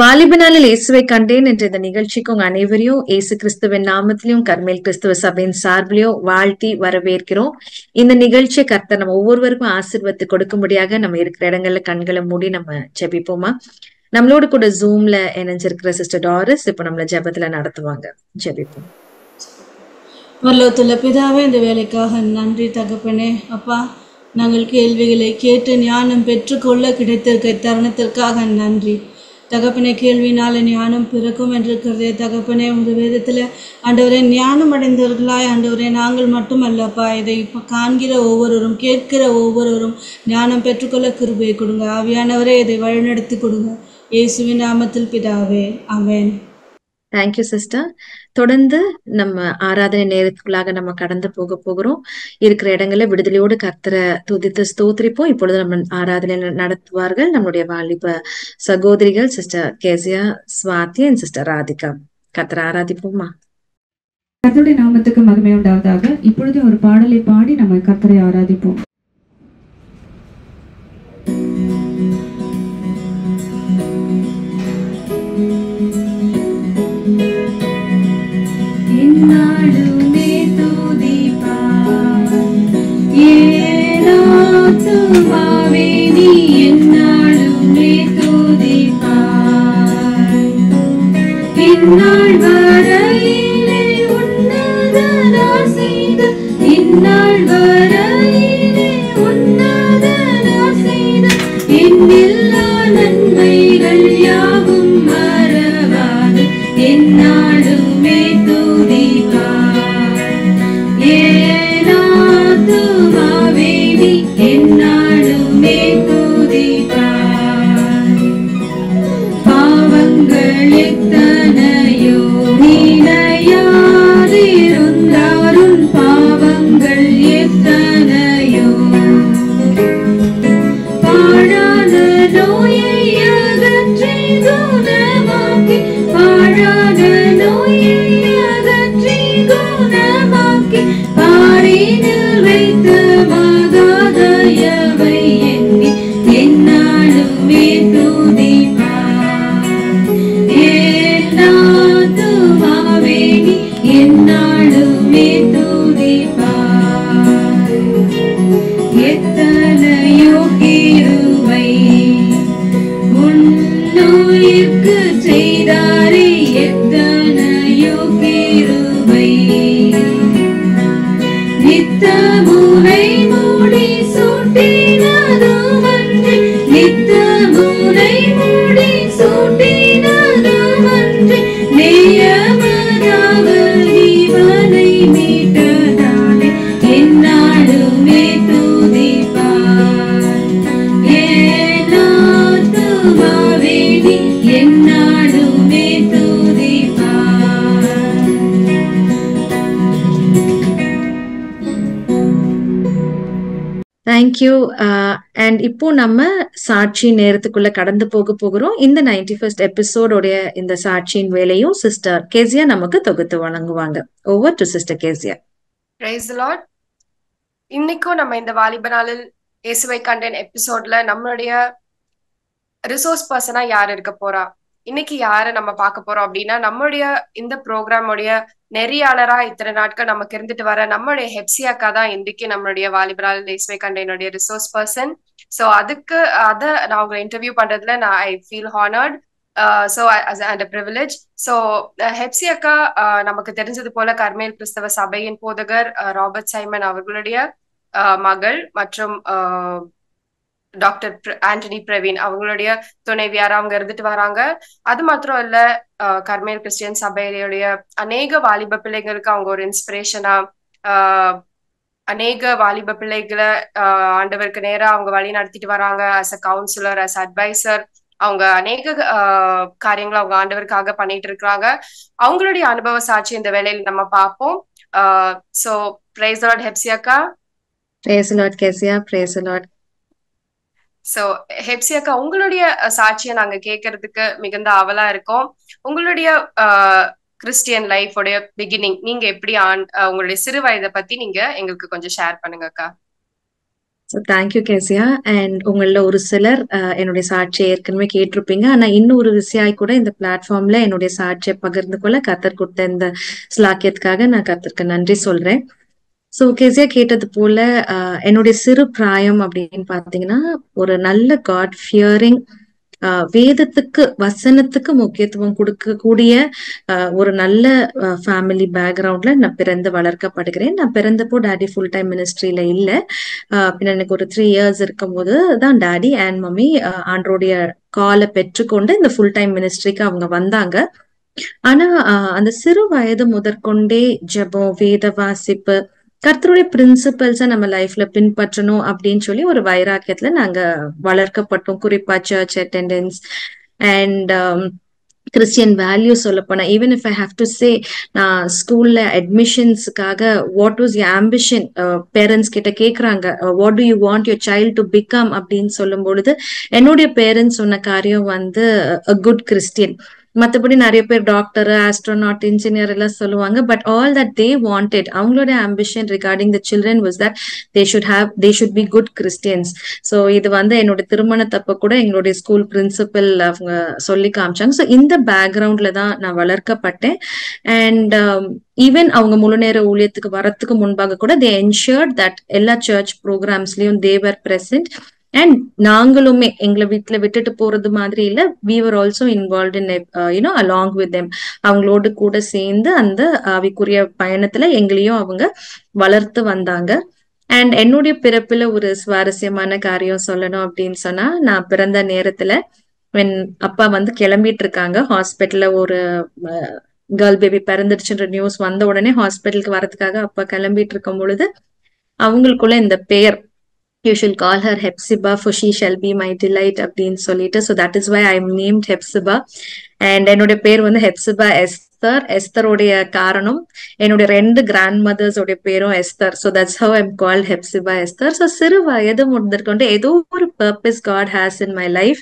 வாலிபனாலில் இயேசுவை கண்டேன் என்ற இந்த நிகழ்ச்சிக்கு உங்க அனைவரையும் இயேசு கிறிஸ்துவின் நாமத்திலையும் கர்மேல் கிறிஸ்துவ சபையின் சார்பிலையும் வாழ்த்தி வரவேற்கிறோம் இந்த நிகழ்ச்சியை கர்த்த நம்ம ஒவ்வொருவருக்கும் ஆசிர்வத்து கொடுக்கும்படியாக நம்ம இருக்கிற இடங்கள்ல கண்களை மூடி நம்ம ஜெபிப்போமா நம்மளோட கூட ஜூம்ல இணைஞ்சிருக்கிற சிஸ்டர் டாரிஸ் இப்ப நம்மள ஜெபத்துல நடத்துவாங்க ஜெபிப்போம் வரலோத்துல பிதாவே இந்த வேலைக்காக நன்றி தகப்பனே அப்பா நாங்கள் கேள்விகளை கேட்டு ஞானம் பெற்றுக்கொள்ள கிடைத்திருக்க தருணத்திற்காக நன்றி தகப்பனை கேள்வினால் ஞானம் பிறக்கும் என்று இருக்கிறதே தகப்பனே உங்கள் வேதத்தில் அண்டவரே ஞானம் அடைந்தவர்களாய் அண்டவரே நாங்கள் மட்டுமல்லப்பா இதை இப்போ காண்கிற ஒவ்வொருவரும் கேட்கிற ஒவ்வொருவரும் ஞானம் பெற்றுக்கொள்ள கிருபையை கொடுங்க ஆவியானவரே இதை வழிநடத்தி கொடுங்க இயேசுவின் நாமத்தில் பிதாவே அவன் தேங்க்யூ சிஸ்டர் தொடர்ந்து நம்ம ஆராதனை நேரத்துக்குள்ளாக நம்ம கடந்து போக போகிறோம் இருக்கிற இடங்கள்ல விடுதலையோடு கர்த்தரை துதித்து ஸ்தோத்திரிப்போம் இப்பொழுது நம்ம ஆராதனை நடத்துவார்கள் நம்மளுடைய வாலிப சகோதரிகள் sister Keziah Swathi and sister Radhika கர்த்தரை ஆராதிப்போமா கர்த்தருடைய நாமத்துக்கு மகிமை உண்டாவதாக இப்பொழுது ஒரு பாடலை பாடி நம்ம கர்த்தரை ஆராதிப்போம் நாள் சாட்சி நேரத்துக்குள்ள கடந்து போக போகிறோம் இந்த நைன்டி ஃபர்ஸ்ட் எபிசோடோடைய இந்த சாட்சியின் வேலையும் சிஸ்டர் கேசியா நமக்கு தொகுத்து வழங்குவாங்க ஓவர் டு சிஸ்டர் கேசியா இன்னைக்கும் நம்ம இந்த வாலிப நாளில் இயேசுவை கண்டேன் எபிசோட்ல நம்மளுடைய ரிசோர்ஸ் பர்சனா யார் இருக்க போறா இன்னைக்கு யாரை நம்ம பார்க்க போறோம் அப்படின்னா நம்மளுடைய இந்த ப்ரோக்ராமுடைய நெறியாளரா இத்தனை நாட்கள் நமக்கு இருந்துட்டு வர நம்மளுடைய ஹெப்சியாக்கா தான் இன்னைக்கு நம்மளுடைய வாலிபரால் இயேசுவை கண்டேனுடைய ரிசோர்ஸ் பர்சன் ஸோ அதுக்கு அதை நான் அவங்க இன்டர்வியூ பண்றதுல நான் I feel honoured so and a privilege so Hepsi அக்கா நமக்கு தெரிஞ்சது போல கர்மேல் கிறிஸ்தவ சபையின் போதகர் ராபர்ட் சைமன் அவர்களுடைய மகள் மற்றும் டாக்டர் ஆண்டனி பிரவீன் அவங்களுடைய துணைவியார் அவங்க இருந்துட்டு வராங்க அது மாத்திரம் இல்ல கர்மேல் கிறிஸ்டியன் சபையுடைய அநேக வாலிப பிள்ளைங்களுக்கு அவங்க ஒரு இன்ஸ்பிரேஷனா அநேக வாலிப பிள்ளைகளை ஆண்டவருக்கு நேரா அவங்க வழி நடத்திட்டு வராங்க as a counsellor as adviser அவங்க அநேக காரியங்களை அவங்க ஆண்டவருக்காக பண்ணிட்டு இருக்கிறாங்க அவங்களுடைய அனுபவ சாட்சி இந்த வேலையில நம்ம பார்ப்போம் சோ பிரைஸ் லார்ட் ஹெப்சியாக்கா praise Lord Keziah praise Lord so ஹெப்சியாக்கா உங்களுடைய சாட்சியை நாங்க கேட்கறதுக்கு மிகுந்த அவலா இருக்கோம் உங்களுடைய கிறிஸ்டியன் லைஃபோடைய பிகினிங் நீங்க எப்படி ஆன் உங்களுடைய சிறு வயதை பத்தி நீங்க எங்களுக்கு கொஞ்சம் ஷேர் பண்ணுங்க அக்கா தேங்க்யூ கேசியா அண்ட் உங்களில் ஒரு சிலர் என்னுடைய சாட்சியை ஏற்கனவே கேட்டிருப்பீங்க ஆனால் இன்னும் ஒரு விசையாய் கூட இந்த பிளாட்ஃபார்ம்ல என்னுடைய சாட்சியை பகிர்ந்து கொள்ள கத்தர் கொடுத்த இந்த ஸ்லாக்கியத்துக்காக நான் கத்திற்கு நன்றி சொல்றேன் ஸோ கேசியா கேட்டது போல என்னுடைய சிறு பிராயம் அப்படின்னு பார்த்தீங்கன்னா ஒரு நல்ல காட் ஃபியரிங் வேதத்துக்கு வசனத்துக்கு முக்கியத்துவம் கொடுக்கக்கூடிய ஒரு நல்ல ஃபேமிலி பேக்ரவுண்ட்ல நான் பிறந்து வளர்க்கப்படுகிறேன் நான் பிறந்தப்போ டேடி ஃபுல் டைம் மினிஸ்ட்ரியில இல்லை பின்ன எனக்கு ஒரு த்ரீ இயர்ஸ் இருக்கும்போது தான் டேடி அண்ட் மம்மி ஆண்டோடைய காலை பெற்றுக்கொண்டு இந்த ஃபுல் டைம் மினிஸ்ட்ரிக்கு அவங்க வந்தாங்க ஆனா அந்த சிறு வயது முதற்கொண்டே ஜபம் வேத வாசிப்பு கர்த்தருடைய பிரின்சிபல்ஸை நம்ம லைஃப்ல பின்பற்றணும் அப்படின்னு சொல்லி ஒரு வைராக்கியத்துல நாங்க வளர்க்கப்பட்டோம் குறிப்பா church attendance and Christian value சொல்ல போனா even if I have to say நான் ஸ்கூல்ல அட்மிஷன்ஸுக்காக what was you ambition parents கிட்ட கேட்கறாங்க what do you want your child to become அப்படின்னு சொல்லும் பொழுது என்னுடைய பேரண்ட்ஸ் சொன்ன காரியம் வந்து அ குட் கிறிஸ்டியன் மற்றபடி நிறைய பேர் டாக்டர் ஆஸ்ட்ரோனாட் இன்ஜினியர் எல்லாம் சொல்லுவாங்க but all that they wanted அவங்களோட ambition regarding the children was that they should have they should be good Christians so இது வந்து என்னோட திருமணத்தப்ப கூட எங்களுடைய ஸ்கூல் பிரின்சிபல் அவங்க சொல்லி காமிச்சாங்க ஸோ இந்த பேக்ரவுண்ட்ல தான் நான் வளர்க்கப்பட்டேன் அண்ட் ஈவன் um, அவங்க முழு நேர ஊழியத்துக்கு வரத்துக்கு முன்பாக கூட தே என்ஷியர்ட் தட் எல்லா சர்ச் ப்ரோக்ராம்ஸ்லயும் தேவர் பிரசன்ட் அண்ட் நாங்களுமே எங்களை வீட்டுல விட்டுட்டு போறது மாதிரி இல்ல we were also involve in you know along with them அவங்களோடு கூட சேர்ந்து அந்த அவைக்குரிய பயணத்துல எங்களையும் அவங்க வளர்த்து வந்தாங்க அண்ட் என்னுடைய பிறப்புல ஒரு சுவாரஸ்யமான காரியம் சொல்லணும் அப்படின்னு சொன்னா நான் பிறந்த நேரத்துல என் அப்பா வந்து கிளம்பிட்டு இருக்காங்க ஹாஸ்பிட்டல்ல ஒரு கேர்ள் பேபி பிறந்துடுச்சுன்ற நியூஸ் வந்த உடனே ஹாஸ்பிட்டலுக்கு வரதுக்காக அப்பா கிளம்பிட்டு இருக்கும் பொழுது அவங்களுக்குள்ள இந்த பெயர் you shall call her Hephzibah for she shall be shall my delight அப்படின்னு சொல்லிட்டு so that is why I am named Hephzibah and என்னுடைய பேர் வந்து ஹெப்சிபா எஸ் எஸ்தர் எஸ்தருடைய காரணம் என்னுடைய ரெண்டு கிராண்ட் மதர்ஸோடைய பேரும் Esther so that's how I'm call Hephzibah Esther so சிறு வயது முதற்கொண்டு ஏதோ ஒரு purpose God has in my life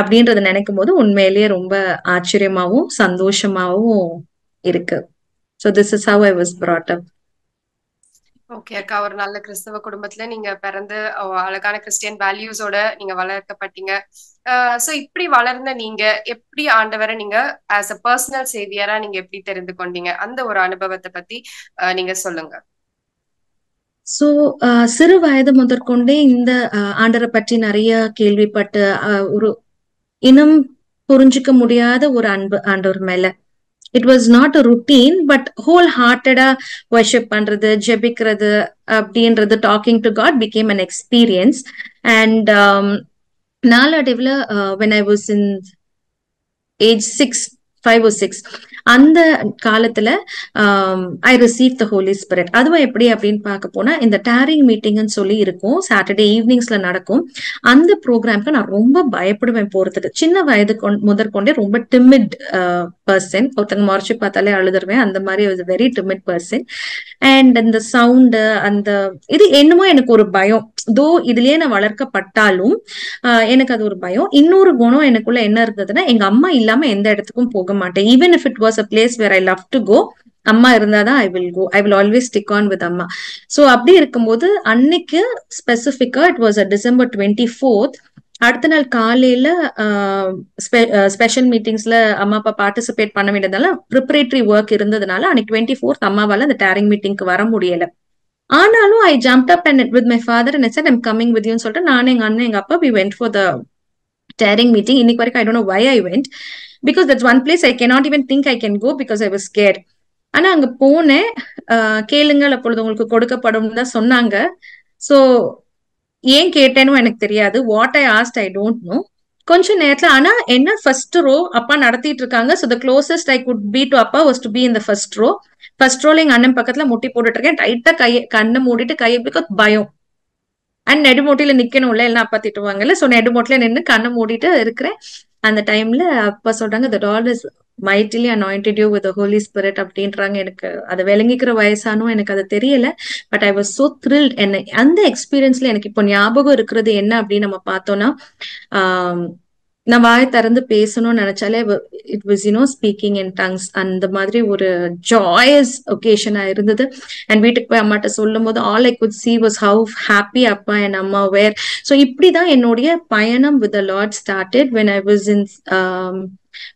அப்படின்றத நினைக்கும் போது உண்மையிலேயே ரொம்ப ஆச்சரியமாவும் சந்தோஷமாவும் இருக்கு so this is how I was brought up okay அக்கா ஒரு நல்ல கிறிஸ்தவ குடும்பத்துல நீங்க பிறந்து அழகான கிறிஸ்டியன் வேல்யூஸோட நீங்க வளர்க்கப்பட்டீங்க சோ இப்படி வளர்ந்த நீங்க எப்படி ஆண்டவரை நீங்க ஆஸ் அ பர்சனல் சேவியரா நீங்க எப்படி தெரிந்து கொண்டீங்க அந்த ஒரு அனுபவத்தை பத்தி அஹ், நீங்க சொல்லுங்க சோ சிறு வயது முதற்கொண்டே இந்த ஆண்டரை பற்றி நிறைய கேள்விப்பட்டு ஆஹ், ஒரு இனம் புரிஞ்சுக்க முடியாத ஒரு அன்பு ஆண்டவர் மேல it was not a routine but whole ஹார்ட்டடா வர்ஷிப் பண்றது ஜெபிக்கிறது அப்படின்றது talking to God became an experience and நாளடைவில் when I was in age six five or six அந்த காலத்துல I receive the Holy Spirit அதுவும் எப்படி அப்படின்னு பார்க்க போனா இந்த டேரிங் மீட்டிங்னு சொல்லி இருக்கும் சாட்டர்டே ஈவினிங்ஸ்ல நடக்கும் அந்த ப்ரோக்ராம்க்கு நான் ரொம்ப பயப்படுவேன் போறதுக்கு சின்ன வயது முதற்கொண்டே ரொம்ப டிமிட் பர்சன் ஒருத்தங்க மறைச்சு பார்த்தாலே அழுதுருவேன் அந்த மாதிரி வெரி டிமிட் பர்சன் அண்ட் இந்த சவுண்டு அந்த இது என்னமோ எனக்கு ஒரு பயம் தோ இதுலயே நான் வளர்க்கப்பட்டாலும் எனக்கு அது ஒரு பயம் இன்னொரு குணம் எனக்குள்ள என்ன இருந்ததுன்னா எங்க அம்மா இல்லாம எந்த இடத்துக்கும் போக மாட்டேன் even if it was a place where I love to go அம்மா இருந்தாதான் I will go I will always stick on with அம்மா ஸோ அப்படி இருக்கும்போது அன்னைக்கு ஸ்பெசிஃபிக்கா it was a December twenty fourth அடுத்த நாள் காலையில ஸ்பெஷல் மீட்டிங்ஸ்ல அம்மா அப்பா பார்ட்டிசிபேட் பண்ண வேண்டியதால ப்ரிப்பரேட்டரி ஒர்க் இருந்ததுனால அன்னைக்கு டுவெண்ட்டி ஃபோர்த் அம்மாவால அந்த டேரிங் மீட்டிங்க்கு வர முடியல ஆனாலும் I jump up and with my father and sir I'm coming with யூன்னு சொல்லிட்டு நானும் எங்க அண்ணன் எங்க அப்பா we went for the tarrying meeting இன்னைக்கு வரைக்கும் I don't know why I went because that's one place I can not even think I can go because I was scare ஆனா அங்க போனேன் கேளுங்கள் அப்பொழுது உங்களுக்கு கொடுக்கப்படும் தான் சொன்னாங்க சோ ஏன் கேட்டேனும் எனக்கு தெரியாது what I asked I don't know கொஞ்ச நேரத்துல ஆனா என்ன ஃபர்ஸ்ட் ரோ அப்பா நடத்திட்டு இருக்காங்க so the closest I could be to அப்பா was to be the first row first ரோல எங்க அண்ணன் பக்கத்துல முட்டி போட்டுட்டு இருக்கேன் டைட்டா கையை கண்ணை மூடிட்டு கையை பிகாஸ் பயம் அண்ட் நெடுமோட்டில நிக்கணும்ல எல்லாம் அப்பா திட்டுவாங்கல்ல சோ நெடுமோட்டில நின்று கண்ணை மூடிட்டு இருக்கிறேன் அந்த டைம்ல அப்பா சொல்றாங்க த டால் is mightily anointed you with Holy Spirit அப்படின்றாங்க எனக்கு அதை விளங்கிக்கிற வயசானும் எனக்கு அது தெரியல but I was so thrilled என்ன அந்த எக்ஸ்பீரியன்ஸ்ல எனக்கு இப்போ ஞாபகம் இருக்கிறது என்ன அப்படின்னு நம்ம பார்த்தோம்னா நான் வாய் திறந்து பேசணும்னு நினைச்சாலே it was you know speaking in tongues அந்த மாதிரி ஒரு ஜாயஸ் ஒகேஷனா இருந்தது அண்ட் வீட்டுக்கு போய் அம்மாட்ட சொல்லும் போது all I could see was how happy அப்பா என் அம்மா வேர் ஸோ இப்படிதான் என்னுடைய பயணம் with Lord started when I was in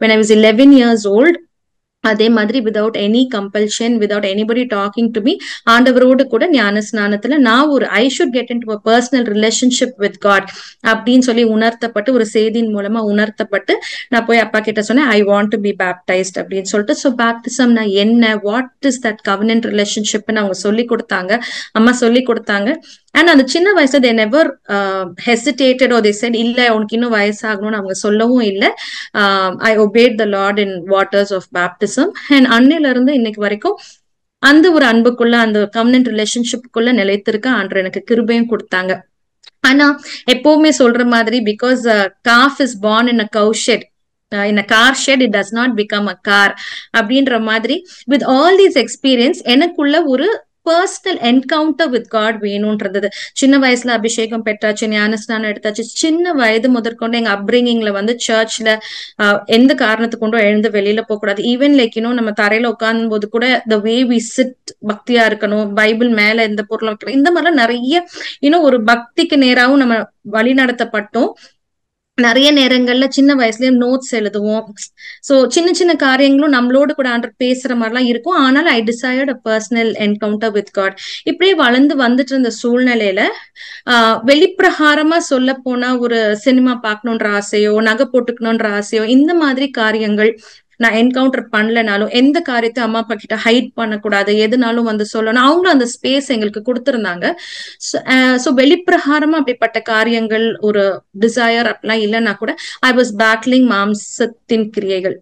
when I was eleven years old அதே மாதிரி without any compulsion without anybody talking to me ஆண்டவரோடு கூட ஞான ஸ்நானத்துல நான் ஒரு I should get into personal relationship with God அப்படின்னு சொல்லி உணர்த்தப்பட்டு ஒரு செய்தியின் மூலமா உணர்த்தப்பட்டு நான் போய் அப்பா கிட்ட சொன்னேன் I want to be baptised அப்படின்னு சொல்லிட்டு ஸோ பேப்டிசம்னா என்ன வாட் இஸ் தட் கவர்னன்ட் ரிலேஷன்ஷிப்னு அவங்க சொல்லி கொடுத்தாங்க அம்மா சொல்லி கொடுத்தாங்க அண்ட் அந்த சின்ன வயசுல they never hesitated oh they said இல்ல உனக்கு இன்னும் வயசாகணும்னு அவங்க சொல்லவும் இல்லை I obeyed the Lord in waters of baptism and அன்னையில இருந்து இன்னைக்கு வரைக்கும் அந்த ஒரு அன்புக்குள்ள அந்த கம்யூனிட் ரிலேஷன்ஷிப்புக்குள்ள நிலைத்திருக்க ஆண்டு எனக்கு கிருபையும் கொடுத்தாங்க ஆனா எப்பவுமே சொல்ற மாதிரி because calf is born in a cow shed in a car shed it does not become a car அப்படின்ற மாதிரி வித் ஆல் தீஸ் எக்ஸ்பீரியன்ஸ் எனக்குள்ள ஒரு பர்சனல் என்கவுண்டர் வித் காட் வேணும்ன்றது சின்ன வயசுல அபிஷேகம் பெற்றாச்சு ஞானஸ்நானம் எடுத்தாச்சு சின்ன வயது முதற்கொண்டு எங்க அப்ரிங்கிங்ல வந்து சர்ச்ல எந்த காரணத்து கொண்டும் எழுந்து வெளியில போக கூடாது ஈவன் லைக் இன்னும் நம்ம தரையில உட்கார்ந்து போது கூட த வே வி சிட் பக்தியா இருக்கணும் பைபிள் மேல எந்த பொருளும் வைக்கணும் இந்த மாதிரிலாம் நிறைய இன்னும் ஒரு பக்திக்கு நேராகவும் நம்ம வழி நடத்தப்பட்டோம் நிறைய நேரங்கள்ல சின்ன வயசுலயும் நோட்ஸ் எழுதுவோம் சோ சின்ன சின்ன காரியங்களும் நம்மளோட கூட ஆண்டர் பேசுற மாதிரிலாம் இருக்கும் ஆனால் I decide a personal encounter with God இப்படியே வளர்ந்து வந்துட்டு இருந்த சூழ்நிலையில ஆஹ் வெளிப்பிரகாரமா சொல்ல போனா ஒரு சினிமா பார்க்கணுன்ற ஆசையோ நகை போட்டுக்கணுன்ற ஆசையோ இந்த மாதிரி காரியங்கள் நான் என்கவுண்டர் பண்ணலனாலும் எந்த காரியத்தையும் அம்மா அப்பா கிட்ட ஹைட் பண்ணக்கூடாது எதுனாலும் வந்து சொல்லணும் அவங்களும் அந்த ஸ்பேஸ் எங்களுக்கு கொடுத்துருந்தாங்க ஸோ வெளிப்பிரகாரமா அப்படிப்பட்ட காரியங்கள் ஒரு டிசையர் அப்படிலாம் இல்லைன்னா கூட ஐ வாஸ் பேக்லிங் மாம்சத்தின் கிரியைகள்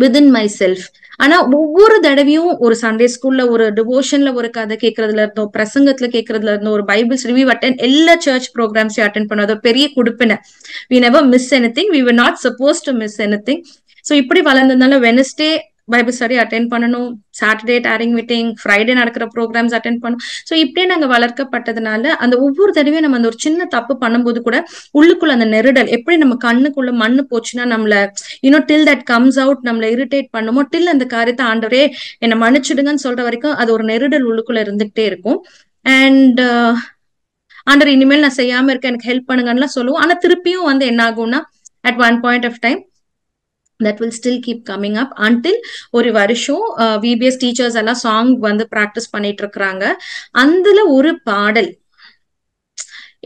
வித்இன் மை செல்ஃப் ஆனா ஒவ்வொரு தடவையும் ஒரு சண்டே ஸ்கூல்ல ஒரு டிவோஷன்ல ஒரு கதை கேட்கறதுல இருந்தோம் பிரசங்கத்துல கேட்கறதுல இருந்தோம் ஒரு பைபிள் ரிவ்யூ அட்டன் எல்லா சர்ச் ப்ரோக்ராம்ஸையும் அட்டன் பண்ணாதோ பெரிய குடுப்பினை we never miss anything we were not suppose to miss anything so இப்படி வளர்ந்ததுனால வெனஸ்டே பைபிள் ஸ்டடி அட்டென்ட் பண்ணணும் சாட்டர்டே டேரிங் மீட்டிங் ஃப்ரைடே நடக்கிற ப்ரோக்ராம்ஸ் அட்டென்ட் பண்ணணும் ஸோ இப்படியே நாங்கள் வளர்க்கப்பட்டதுனால அந்த ஒவ்வொரு தடவையும் நம்ம அந்த ஒரு சின்ன தப்பு பண்ணும்போது கூட உள்ளுக்குள்ள அந்த நெருடல் எப்படி நம்ம கண்ணுக்குள்ள மண்ணு போச்சுன்னா நம்மள இன்னும் டில் தட் கம்ஸ் அவுட் நம்மள இரிட்டேட் பண்ணுமோ டில் அந்த காரியத்தை ஆண்டவரே என்னை மன்னிச்சிடுங்கன்னு சொல்ற வரைக்கும் அது ஒரு நெருடல் உள்ளுக்குள்ள இருந்துகிட்டே இருக்கும் அண்ட் uh, ஆண்டர் இனிமேல் நான் செய்யாம இருக்கேன் எனக்கு ஹெல்ப் பண்ணுங்கன்னு சொல்லுவோம் ஆனா திருப்பியும் வந்து என்ன ஆகும்னா at one point of time that will still keep coming up until ஒரு வருஷம் விபிஎஸ் டீச்சர்ஸ் எல்லாம் சாங் வந்து ப்ராக்டிஸ் பண்ணிட்டு இருக்கிறாங்க அதுல ஒரு பாடல்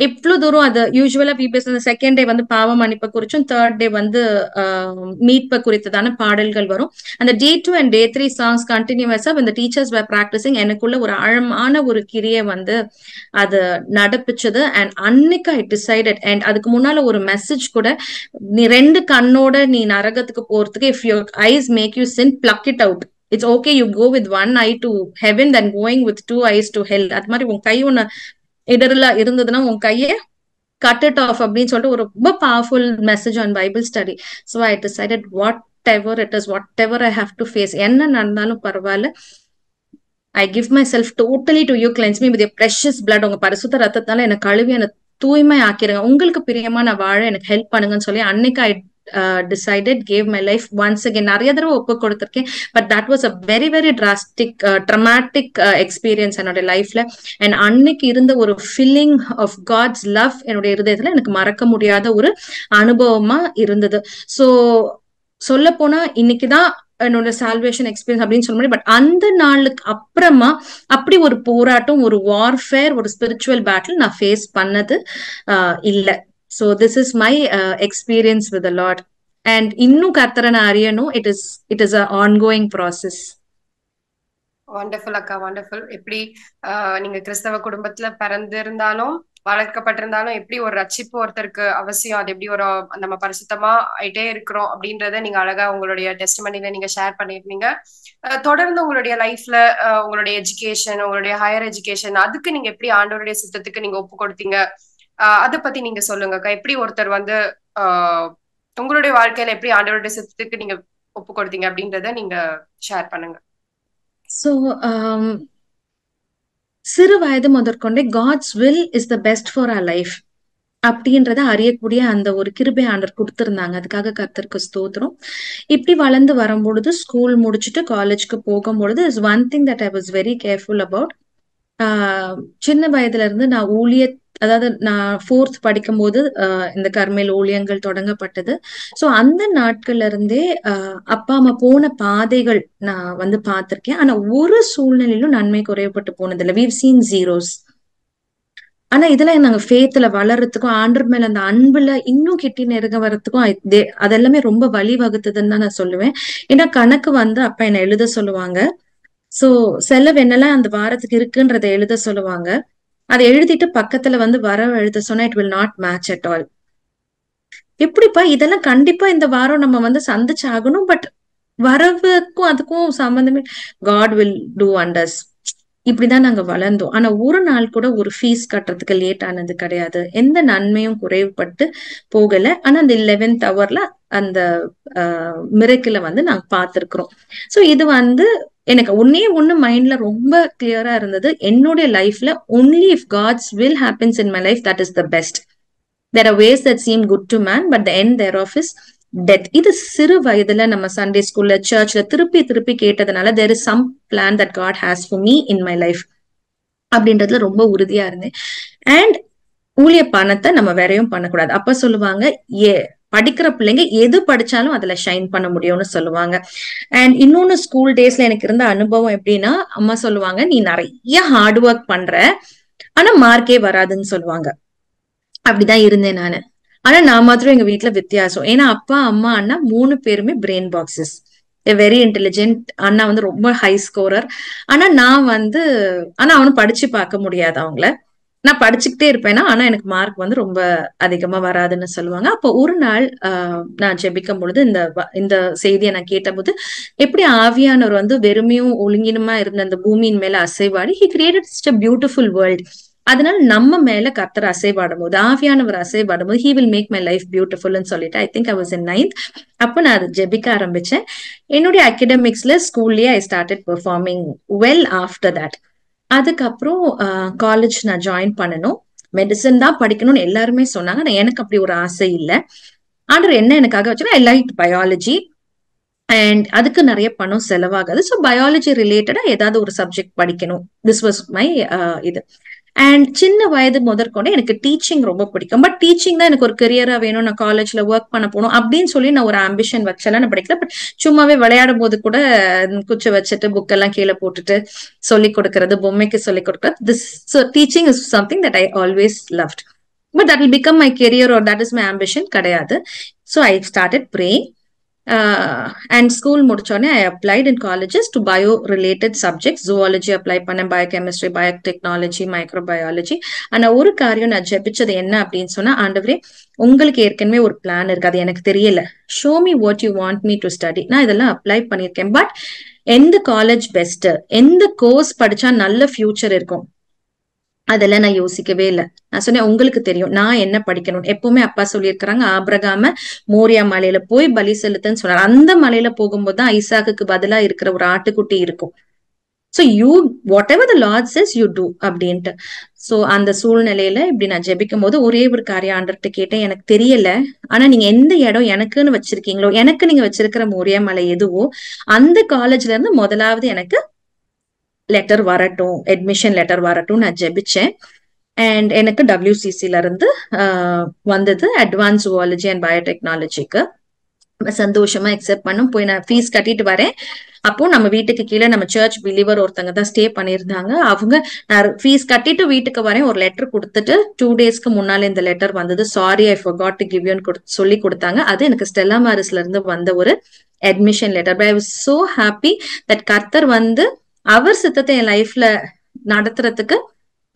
எவ்வளவு தூரம் அது யூஸ்வலா பிபிஎஸ் செகண்ட் டே வந்து பாவம் மன்னிப்பை குறிச்சும் தேர்ட் டே வந்து மீட்பை குறித்ததான பாடல்கள் வரும் அந்த day two and day three songs கண்டினியூவஸா இந்த டீச்சர்ஸ் வை ப்ராக்டிசிங் எனக்குள்ள ஒரு ஆழமான ஒரு கிரியை வந்து அது நடப்பிச்சது அண்ட் அன்னைக்கு ஐ டிசைடட் அண்ட் அதுக்கு முன்னால ஒரு மெசேஜ் கூட நீ ரெண்டு கண்ணோட நீ நரகத்துக்கு போறதுக்கு if your eyes make you sin pluck it out it's okay you go with one eye to heaven then going with two eyes to hell அது மாதிரி உன் கை ஒன்னு இடர்லா இருந்ததுன்னா உன் கையை கட் இட் ஆஃப் அப்படின்னு சொல்லிட்டு ஒரு ரொம்ப powerful message on Bible study so I decided whatever it is whatever I have to face என்ன நடந்தாலும் பரவாயில்ல I give myself totally to you cleanse me with precious blood உங்க பரிசுத்த ரத்தத்தால எனக்கு கழுவி என்ன தூய்மை ஆக்கிடுங்க உங்களுக்கு பிரியமா நான் வாழ எனக்கு ஹெல்ப் பண்ணுங்கன்னு சொல்லி அன்னைக்கு I decided gave my life once again நிறைய தடவை ஒப்பு கொடுத்துருக்கேன் but that was a very very drastic dramatic experience என்னோட லைஃப்ல அண்ட் அன்னைக்கு இருந்த ஒரு ஃபீலிங் ஆஃப் காட்ஸ் லவ் என்னுடைய இருதயத்துல எனக்கு மறக்க முடியாத ஒரு அனுபவமா இருந்தது ஸோ சொல்ல போனா இன்னைக்குதான் என்னோட சால்வேஷன் எக்ஸ்பீரியன்ஸ் அப்படின்னு சொல்ல முடியும் பட் அந்த நாளுக்கு அப்புறமா அப்படி ஒரு போராட்டம் ஒரு வார்ஃபேர் ஒரு ஸ்பிரிச்சுவல் பேட்டில் நான் ஃபேஸ் பண்ணது uh, இல்லை so this is my experience with Lord and இன்னும் கர்த்தரை நான் அறியணும் it is it is a ongoing process wonderful அக்கா வண்டர்ஃபுல் எப்படி uh, நீங்க கிறிஸ்தவ குடும்பத்துல பிறந்திருந்தாலும் வளர்க்கப்பட்டிருந்தாலும் எப்படி ஒரு ரட்சிப்பு ஒருத்தருக்கு அவசியம் அது எப்படி ஒரு நம்ம பரிசுத்தமா ஆயிட்டே இருக்கிறோம் அப்படின்றத நீங்க அழகா உங்களுடைய டெஸ்ட் மணில நீங்க ஷேர் பண்ணிருந்தீங்க தொடர்ந்து உங்களுடைய லைஃப்ல உங்களுடைய எஜுகேஷன் உங்களுடைய ஹையர் எஜுகேஷன் அதுக்கு நீங்க எப்படி ஆண்டோருடைய சித்தத்துக்கு நீங்க ஒப்பு கொடுத்தீங்க அத பத்தி நீங்க சொல்லுங்கக்கா எப்படி ஒருத்தர் வந்து உங்களுடைய வாழ்க்கையில எப்படி ஆண்டவருடைய சித்தத்துக்கு நீங்க ஒப்பு கொடுத்தீங்க அப்படின்றத நீங்க ஷேர் பண்ணுங்க சோ um, சிறு வயது முதற்கொண்டே God's will is the best for a life அப்படின்றத அறியக்கூடிய அந்த ஒரு கிருபை ஆண்டர் கொடுத்துருந்தாங்க அதுக்காக கத்தருக்கு ஸ்தோத்திரம் இப்படி வளர்ந்து வரும்பொழுது ஸ்கூல் முடிச்சுட்டு காலேஜ்க்கு போகும்பொழுது is one thing that I was very careful about சின்ன வயதுல இருந்து நான் ஊழிய அதாவது நான் ஃபோர்த் படிக்கும் போது இந்த கர்மேல் ஊழியங்கள் தொடங்கப்பட்டது ஸோ அந்த நாட்கள்ல இருந்தே அப்பா அம்மா போன பாதைகள் நான் வந்து பார்த்திருக்கேன் ஆனா ஒரு சூழ்நிலையிலும் நன்மை குறையப்பட்டு இல்லை வீவ் சீன் ஜீரோஸ் ஆனா இதெல்லாம் நாங்க ஃபேத்துல வளர்றதுக்கும் ஆண்டர் மேல அந்த அன்புல இன்னும் கிட்டி நெருங்க வர்றதுக்கும் அதெல்லாமே ரொம்ப வழி வகுத்ததுன்னு தான் நான் சொல்லுவேன் ஏன்னா கணக்கு வந்து அப்ப என்ன எழுத சொல்லுவாங்க சோ செலவு என்னெல்லாம் அந்த வாரத்துக்கு இருக்குன்றதை எழுத சொல்லுவாங்க அதை எழுதிட்டு பக்கத்துல வந்து வர எழுத சொன்னா it will not match at all எப்படிப்பா இதெல்லாம் கண்டிப்பா இந்த வாரம் நம்ம வந்து சந்திச்சாகணும் பட் வரவுக்கும் அதுக்கும் சம்பந்தமே காட் வில் டூ அண்டர்ஸ் இப்படிதான் நாங்க வளர்ந்தோம் ஆனா ஒரு நாள் கூட ஒரு ஃபீஸ் கட்டுறதுக்கு லேட் ஆனது கிடையாது எந்த நன்மையும் குறைவுபட்டு போகல ஆனா அந்த லெவன்த் அவர்ல அந்த மிரக்கில வந்து நாங்க பார்த்திருக்கிறோம் சோ இது வந்து எனக்கு ஒன்னே ஒன்னு மைண்ட்ல ரொம்ப கிளியரா இருந்தது என்னுடைய லைஃப்ல only if God's will happens in my life that is the best there are ways that seem good to man but the end thereof is death இது சிறு வயதுல நம்ம சண்டே ஸ்கூல்ல சர்ச்ல திருப்பி திருப்பி கேட்டதுனால there is some plan that God has for me in my life அப்படின்றதுல ரொம்ப உறுதியா இருந்தேன் அண்ட் ஊழிய பணத்தை நம்ம வேறையும் பண்ணக்கூடாது அப்ப சொல்லுவாங்க ஏ படிக்கிற பிள்ளைங்க எது படிச்சாலும் அதுல ஷைன் பண்ண முடியும்னு சொல்லுவாங்க அண்ட் இன்னொன்னு ஸ்கூல் டேஸ்ல எனக்கு இருந்த அனுபவம் எப்படின்னா அம்மா சொல்லுவாங்க நீ நிறைய ஹார்ட் ஒர்க் பண்ற ஆனா மார்க்கே வராதுன்னு சொல்லுவாங்க அப்படிதான் இருந்தேன் நானு ஆனா நான் மாத்திரம் எங்க வீட்டுல வித்தியாசம் ஏன்னா அப்பா அம்மா அண்ணா மூணு பேருமே பிரெயின் பாக்ஸஸ் வெரி இன்டெலிஜென்ட் அண்ணா வந்து ரொம்ப ஹை ஸ்கோரர் ஆனா நான் வந்து ஆனா அவனு படிச்சு பார்க்க முடியாது அவங்கள நான் படிச்சுக்கிட்டே இருப்பேன்னா ஆனா எனக்கு மார்க் வந்து ரொம்ப அதிகமா வராதுன்னு சொல்லுவாங்க அப்போ ஒரு நாள் நான் ஜெபிக்கும் பொழுது இந்த இந்த செய்தியை நான் கேட்டபோது எப்படி ஆவியானவர் வந்து வெறுமையும் ஒழுங்கினுமா இருந்த அந்த பூமியின் மேல அசைவாடி he created it's a beautiful world அதனால நம்ம மேல கர்த்தர் அசைபாடும் போது ஆவியானவர் அசைபாடும் போது he will make my life பியூட்டிஃபுல்னு சொல்லிட்டு I think I was in ninth அப்போ நான் அதை ஜெபிக்க ஆரம்பிச்சேன் என்னுடைய அகடமிக்ஸ்ல ஸ்கூல்லயே I started performing well after that அதுக்கப்புறம் காலேஜ் நான் ஜாயின் பண்ணணும் மெடிசன் தான் படிக்கணும்னு எல்லாருமே சொன்னாங்க நான் எனக்கு அப்படி ஒரு ஆசை இல்லை ஆனால் என்ன எனக்காக வச்சுன்னா ஐ பயாலஜி அண்ட் அதுக்கு நிறைய பணம் செலவாகாது ஸோ பயாலஜி ரிலேட்டடா ஏதாவது ஒரு சப்ஜெக்ட் படிக்கணும் திஸ் வாஸ் மை இது அண்ட் சின்ன வயது முதற்கொண்டு எனக்கு டீச்சிங் ரொம்ப பிடிக்கும் பட் டீச்சிங் தான் எனக்கு ஒரு கரியரா வேணும் நான் காலேஜ்ல ஒர்க் பண்ண போகணும் அப்படின்னு சொல்லி நான் ஒரு ஆம்பிஷன் வச்சல நான் படிக்கல பட் சும்மாவே விளையாடும் போது கூட குச்ச வச்சுட்டு புக் எல்லாம் கீழே போட்டுட்டு சொல்லிக் கொடுக்கறது பொம்மைக்கு சொல்லிக் கொடுக்கறது this teaching is something that I always loved but that will become my career or that is my ambition கிடையாது so I started praying and uh, school முடிச்சோடனே I applied in colleges to bio related subject zoology apply பண்ணேன் biochemistry biotechnology microbiology ஆனா ஒரு காரியம் நான் ஜெபிச்சது என்ன அப்படின்னு சொன்னா ஆண்டவரே உங்களுக்கு ஏற்கனவே ஒரு பிளான் இருக்கு அது எனக்கு தெரியல show me what you want me to study நான் இதெல்லாம் அப்ளை பண்ணியிருக்கேன் பட் எந்த காலேஜ் பெஸ்ட் எந்த கோர்ஸ் படிச்சா நல்ல ஃபியூச்சர் இருக்கும் அதெல்லாம் நான் யோசிக்கவே இல்லை நான் சொன்னேன் உங்களுக்கு தெரியும் நான் என்ன படிக்கணும் எப்பவுமே அப்பா சொல்லியிருக்கிறாங்க ஆபிரகாம மோரியா மலையில போய் பலி செலுத்துன்னு சொன்னார் அந்த மலையில போகும்போது தான் ஐசாக்கு பதிலா இருக்கிற ஒரு ஆட்டுக்குட்டி இருக்கும் so you whatever the lord is you do அப்படின்ட்டு ஸோ அந்த சூழ்நிலையில இப்படி நான் ஜெபிக்கும் போது ஒரே ஒரு காரியம் ஆண்டர்கிட்ட கேட்டேன் எனக்கு தெரியல ஆனா நீங்க எந்த இடம் எனக்குன்னு வச்சிருக்கீங்களோ எனக்கு நீங்க வச்சிருக்கிற மோரியா மலை எதுவோ அந்த காலேஜ்ல இருந்து முதலாவது எனக்கு லெட்டர் வரட்டும் அட்மிஷன் லெட்டர் வரட்டும் நான் ஜெபிச்சேன் அண்ட் எனக்கு டபிள்யூசிசில இருந்து வந்தது அட்வான்ஸ் ஜுவாலஜி அண்ட் பயோடெக்னாலஜிக்கு சந்தோஷமா அக்செப்ட் பண்ணும் போய் நான் ஃபீஸ் கட்டிட்டு வரேன் அப்போ நம்ம வீட்டுக்கு கீழே நம்ம சர்ச் பிலிவர் ஒருத்தங்க தான் ஸ்டே பண்ணியிருந்தாங்க அவங்க நான் ஃபீஸ் கட்டிட்டு வீட்டுக்கு வரேன் ஒரு லெட்டர் கொடுத்துட்டு டூ டேஸ்க்கு முன்னால இந்த லெட்டர் வந்தது sorry I forgot to give யூன்னு சொல்லி கொடுத்தாங்க அது எனக்கு ஸ்டெல்லா மாரிஸ்ல இருந்து வந்த ஒரு admission letter but I was so happy that கர்த்தர் வந்து அவர் சித்தத்தை என் லைஃப்ல நடத்துறதுக்கு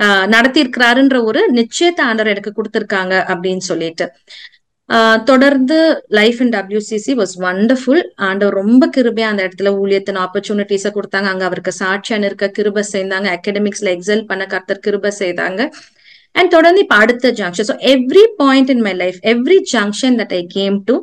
ஆஹ் இருக்கிறாருன்ற ஒரு நிச்சயத்தை ஆண்டவர் எனக்கு கொடுத்துருக்காங்க அப்படின்னு சொல்லிட்டு தொடர்ந்து life and WCC was wonderful ஆண்டவர் ரொம்ப கிருபையா அந்த இடத்துல ஊழியத்தின் ஆப்பர்ச்சுனிட்டிஸை கொடுத்தாங்க அங்க அவருக்கு சாட்சியான இருக்க கிருப செய்தாங்க அகாடமிக்ஸ்ல எக்ஸல் பண்ண கர்த்தர் கிருப செய்தாங்க அண்ட் தொடர்ந்து இப்ப அடுத்த junction so every point in my life every junction that I came to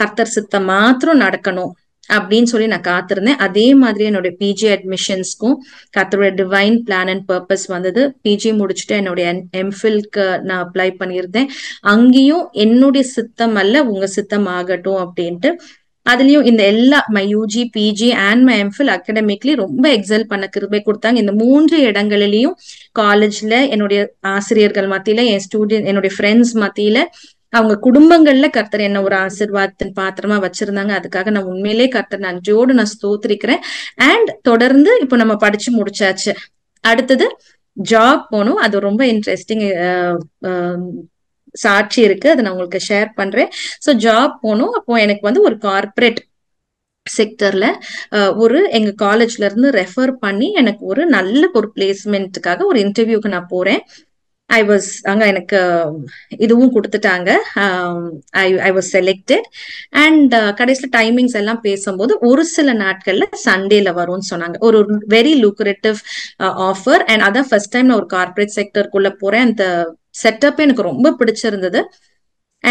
கர்த்தர் சித்தம் மாத்திரம் நடக்கணும் அப்படின்னு சொல்லி நான் காத்திருந்தேன் அதே மாதிரி என்னுடைய பிஜி அட்மிஷன்ஸ்க்கும் கத்தருடைய டிவைன் பிளான் அண்ட் பர்பஸ் வந்தது பிஜி முடிச்சுட்டு என்னுடைய எம்ஃபில்க்கு நான் அப்ளை பண்ணியிருந்தேன் அங்கேயும் என்னுடைய சித்தம் அல்ல உங்க சித்தம் ஆகட்டும் அப்படின்ட்டு அதுலயும் இந்த எல்லா my UG PG and my MPhil academically ரொம்ப எக்ஸல் பண்ண கிருபை கொடுத்தாங்க இந்த மூன்று இடங்களிலையும் காலேஜ்ல என்னுடைய ஆசிரியர்கள் மத்தியில என் ஸ்டூடெண்ட் என்னுடைய ஃப்ரெண்ட்ஸ் மத்தியில அவங்க குடும்பங்கள்ல கர்த்தர் என்ன ஒரு ஆசிர்வாதத்தின் பாத்திரமா வச்சிருந்தாங்க அதுக்காக நான் உண்மையிலே கர்த்தர் நன்றியோடு நான் ஸ்தோத்திரிக்கிறேன் அண்ட் தொடர்ந்து இப்போ நம்ம படிச்சு முடிச்சாச்சு அடுத்தது ஜாப் போகணும் அது ரொம்ப இன்ட்ரெஸ்டிங் சாட்சி இருக்கு அதை நான் உங்களுக்கு ஷேர் பண்றேன் ஸோ ஜாப் போகணும் அப்போ எனக்கு வந்து ஒரு கார்பரேட் செக்டர்ல ஒரு எங்க காலேஜ்ல இருந்து ரெஃபர் பண்ணி எனக்கு ஒரு நல்ல ஒரு பிளேஸ்மெண்ட்டுக்காக ஒரு இன்டர்வியூக்கு நான் போறேன் ஐ வாஸ் அங்கே எனக்கு இதுவும் கொடுத்துட்டாங்க I I was selected and கடைசியில் டைமிங்ஸ் எல்லாம் பேசும்போது ஒரு சில நாட்களில் சண்டேல வரும்னு சொன்னாங்க ஒரு வெரி லூக்ரேட்டிவ் ஆஃபர் அண்ட் அதான் ஃபர்ஸ்ட் டைம் நான் ஒரு கார்பரேட் செக்டருக்குள்ள போறேன் அந்த செட்டப் எனக்கு ரொம்ப பிடிச்சிருந்தது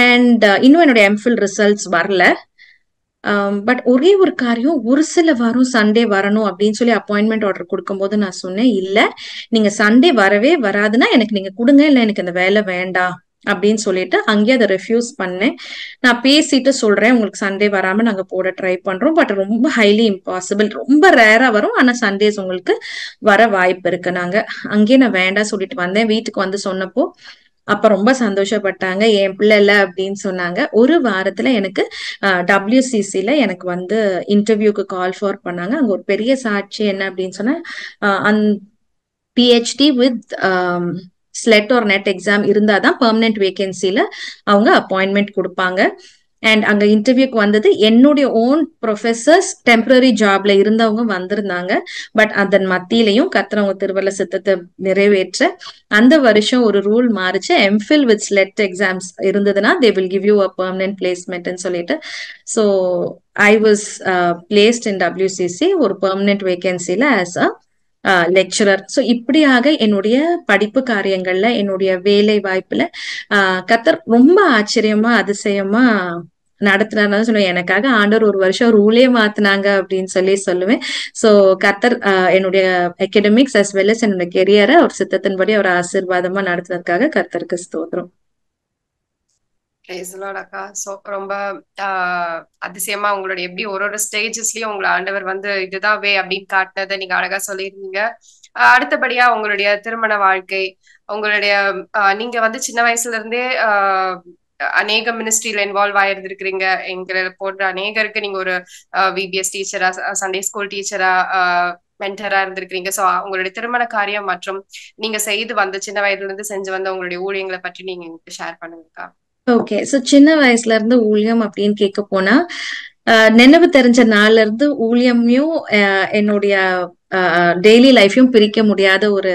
அண்ட் uh, இன்னும் என்னுடைய எம்ஃபில் ரிசல்ட்ஸ் வரல பட் ஒரே ஒரு காரியம் ஒரு சில வாரம் சண்டே வரணும் அப்படின்னு சொல்லி அப்பாயின்மெண்ட் ஆர்டர் கொடுக்கும்போது நான் சொன்னேன் இல்ல நீங்க சண்டே வரவே வராதுன்னா எனக்கு நீங்க கொடுங்க இல்லை எனக்கு இந்த வேலை வேண்டாம் அப்படின்னு சொல்லிட்டு அங்கேயே அதை ரெஃப்யூஸ் பண்ணேன் நான் பேசிட்டு சொல்றேன் உங்களுக்கு சண்டே வராம நாங்க போட ட்ரை பண்றோம் பட் ரொம்ப ஹைலி இம்பாசிபிள் ரொம்ப ரேரா வரும் ஆனா சண்டேஸ் உங்களுக்கு வர வாய்ப்பு இருக்கு நாங்க அங்கேயே நான் வேண்டாம் சொல்லிட்டு வந்தேன் வீட்டுக்கு வந்து சொன்னப்போ அப்ப ரொம்ப சந்தோஷப்பட்டாங்க என் பிள்ளைல அப்படின்னு சொன்னாங்க ஒரு வாரத்துல எனக்கு ல எனக்கு வந்து இன்டர்வியூக்கு கால் ஃபார் பண்ணாங்க அங்க ஒரு பெரிய சாட்சி என்ன அப்படின்னு சொன்னா அந் பிஹெச்டி வித் ஸ்லெட் ஒரு நெட் எக்ஸாம் இருந்தாதான் பெர்மனன்ட் வேகன்சில அவங்க அப்பாயின்மெண்ட் கொடுப்பாங்க அண்ட் அங்க இன்டர்வியூக்கு வந்தது என்னுடைய ஓன் ப்ரொஃபசர்ஸ் டெம்பரரி ஜாப்ல இருந்தவங்க வந்திருந்தாங்க பட் அதன் மத்தியிலையும் கத்திரவங்க திருவள்ள சித்தத்தை நிறைவேற்ற அந்த வருஷம் ஒரு ரூல் மாறிச்சு எம்ஃபில் வித் ஸ்லெட் எக்ஸாம்ஸ் இருந்ததுன்னா they will give you a permanent பிளேஸ்மெண்ட்னு சொல்லிட்டு so I was placed in WCC ஒரு பர்மனன்ட் வேகன்சில ஆஸ் அ லெக்சரர் ஸோ இப்படியாக என்னுடைய படிப்பு காரியங்கள்ல என்னுடைய வேலை வாய்ப்புல கத்தர் ரொம்ப ஆச்சரியமா அதிசயமா நடத்தினார்னு சொல்லுவேன் எனக்காக ஆண்டவர் ஒரு வருஷம் ரூலே மாத்தினாங்க அப்படின்னு சொல்லி சொல்லுவேன் ஸோ கத்தர் என்னுடைய அகடமிக்ஸ் அஸ் வெல் அஸ் என்னோட கெரியரை ஒரு சித்தத்தின்படி அவர் ஆசீர்வாதமா நடத்துனதுக்காக கர்த்தருக்கு ஸ்தோத்திரம் அக்கா ஸோ ரொம்ப அதிசயமா உங்களோட எப்படி ஒரு ஒரு ஸ்டேஜஸ்லயும் உங்களை ஆண்டவர் வந்து இதுதான் வே அப்படின்னு காட்டினதை நீங்க அழகா சொல்லியிருந்தீங்க அடுத்தபடியா உங்களுடைய திருமண வாழ்க்கை உங்களுடைய நீங்க வந்து சின்ன வயசுல இருந்தே அநேக மினிஸ்ட்ரியில இன்வால்வ் ஆயிருந்திருக்கிறீங்க எங்களை போன்ற அநேகருக்கு நீங்க ஒரு விபிஎஸ் டீச்சரா சண்டே ஸ்கூல் டீச்சரா மென்டரா இருந்திருக்கிறீங்க ஸோ உங்களுடைய திருமண காரியம் மற்றும் நீங்க செய்து வந்த சின்ன வயதுல இருந்து செஞ்சு வந்த உங்களுடைய ஊழியங்களை பற்றி நீங்க ஷேர் பண்ணுங்கக்கா ஓகே சோ சின்ன வயசுல இருந்து ஊழியம் அப்படின்னு கேட்க போனா நினைவு தெரிஞ்ச நாள்ல இருந்து ஊழியமையும் என்னுடைய டெய்லி லைஃபையும் பிரிக்க முடியாத ஒரு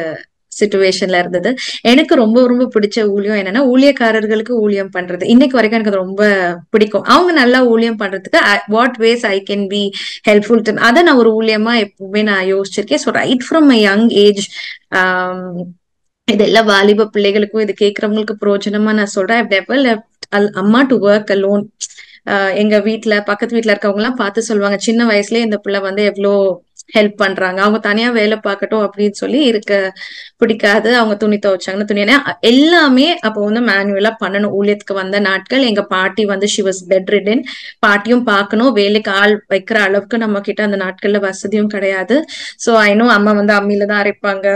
சுச்சுவேஷன்ல இருந்தது எனக்கு ரொம்ப ரொம்ப பிடிச்ச ஊழியம் என்னன்னா ஊழியக்காரர்களுக்கு ஊழியம் பண்றது இன்னைக்கு வரைக்கும் எனக்கு ரொம்ப பிடிக்கும் அவங்க நல்லா ஊழியம் பண்றதுக்கு what ways I can be helpful அதை நான் ஒரு ஊழியமா எப்பவுமே நான் யோசிச்சிருக்கேன் so right from my young age இதெல்லாம் வாலிப பிள்ளைகளுக்கும் இது கேட்கறவங்களுக்கு பிரோஜனமா நான் சொல்றேன் அம்மா டு ஒர்க் அலோன் எங்க வீட்டுல பக்கத்து வீட்டுல இருக்கவங்க எல்லாம் பார்த்து சொல்லுவாங்க சின்ன வயசுலயே இந்த பிள்ளை வந்து எவ்வளோ ஹெல்ப் பண்றாங்க அவங்க தனியா வேலை பார்க்கட்டும் அப்படின்னு சொல்லி இருக்க பிடிக்காது அவங்க துணி துவைச்சாங்கன்னு துணி எல்லாமே அப்போ வந்து மேனுவலா பண்ணணும் ஊழியத்துக்கு வந்த நாட்கள் எங்க பாட்டி வந்து ஷி வாஸ் பெட் ரிடன் பாட்டியும் பார்க்கணும் வேலைக்கு ஆள் வைக்கிற அளவுக்கு நம்ம கிட்ட அந்த நாட்கள்ல வசதியும் கிடையாது சோ ஐ அம்மா வந்து அம்மியில தான் அரைப்பாங்க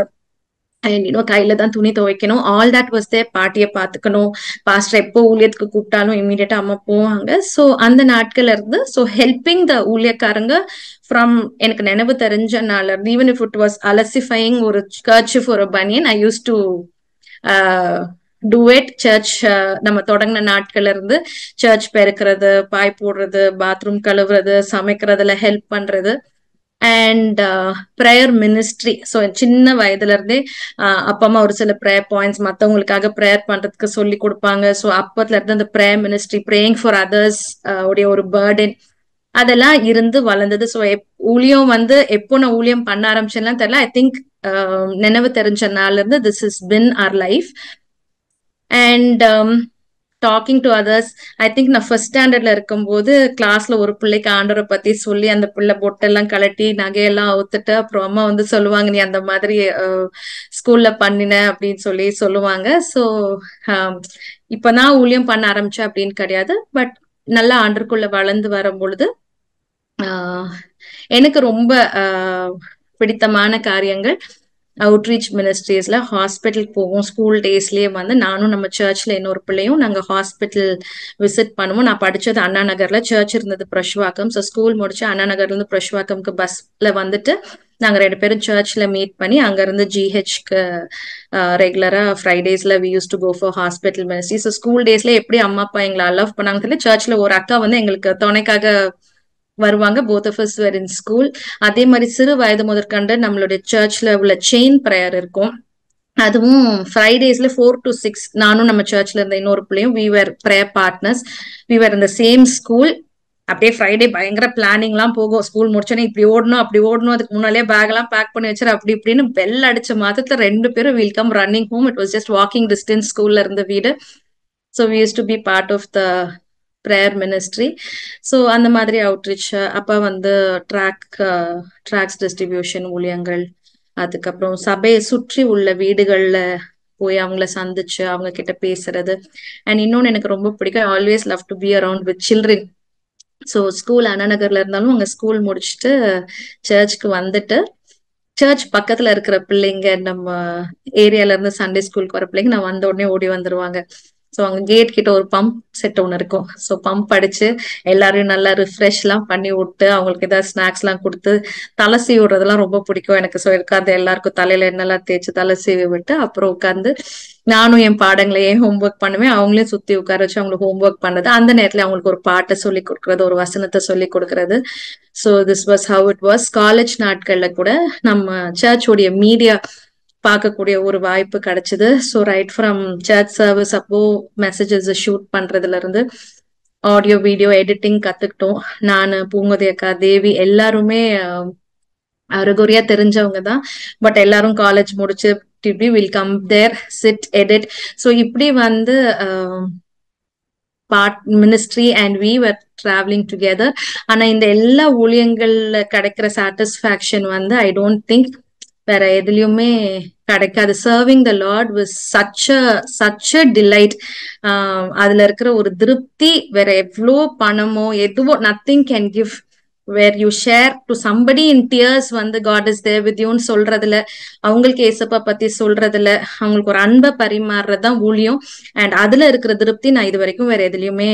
இன்னும் கையில தான் துணி துவைக்கணும் ஆல் தட் வாஸ் பாட்டிய பாட்டியை பாஸ்டர் எப்போ ஊழியத்துக்கு கூப்பிட்டாலும் இம்மிடியட்டா அம்மா போவாங்க சோ அந்த நாட்கள்ல இருந்து சோ ஹெல்பிங் த ஊழியக்காரங்க ஃப்ரம் எனக்கு நினைவு தெரிஞ்ச நாள் ஈவன் இஃப் இட் வாஸ் அலசிஃபைங் ஒரு கர்ச்சிஃப் ஒரு பனியன் ஐ யூஸ் டு டுவேட் சர்ச் நம்ம தொடங்கின நாட்கள்ல இருந்து சர்ச் பெருக்கிறது பாய் போடுறது பாத்ரூம் கழுவுறது சமைக்கிறதுல ஹெல்ப் பண்றது அண்ட் ப்ரேயர் மினிஸ்ட்ரி ஸோ சின்ன வயதுல இருந்தே அப்பா அம்மா ஒரு சில ப்ரேயர் பாயிண்ட்ஸ் மற்றவங்களுக்காக ப்ரேயர் பண்றதுக்கு சொல்லி கொடுப்பாங்க ஸோ அப்பத்துல இருந்து அந்த prayer ministry praying for others உடைய ஒரு பேர்டன் அதெல்லாம் இருந்து வளர்ந்தது ஸோ ஊழியம் வந்து எப்போ நான் ஊழியம் பண்ண ஆரம்பிச்சேன்லாம் தெரியல ஐ திங்க் நினைவு தெரிஞ்ச நாள்ல இருந்து this is been our life and talking to others I think நான் ஃபர்ஸ்ட் ஸ்டாண்டர்ட்ல இருக்கும்போது கிளாஸ்ல ஒரு பிள்ளைக்கு ஆண்டவரை பத்தி சொல்லி அந்த பிள்ளை பொட்டெல்லாம் கலட்டி நகையெல்லாம் அவுத்துட்டு அப்புறம் அம்மா வந்து சொல்லுவாங்க நீ அந்த மாதிரி ஸ்கூல்ல பண்ணின அப்படின்னு சொல்லி சொல்லுவாங்க ஸோ இப்பதான் ஊழியம் பண்ண ஆரம்பிச்சேன் அப்படின்னு கிடையாது பட் நல்லா ஆண்டருக்குள்ள வளர்ந்து வரும் பொழுது எனக்கு ரொம்ப பிடித்தமான காரியங்கள் அவுட்ரீச் மினிஸ்ட்ரிஸில் ஹாஸ்பிட்டல் போவோம் ஸ்கூல் டேஸ்லயே வந்து நானும் நம்ம சர்ச்ல இன்னொரு பிள்ளையும் நாங்க ஹாஸ்பிட்டல் விசிட் பண்ணுவோம் நான் படிச்சது அண்ணா நகர்ல சர்ச் இருந்தது பிரஷ்வாக்கம் ஸோ ஸ்கூல் முடிச்சு அண்ணா நகர்ல இருந்து பிரஷ்வாக்கம்க்கு பஸ்ல வந்துட்டு நாங்க ரெண்டு பேரும் சர்ச்ல மீட் பண்ணி இருந்து ஜிஹெச்க்கு ரெகுலரா ஃப்ரைடேஸ்ல we use to go for hospital ministry so school டேஸ்ல எப்படி அம்மா அப்பா எங்களை அலவ் பண்ணாங்க சர்ச்ல ஒரு அக்கா வந்து எங்களுக்கு துணைக்காக வருவாங்க both of us were in school அதே மாதிரி சிறு வயது முதற்கண்டு நம்மளுடைய சர்ச்ல உள்ள செயின் ப்ரேயர் இருக்கும் அதுவும் ஃப்ரைடேஸ்ல ஃபோர் டு சிக்ஸ் நானும் நம்ம சர்ச்ல இருந்த இன்னொரு பிள்ளையும் we were prayer partners we were இந்த சேம் ஸ்கூல் அப்படியே ஃப்ரைடே பயங்கர பிளானிங் எல்லாம் போகும் ஸ்கூல் முடிச்சோன்னே இப்படி ஓடணும் அப்படி ஓடணும் அதுக்கு முன்னாலே பேக் எல்லாம் பேக் பண்ணி வச்சிரு அப்படி இப்படின்னு பெல் அடிச்ச மாதத்துல ரெண்டு பேரும் will come running home it was just walking distance ஸ்கூல்ல இருந்த வீடு so we use to be part of the prayer ministry so அந்த மாதிரி அவுட்ரீச் அப்போ வந்து ட்ராக் ட்ராக்ஸ் டிஸ்ட்ரிபியூஷன் ஊழியங்கள் அதுக்கப்புறம் சபையை சுற்றி உள்ள வீடுகளில் போய் அவங்கள சந்திச்சு அவங்க கிட்ட பேசுறது அண்ட் இன்னொன்று எனக்கு ரொம்ப பிடிக்கும் always love to be around with children so school அண்ணநகர்ல இருந்தாலும் அங்கே ஸ்கூல் முடிச்சுட்டு சர்ச்சுக்கு வந்துட்டு சர்ச் பக்கத்துல இருக்கிற பிள்ளைங்க நம்ம ஏரியால இருந்து சண்டே ஸ்கூலுக்கு வர பிள்ளைங்க நான் வந்த உடனே ஓடி வந்துருவாங்க ஸோ அங்கே கேட் கிட்ட ஒரு பம்ப் செட் ஒன்று இருக்கும் ஸோ பம்ப் அடிச்சு எல்லாரையும் நல்லா எல்லாம் பண்ணி விட்டு அவங்களுக்கு ஏதாவது ஸ்நாக்ஸ் எல்லாம் கொடுத்து தலை சீவி விடுறதெல்லாம் ரொம்ப பிடிக்கும் எனக்கு ஸோ இருக்காது எல்லாருக்கும் தலையில என்னெல்லாம் தேய்ச்சி தலை சீவி விட்டு அப்புறம் உட்காந்து நானும் என் பாடங்களை ஏன் ஹோம்ஒர்க் பண்ணுவேன் அவங்களையும் சுத்தி உட்கார வச்சு அவங்களுக்கு ஹோம்ஒர்க் பண்ணது அந்த நேரத்துல அவங்களுக்கு ஒரு பாட்டை சொல்லி கொடுக்கறது ஒரு வசனத்தை சொல்லி கொடுக்கறது so this was how it was college நாட்கள்ல கூட நம்ம சர்ச்சோடைய மீடியா பார்க்கக்கூடிய ஒரு வாய்ப்பு கிடைச்சது so right from church service அப்போ மெசேஜஸ் ஷூட் பண்றதுல இருந்து ஆடியோ வீடியோ எடிட்டிங் கத்துக்கிட்டோம் நான் பூங்கோதி அக்கா தேவி எல்லாருமே அருகுறியா தெரிஞ்சவங்க தான் பட் எல்லாரும் காலேஜ் முடிச்சு டிபி will come there sit edit so இப்படி வந்து part ministry and we were travelling together ஆனா இந்த எல்லா ஊழியங்கள்ல கிடைக்கிற சாட்டிஸ்ஃபேக்ஷன் வந்து ஐ டோன்ட் திங்க் வேற எதுலயுமே கிடைக்காது serving the lord is such such a delight அதுல இருக்கிற ஒரு திருப்தி வேற எவ்வளோ பணமோ எதுவோ nothing can give where you share to somebody in tears வந்து காட் இஸ் தேர் வித் யூன்னு சொல்றதுல அவங்களுக்கு ஏசப்பா பத்தி சொல்றதுல அவங்களுக்கு ஒரு அன்பை பரிமாறுறதுதான் ஊழியம் அண்ட் அதுல இருக்கிற திருப்தி நான் இது வரைக்கும் வேற எதுலயுமே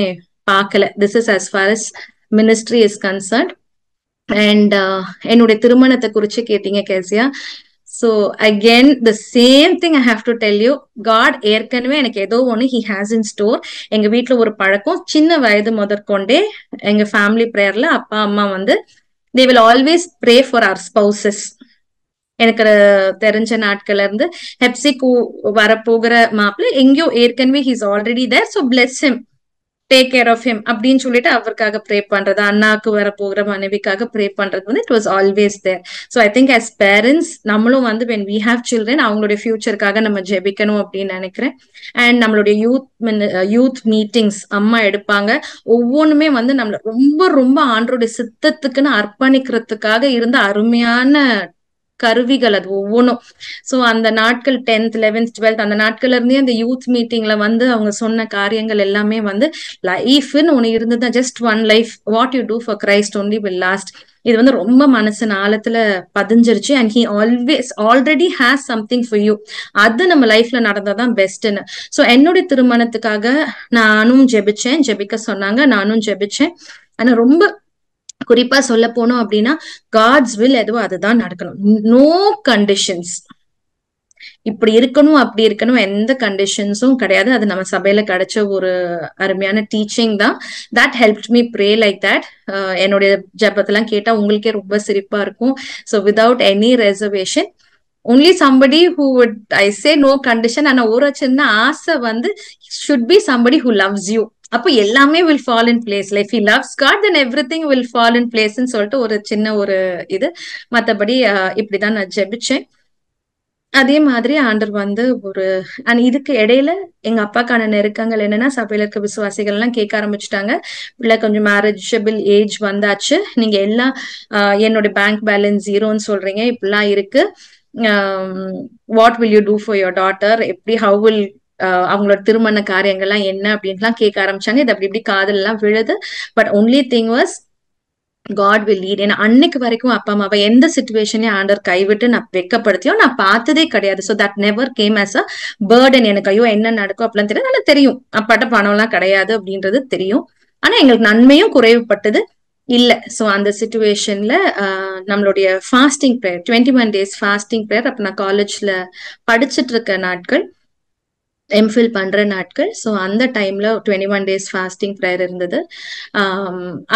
பார்க்கல this is as far as ministry is concerned and என்னுடைய திருமணத்தை குறிச்சு கேட்டீங்க Kezia so again, the same thing I have to tell you. God ஏற்கனவே எனக்கு ஏதோ ஒன்று ஹி ஹேஸ் இன் ஸ்டோர் எங்க வீட்டில் ஒரு பழக்கம் சின்ன வயது முதற்கொண்டே எங்க ஃபேமிலி ப்ரேயரில் அப்பா அம்மா வந்து they will always pray for our spouses எனக்கு தெரிஞ்ச நாட்கள்ல இருந்து ஹெப்சிக்கு வரப்போகிற மாப்பிள்ள எங்கேயோ ஏற்கனவே is already there so bless him take care of him அப்படின்னு சொல்லிட்டு அவருக்காக ப்ரே பண்றது அண்ணாக்கு வர போகிற மனைவிக்காக ப்ரே பண்றது வந்து it was always there so I think as parents நம்மளும் வந்து வென் வி ஹாவ் சில்ட்ரன் அவங்களுடைய ஃபியூச்சருக்காக நம்ம ஜெபிக்கணும் அப்படின்னு நினைக்கிறேன் அண்ட் நம்மளுடைய யூத் யூத் மீட்டிங்ஸ் அம்மா எடுப்பாங்க ஒவ்வொன்றுமே வந்து நம்மள ரொம்ப ரொம்ப ஆண்டோட சித்தத்துக்குன்னு அர்ப்பணிக்கிறதுக்காக இருந்த அருமையான கருவிகள் அது ஒவ்வொன்றும் ஸோ அந்த நாட்கள் டென்த் லெவன்த் டுவெல்த் அந்த நாட்கள்ல இருந்தே அந்த யூத் மீட்டிங்ல வந்து அவங்க சொன்ன காரியங்கள் எல்லாமே வந்து லைஃப்னு ஒன்று இருந்தது just one life what you do for Christ only will last இது வந்து ரொம்ப மனசு நாளத்துல பதிஞ்சிருச்சு and he always already has something for you அது நம்ம லைஃப்ல நடந்தாதான் பெஸ்ட்ன்னு ஸோ என்னுடைய திருமணத்துக்காக நானும் ஜெபிச்சேன் ஜெபிக்க சொன்னாங்க நானும் ஜெபிச்சேன் ஆனா ரொம்ப குறிப்பா சொல்ல போனோம் அப்படின்னா காட்ஸ் வில் எதுவும் அதுதான் நடக்கணும் நோ கண்டிஷன்ஸ் இப்படி இருக்கணும் அப்படி இருக்கணும் எந்த கண்டிஷன்ஸும் கிடையாது அது நம்ம சபையில கிடைச்ச ஒரு அருமையான டீச்சிங் தான் that help me pray like that என்னுடைய ஜபத்தெல்லாம் கேட்டா உங்களுக்கே ரொம்ப சிரிப்பா இருக்கும் so without any reservation only somebody who would I say no condition ஆனா ஒரு சின்ன ஆசை வந்து should be somebody who loves you அப்போ எல்லாமே will fall in place life he loves God then everything will fall in பிளேஸ்ன்னு சொல்லிட்டு ஒரு சின்ன ஒரு இது மற்றபடி இப்படிதான் நான் ஜெபிச்சேன் அதே மாதிரி ஆண்டர் வந்து ஒரு அண்ட் இதுக்கு இடையில எங்க அப்பாக்கான நெருக்கங்கள் என்னன்னா சபையில இருக்க விசுவாசிகள் எல்லாம் கேட்க ஆரம்பிச்சிட்டாங்க பிள்ளை கொஞ்சம் மேரேஜபிள் ஏஜ் வந்தாச்சு நீங்க எல்லாம் என்னோட பேங்க் பேலன்ஸ் ஜீரோன்னு சொல்றீங்க இப்படிலாம் இருக்கு what will you do for your daughter எப்படி ஹவு வில் அவங்களோட திருமண காரியங்கள்லாம் என்ன அப்படின்லாம் கேட்க ஆரம்பிச்சாங்க இது அப்படி இப்படி காதல் எல்லாம் விழுது but only thing was God will lead ஏன்னா அன்னைக்கு வரைக்கும் அப்பா அம்மாவை எந்த சுச்சுவேஷனையும் ஆண்டர் கைவிட்டு நான் வெக்கப்படுத்தியோ நான் பார்த்ததே கிடையாது so that never came as a burden எனக்கு ஐயோ என்ன நடக்கும் அப்படிலாம் தெரியும் நல்லா தெரியும் அப்பாட்ட பணம்லாம் கிடையாது அப்படின்றது தெரியும் ஆனா எங்களுக்கு நன்மையும் குறைவுபட்டது இல்லை ஸோ அந்த சுச்சுவேஷன்ல நம்மளுடைய fasting prayer twenty one days fasting prayer அப்போ நான் காலேஜ்ல படிச்சுட்டு இருக்க நாட்கள் எம்ஃபில் பண்ற நாட்கள் ஸோ அந்த டைம்ல twenty one days fasting prayer இருந்தது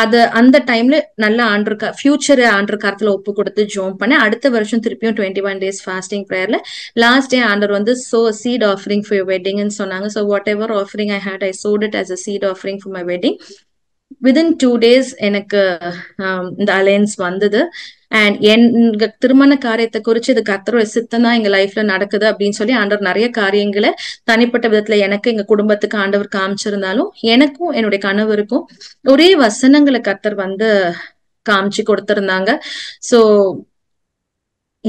அது அந்த டைம்ல நல்ல ஆண்டு ஃபியூச்சர் ஆண்டு காலத்துல ஒப்பு கொடுத்து ஜோம் பண்ணேன் அடுத்த வருஷம் திருப்பியும் டுவெண்ட்டி ஒன் டேஸ் ஃபாஸ்டிங் ப்ரேயர்ல லாஸ்ட் டே ஆண்டர் வந்து சோ சீட் ஆஃபரிங் ஃபார் வெட்டிங்னு சொன்னாங்க so whatever offering I had I sowed it as a seed offering for my wedding within two days எனக்கு இந்த அலையன்ஸ் வந்தது அண்ட் எங்க திருமண காரியத்தை குறிச்சு இது கத்தரோட சித்தம் தான் எங்க லைஃப்ல நடக்குது அப்படின்னு சொல்லி ஆண்டவர் நிறைய காரியங்களை தனிப்பட்ட விதத்துல எனக்கு எங்க குடும்பத்துக்கு ஆண்டவர் காமிச்சிருந்தாலும் எனக்கும் என்னுடைய கணவருக்கும் ஒரே வசனங்களை கத்தர் வந்து காமிச்சு கொடுத்திருந்தாங்க சோ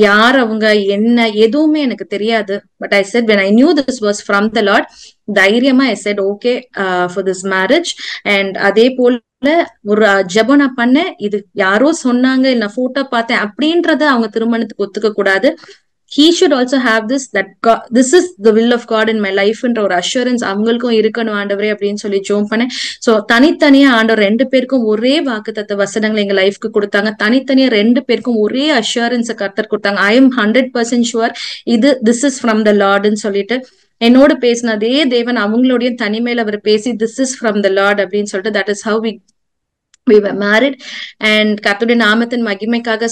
யார் அவங்க என்ன எதுவுமே எனக்கு தெரியாது but I said when I knew this was from the lord தைரியமா I said okay for this marriage and அதே போல் ஒரு uh, ஜபம் நான் பண்ணேன் இது யாரோ சொன்னாங்க நான் போட்டோ பார்த்தேன் அப்படின்றத அவங்க திருமணத்துக்கு ஒத்துக்க கூடாது he should also have this that this is the will of God in my லைஃப்ன்ற ஒரு அஷூரன்ஸ் அவங்களுக்கும் இருக்கணும் ஆண்டவரே அப்படின்னு சொல்லி ஜோம் பண்ணேன் ஸோ தனித்தனியா ஆண்டவர் ரெண்டு பேருக்கும் ஒரே வாக்கு தத்த வசனங்களை எங்க லைஃப்க்கு கொடுத்தாங்க தனித்தனியா ரெண்டு பேருக்கும் ஒரே அஷூரன்ஸை கர்த்தர் கொடுத்தாங்க I am hundred percent sure இது திஸ் இஸ் ஃப்ரம் த லார்டுன்னு சொல்லிட்டு என்னோட பேசின அதே தேவன் அவங்களுடைய தனிமையில் அவர் பேசி this is from the lord அப்படின்னு சொல்லிட்டு that is how we we were married and kathude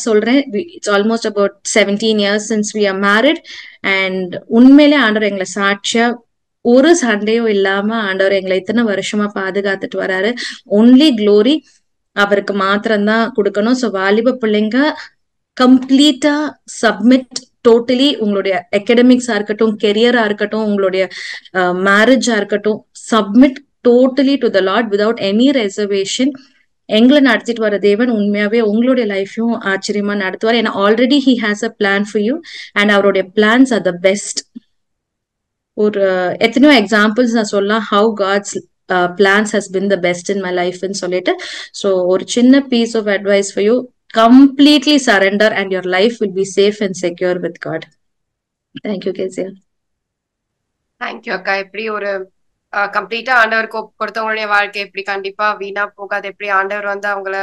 சொல்றேன் it's almost about seventeen years since we are married and உண்மையிலே ஆண்டவர் எங்களை சாட்சியா ஒரு சண்டையும் இல்லாம ஆண்டவர் எங்களை இத்தனை வருஷமா பாதுகாத்துட்டு வராரு ஒன்லி க்ளோரி அவருக்கு மாத்திரம்தான் கொடுக்கணும் ஸோ வாலிப பிள்ளைங்க கம்ப்ளீட்டா சப்மிட் டோட்டலி உங்களுடைய அகாடமிக்ஸா இருக்கட்டும் கெரியரா இருக்கட்டும் உங்களுடைய மேரேஜா இருக்கட்டும் submit totally to the lord without any reservation எங்களை நடத்திட்டு வர தேவன் உண்மையாவே உங்களுடைய லைஃபையும் ஆச்சரியமா நடத்துவார் ஏன்னா already he has a plan for you and அவருடைய பிளான்ஸ் ஆர் த பெஸ்ட் ஒரு எத்தனையோ எக்ஸாம்பிள்ஸ் நான் சொல்லலாம் how God's plans has been the best in my லைஃப்னு சொல்லிட்டு ஸோ ஒரு சின்ன piece of advice for you completely surrender and your life will be safe and secure with God thank you Kezia thank you அக்கா இப்படி ஒரு கம்ப்ளீட்டா ஆண்டவருக்கு கொடுத்தவங்களுடைய வாழ்க்கை எப்படி கண்டிப்பா வீணா போகாது எப்படி ஆண்டவர் வந்து அவங்கள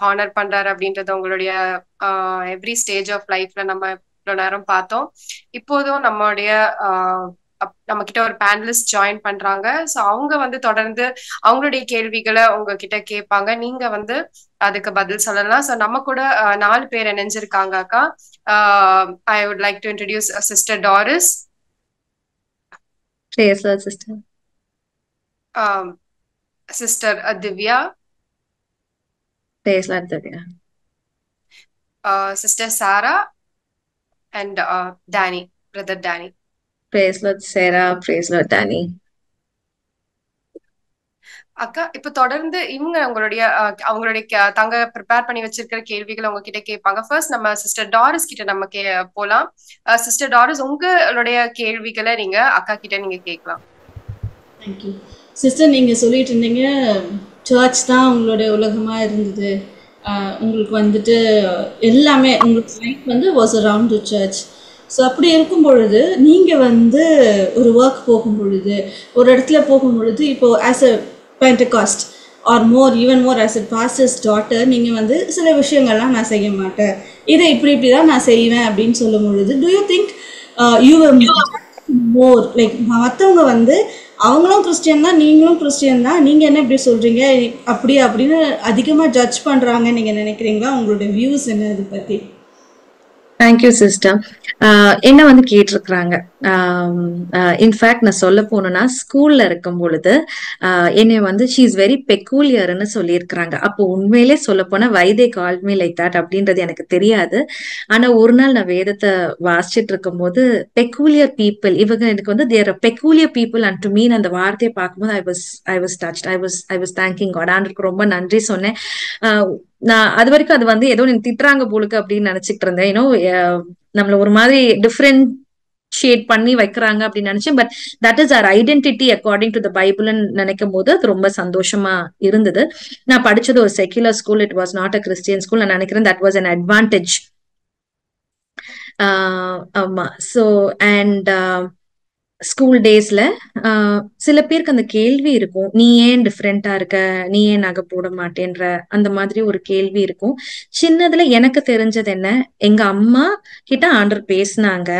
ஹானர் பண்றாரு அப்படின்றது உங்களுடைய எவ்ரி ஸ்டேஜ் ஆஃப் லைஃப்ல நம்ம இவ்வளவு நேரம் பார்த்தோம் இப்போதும் நம்மளுடைய நம்ம கிட்ட ஒரு பேனலிஸ்ட் ஜாயின் பண்றாங்க சோ அவங்க வந்து தொடர்ந்து அவங்களுடைய கேள்விகளை உங்ககிட்ட கேட்பாங்க நீங்க வந்து அதுக்கு பதில் சொல்லலாம் சோ நம்ம கூட நாலு பேர் இணைஞ்சிருக்காங்க அக்கா I would like to introduce sister Doris sister um, Sister Adivya. Yes, Adivya. Uh, Sister Sarah and uh, Danny, Brother Danny. Praise Lord Sarah, praise Lord Danny. அக்கா இப்ப தொடர்ந்து இவங்க உங்களுடைய அவங்களுடைய தங்க ப்ரிப்பேர் பண்ணி வச்சிருக்கிற கேள்விகள் உங்ககிட்ட கேட்பாங்க ஃபர்ஸ்ட் நம்ம சிஸ்டர் டாரிஸ் கிட்ட நம்ம கே போலாம் சிஸ்டர் டாரிஸ் உங்களுடைய கேள்விகளை நீங்க அக்கா கிட்ட நீங்க கேட்கலாம் தேங்க்யூ சிஸ்டர் நீங்கள் சொல்லிட்டு இருந்தீங்க சர்ச் தான் உங்களுடைய உலகமாக இருந்தது உங்களுக்கு வந்துட்டு எல்லாமே உங்களுக்கு லைஃப் வந்து was around to church so அப்படி இருக்கும் பொழுது நீங்கள் வந்து ஒரு ஒர்க் போகும் பொழுது ஒரு இடத்துல போகும் பொழுது இப்போது as a cast or more even more as a pastor's daughter நீங்கள் வந்து சில விஷயங்கள்லாம் நான் செய்ய மாட்டேன் இதை இப்படி இப்படி தான் நான் செய்வேன் அப்படின்னு சொல்லும் பொழுது do you think you more like மற்றவங்க வந்து அவங்களும் கிறிஸ்டியன் தான் நீங்களும் கிறிஸ்டியன் தான் நீங்கள் என்ன இப்படி சொல்கிறீங்க அப்படி அப்படின்னு அதிகமாக ஜட்ஜ் பண்ணுறாங்க நீங்கள் நினைக்கிறீங்களா உங்களுடைய வியூஸ் என்ன இதை பற்றி தேங்க்யூ சிஸ்டர் என்ன வந்து கேட்டிருக்கிறாங்க இன்ஃபேக்ட் நான் சொல்ல போனா ஸ்கூல்ல இருக்கும் பொழுது என்னை வந்து ஷீ இஸ் வெரி பெக்கூலியர்னு சொல்லியிருக்கிறாங்க அப்போ உண்மையிலே சொல்ல போனா வைதே கால்மி லைக் தட் அப்படின்றது எனக்கு தெரியாது ஆனா ஒரு நாள் நான் வேதத்தை வாசிச்சுட்டு இருக்கும் போது பெக்கூலியர் பீப்புள் இவங்க எனக்கு வந்து their peculiar people and to mean அந்த வார்த்தையை பார்க்கும்போது I was I was touch I was I was thanking God ஆண்டுக்கு ரொம்ப நன்றி சொன்னேன் நான் அது வரைக்கும் அது வந்து ஏதோ நீ திட்டுறாங்க போலுக்கு அப்படின்னு நினைச்சிட்டு இருந்தேன் ஏன்னோ நம்மள ஒரு மாதிரி டிஃப்ரெண்ட் பண்ணி வைக்கிறாங்க அப்படின்னு நினைச்சேன் but that is our identity according to the பைபிள்னு நினைக்கும் போது அது ரொம்ப சந்தோஷமா இருந்தது நான் படிச்சது ஒரு secular school it was not a Christian school நான் நினைக்கிறேன் தட் வாஸ் அன் அட்வான்டேஜ் ஆமா சோ அண்ட் ஸ்கூல் டேஸ்ல சில பேருக்கு அந்த கேள்வி இருக்கும் நீ ஏன் டிஃப்ரெண்டா இருக்க நீ ஏன் நகை போட மாட்டேன்ற அந்த மாதிரி ஒரு கேள்வி இருக்கும் சின்னதுல எனக்கு தெரிஞ்சது என்ன எங்க அம்மா கிட்ட ஆண்டர் பேசினாங்க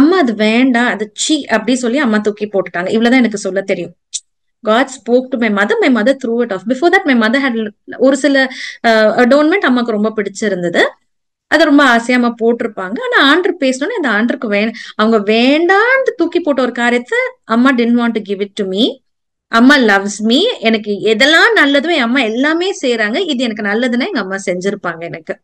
அம்மா அது வேண்டாம் அது சி அப்படி சொல்லி அம்மா தூக்கி போட்டுட்டாங்க இவ்வளவுதான் எனக்கு சொல்ல தெரியும் God spoke to my mother my mother through it of before that my mother had ஒரு சில அடோன்மெண்ட் அம்மாக்கு ரொம்ப பிடிச்சிருந்தது அதை ரொம்ப ஆசையாம போட்டிருப்பாங்க ஆனா ஆண்டர் பேசணும்னு அந்த ஆண்டருக்கு வே அவங்க வேண்டான்னு தூக்கி போட்ட ஒரு காரியத்தை அம்மா didn't want to give it to me அம்மா லவ்ஸ் மீ எனக்கு எதெல்லாம் நல்லதும் என் அம்மா எல்லாமே செய்யறாங்க இது எனக்கு நல்லதுன்னா எங்க அம்மா செஞ்சிருப்பாங்க எனக்கு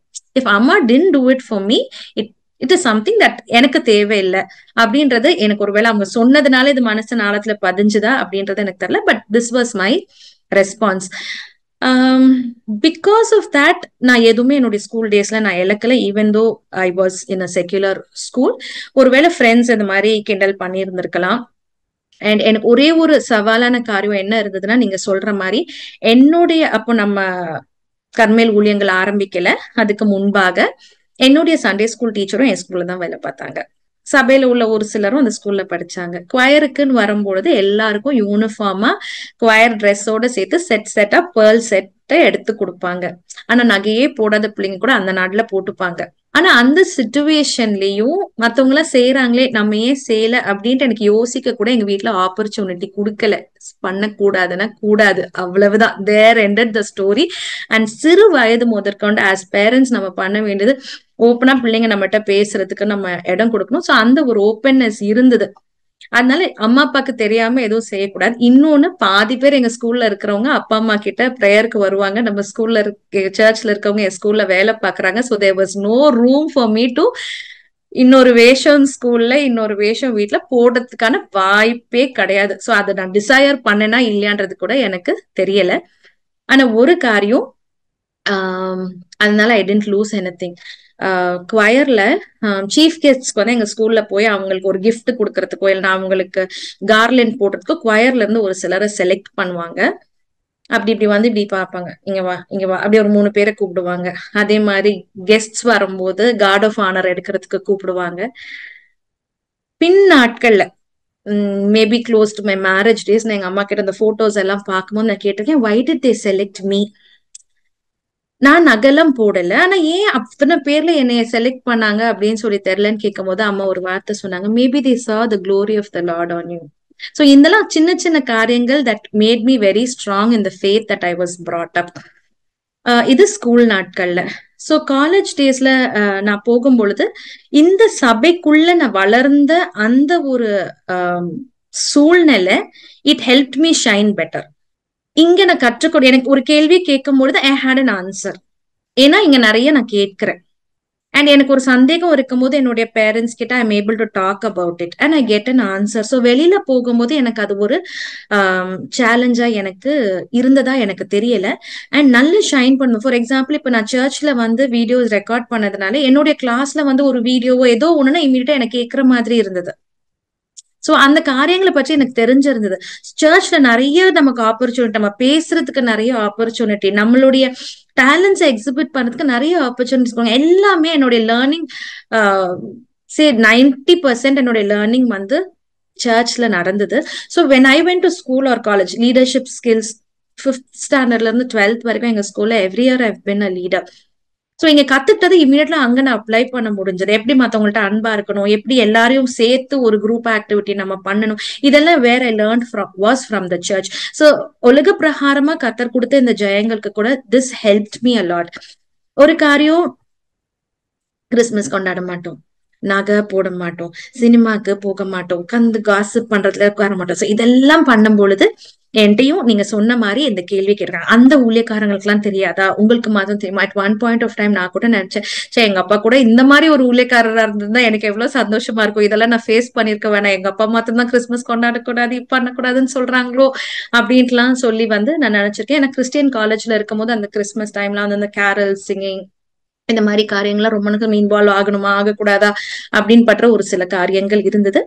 இஃப் அம்மா didn't do it for me it it is something that எனக்கு தேவையில்லை அப்படின்றது எனக்கு ஒருவேளை அவங்க சொன்னதுனால இது மனசு நாளத்துல பதிஞ்சுதா அப்படின்றது எனக்கு தெரியல but this was my response because of that நான் எதுவுமே என்னுடைய ஸ்கூல் டேஸ்ல நான் இழக்கல even though I was in a secular school ஒருவேளை ஃப்ரெண்ட்ஸ் இந்த மாதிரி கிண்டல் பண்ணியிருந்திருக்கலாம் அண்ட் எனக்கு ஒரே ஒரு சவாலான காரியம் என்ன இருந்ததுன்னா நீங்க சொல்ற மாதிரி என்னுடைய அப்போ நம்ம கர்மேல் ஊழியங்கள் ஆரம்பிக்கல அதுக்கு முன்பாக என்னுடைய சண்டே ஸ்கூல் டீச்சரும் என் ஸ்கூல்ல தான் வேலை பார்த்தாங்க சபையில உள்ள ஒரு சிலரும் அந்த ஸ்கூல்ல படிச்சாங்க குவயருக்குன்னு வரும்பொழுது எல்லாருக்கும் யூனிஃபார்மா குவயர் ட்ரெஸ்ஸோட சேர்த்து செட் செட்டா பேர்ல் செட்டை எடுத்து கொடுப்பாங்க ஆனா நகையே போடாத பிள்ளைங்க கூட அந்த நாட்டுல போட்டுப்பாங்க ஆனா அந்த சுச்சுவேஷன்லயும் மத்தவங்கள செய்யறாங்களே நம்ம ஏன் செய்யல அப்படின்ட்டு எனக்கு யோசிக்க கூட எங்க வீட்டுல ஆப்பர்ச்சுனிட்டி கொடுக்கல கூடாதுன்னா கூடாது அவ்வளவுதான் there ended the story and சிறு வயது முதற்கொண்டு ஆஸ் பேரண்ட்ஸ் நம்ம பண்ண வேண்டியது ஓப்பனா பிள்ளைங்க நம்மகிட்ட பேசுறதுக்கு நம்ம இடம் கொடுக்கணும் சோ அந்த ஒரு ஓப்பன்னஸ் இருந்தது அதனால அம்மா அப்பாக்கு தெரியாம எதுவும் செய்யக்கூடாது இன்னொன்னு பாதி பேர் எங்க ஸ்கூல்ல இருக்கிறவங்க அப்பா அம்மா கிட்ட ப்ரேயருக்கு வருவாங்க நம்ம ஸ்கூல்ல இருக்க சர்ச்ல இருக்கவங்க என் ஸ்கூல்ல வேலை பாக்குறாங்க so there was no room for me to இன்னொரு வேஷம் ஸ்கூல்ல இன்னொரு வேஷம் வீட்டுல போடுறதுக்கான வாய்ப்பே கிடையாது சோ அதை நான் டிசையர் பண்ணேனா இல்லையான்றது கூட எனக்கு தெரியல ஆனா ஒரு காரியம் அதனால I didn't lose anything குவயர்ல சீஃப் கெஸ்ட்க்கு வந்து எங்க ஸ்கூல்ல போய் அவங்களுக்கு ஒரு கிஃப்ட் கொடுக்கறதுக்கோ இல்லைனா அவங்களுக்கு கார்லண்ட் போடுறதுக்கோ குவயர்ல இருந்து ஒரு சிலரை செலக்ட் பண்ணுவாங்க அப்படி இப்படி வந்து இப்படி பார்ப்பாங்க இங்க வா இங்க வா அப்படி ஒரு மூணு பேரை கூப்பிடுவாங்க அதே மாதிரி கெஸ்ட்ஸ் வரும்போது கார்ட் ஆஃப் ஆனர் எடுக்கிறதுக்கு கூப்பிடுவாங்க பின் நாட்கள்ல maybe close to my marriage days நான் எங்க அம்மா கிட்ட அந்த போட்டோஸ் எல்லாம் பார்க்கும்போது நான் கேட்டிருக்கேன் why did they select me நான் நகலம் போடல ஆனா ஏன் அத்தனை பேர்ல என்னைய செலக்ட் பண்ணாங்க அப்படின்னு சொல்லி தெரியலன்னு கேட்கும் போது அம்மா ஒரு வார்த்தை சொன்னாங்க maybe they saw the glory of the lord on you so இதெல்லாம் சின்ன சின்ன காரியங்கள் that made me very strong in the faith that I was brought up இது ஸ்கூல் நாட்கள்ல ஸோ காலேஜ் டேஸ்ல நான் போகும் பொழுது இந்த சபைக்குள்ள நான் வளர்ந்த அந்த ஒரு சூழ்நிலை it help me shine better இங்க நான் கற்றுக்கொடு எனக்கு ஒரு கேள்வி கேட்கும் பொழுது ஐ ஹேட் அன் ஆன்சர் ஏன்னா இங்க நிறைய நான் கேட்கிறேன் அண்ட் எனக்கு ஒரு சந்தேகம் இருக்கும்போது என்னுடைய பேரண்ட்ஸ் கிட்ட I'm able to talk about it and I get an answer so வெளியில போகும்போது எனக்கு அது ஒரு சேலஞ்சா எனக்கு இருந்ததா எனக்கு தெரியல அண்ட் நல்ல ஷைன் பண்ணும் ஃபார் எக்ஸாம்பிள் இப்போ நான் சர்ச்ல வந்து வீடியோஸ் ரெக்கார்ட் பண்ணதுனால என்னுடைய கிளாஸ்ல வந்து ஒரு வீடியோவோ ஏதோ ஒண்ணுன்னா இமீடியட்டா எனக்கு கேட்குற மாதிரி இருந்தது சோ அந்த காரியங்களை பற்றி எனக்கு தெரிஞ்சிருந்தது சர்ச்ல நிறைய நமக்கு ஆப்பர்ச்சுனிட்டி நம்ம பேசுறதுக்கு நிறைய ஆப்பர்ச்சுனிட்டி நம்மளுடைய டேலண்ட்ஸை எக்ஸிபிட் பண்றதுக்கு நிறைய ஆப்பர்ச்சுனிட்டிஸ் எல்லாமே என்னுடைய லேர்னிங் சே நைன்டி பர்சன்ட் என்னுடைய லேர்னிங் வந்து சர்ச்ல நடந்தது so when I went to school or college leadership skills fifth ஸ்டாண்டர்ட்ல இருந்து டுவெல்த் வரைக்கும் எங்க ஸ்கூல்ல every year I been a leader so இங்க கத்துக்கிட்டது இமீடியட்லா அங்க நான் அப்ளை பண்ண முடிஞ்சது எப்படி மத்தவங்கள்ட்ட அன்பா இருக்கணும் எப்படி எல்லாரையும் சேர்த்து ஒரு குரூப் ஆக்டிவிட்டி நம்ம பண்ணணும் இதெல்லாம் வேற I learn from was from the church so உலக பிரகாரமா கத்தர் கொடுத்த இந்த ஜெயங்களுக்கு கூட திஸ் ஹெல்ப் மீ அலாட் ஒரு காரியம் கிறிஸ்மஸ் கொண்டாட மாட்டோம் நகை போட மாட்டோம் சினிமாக்கு போக மாட்டோம் உட்காந்து காசு பண்றதுல உட்கார மாட்டோம் சோ இதெல்லாம் பண்ணும் பொழுது என்கிட்டயும் நீங்க சொன்ன மாதிரி இந்த கேள்வி கேட்கறாங்க அந்த ஊழியக்காரங்களுக்குலாம் தெரியாதா உங்களுக்கு மாதம் தெரியுமா at one point of time நான் கூட நினைச்சேன் சே எங்க அப்பா கூட இந்த மாதிரி ஒரு ஊழியக்காரரா இருந்திருந்தா எனக்கு எவ்வளவு சந்தோஷமா இருக்கும் இதெல்லாம் நான் ஃபேஸ் பண்ணிருக்க வேணாம் எங்க அப்பா மாத்திரம் தான் கிறிஸ்மஸ் கொண்டாடக்கூடாது இப்ப பண்ணக்கூடாதுன்னு சொல்றாங்களோ அப்படின்ட்டுலாம் சொல்லி வந்து நான் நினைச்சிருக்கேன் ஏன்னா கிறிஸ்டியன் காலேஜ்ல இருக்கும்போது அந்த கிறிஸ்மஸ் டைம்ல வந்து அந்த கேரல் சிங்கிங் இந்த மாதிரி காரியங்கள்லாம் ரொம்ப நேரம் இன்வால்வ் ஆகணுமா ஆகக்கூடாதா அப்படின்னு பற்ற ஒரு சில காரியங்கள் இருந்தது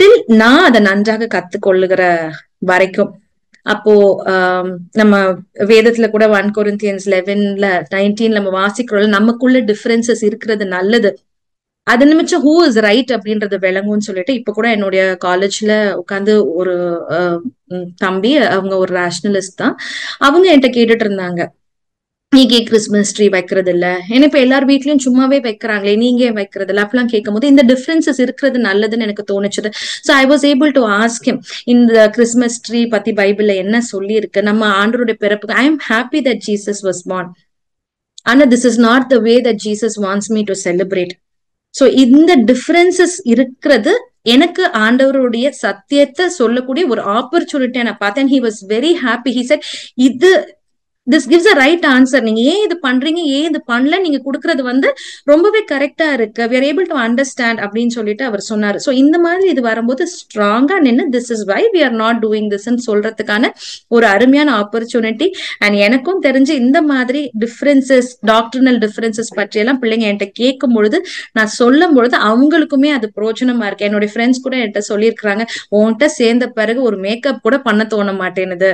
டில் நான் அதை நன்றாக கத்துக்கொள்ளுகிற வரைக்கும் அப்போ நம்ம வேதத்துல கூட ஒன் கொரிந்தியன்ஸ் லெவன்ல நைன்டீன் நம்ம வாசிக்கிறோம் நமக்குள்ள டிஃபரன்சஸ் இருக்கிறது நல்லது அது நிமிச்சம் ஹூ இஸ் ரைட் அப்படின்றது விளங்கும்னு சொல்லிட்டு இப்ப கூட என்னுடைய காலேஜ்ல உட்காந்து ஒரு தம்பி அவங்க ஒரு ரேஷனலிஸ்ட் தான் அவங்க என்கிட்ட கேட்டுட்டு இருந்தாங்க இன்னைக்கு கிறிஸ்மஸ் ட்ரீ வைக்கிறது இல்ல ஏன்னா இப்ப எல்லார் வீட்லயும் சும்மாவே வைக்கிறாங்களே நீங்க ஏன் வைக்கிறது இல்ல அப்படிலாம் கேட்கும் போது இந்த டிஃபரன்சஸ் இருக்கிறது நல்லதுன்னு எனக்கு தோணுச்சு so I was able to ask him இந்த கிறிஸ்மஸ் ட்ரீ பத்தி பைபிள்ல என்ன சொல்லி இருக்கு நம்ம ஆண்டருடைய பிறப்பு I am happy that Jesus was born ஆனா this is not the way that Jesus wants me to celebrate so இந்த டிஃபரன்சஸ் இருக்கிறது எனக்கு ஆண்டவருடைய சத்தியத்தை சொல்லக்கூடிய ஒரு ஆப்பர்ச்சுனிட்டியை நான் பார்த்தேன் he was very happy he said இது this gives a right answer நீங்க ஏன் இது பண்றீங்க ஏன் இது பண்ணல நீங்க கொடுக்கறது வந்து ரொம்பவே கரெக்டா இருக்கு விர் ஏபிள் டு அண்டர்ஸ்டாண்ட் அப்படின்னு சொல்லிட்டு அவர் சொன்னாரு ஸோ இந்த மாதிரி இது வரும்போது ஸ்ட்ராங்கா நின்று this is why we are not doing திஸ்ன்னு சொல்றதுக்கான ஒரு அருமையான ஆப்பர்ச்சுனிட்டி அண்ட் எனக்கும் தெரிஞ்சு இந்த மாதிரி டிஃபரன்சஸ் டாக்டர்னல் டிஃபரன்சஸ் பற்றியெல்லாம் பிள்ளைங்க என்கிட்ட கேட்கும் பொழுது நான் சொல்லும் பொழுது அவங்களுக்குமே அது பிரோஜனமா இருக்கு என்னுடைய ஃப்ரெண்ட்ஸ் கூட என்கிட்ட சொல்லியிருக்கிறாங்க உன்கிட்ட சேர்ந்த பிறகு ஒரு மேக்கப் கூட பண்ண தோண மாட்டேனுது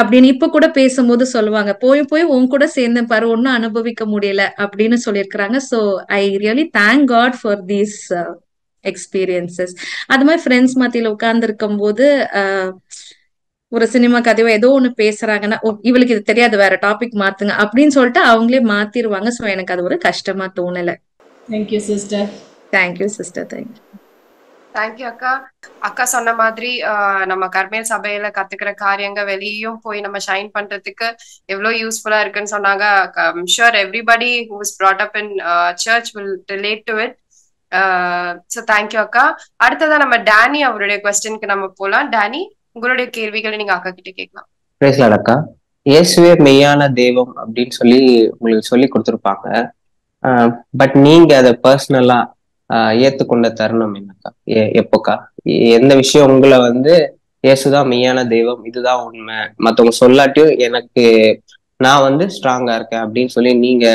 அப்படின்னு இப்ப கூட பேசும்போது சொல்லுவாங்க போய் போய் உன் கூட சேர்ந்த பாரு ஒன்னும் அனுபவிக்க முடியல அப்படின்னு சொல்லியிருக்கிறாங்க so I really thank God for these experiences அது மாதிரி ஃப்ரெண்ட்ஸ் மத்தியில உட்கார்ந்து இருக்கும் போது uh, ஒரு சினிமா கதையோ ஏதோ ஒண்ணு பேசுறாங்கன்னா இவளுக்கு இது தெரியாது வேற டாபிக் மாத்துங்க அப்படின்னு சொல்லிட்டு அவங்களே மாத்திருவாங்க ஸோ எனக்கு அது ஒரு கஷ்டமா தோணல thank you sister thank you sister thank you thank you அக்கா அக்கா சொன்ன மாதிரி நம்ம கர்மேல் சபையில கத்துக்கிற காரியங்க வெளியும் போய் நம்ம ஷைன் பண்றதுக்கு எவ்வளவு யூஸ்ஃபுல்லா இருக்குன்னு சொன்னாங்க sure everybody who is brought up in church will relate to it so thank you அக்கா அடுத்ததா நம்ம டேனி அவருடைய கொஸ்டினுக்கு நம்ம போலாம் டேனி உங்களுடைய கேள்விகளை நீங்க அக்கா கிட்ட கேட்கலாம் பேசலாம் அக்கா இயேசுவே மெய்யான தெய்வம் அப்படின்னு சொல்லி உங்களுக்கு சொல்லி கொடுத்துருப்பாங்க பட் நீங்க அதை பர்சனலா ஏத்துக்கொண்ட தருணம் என்னக்கா எப்போக்கா எந்த விஷயம் உங்களை வந்து இயேசுதான் மெய்யான தெய்வம் இதுதான் உண்மை மத்தவங்க சொல்லாட்டியும் எனக்கு நான் வந்து ஸ்ட்ராங்கா இருக்கேன் அப்படின்னு சொல்லி நீங்க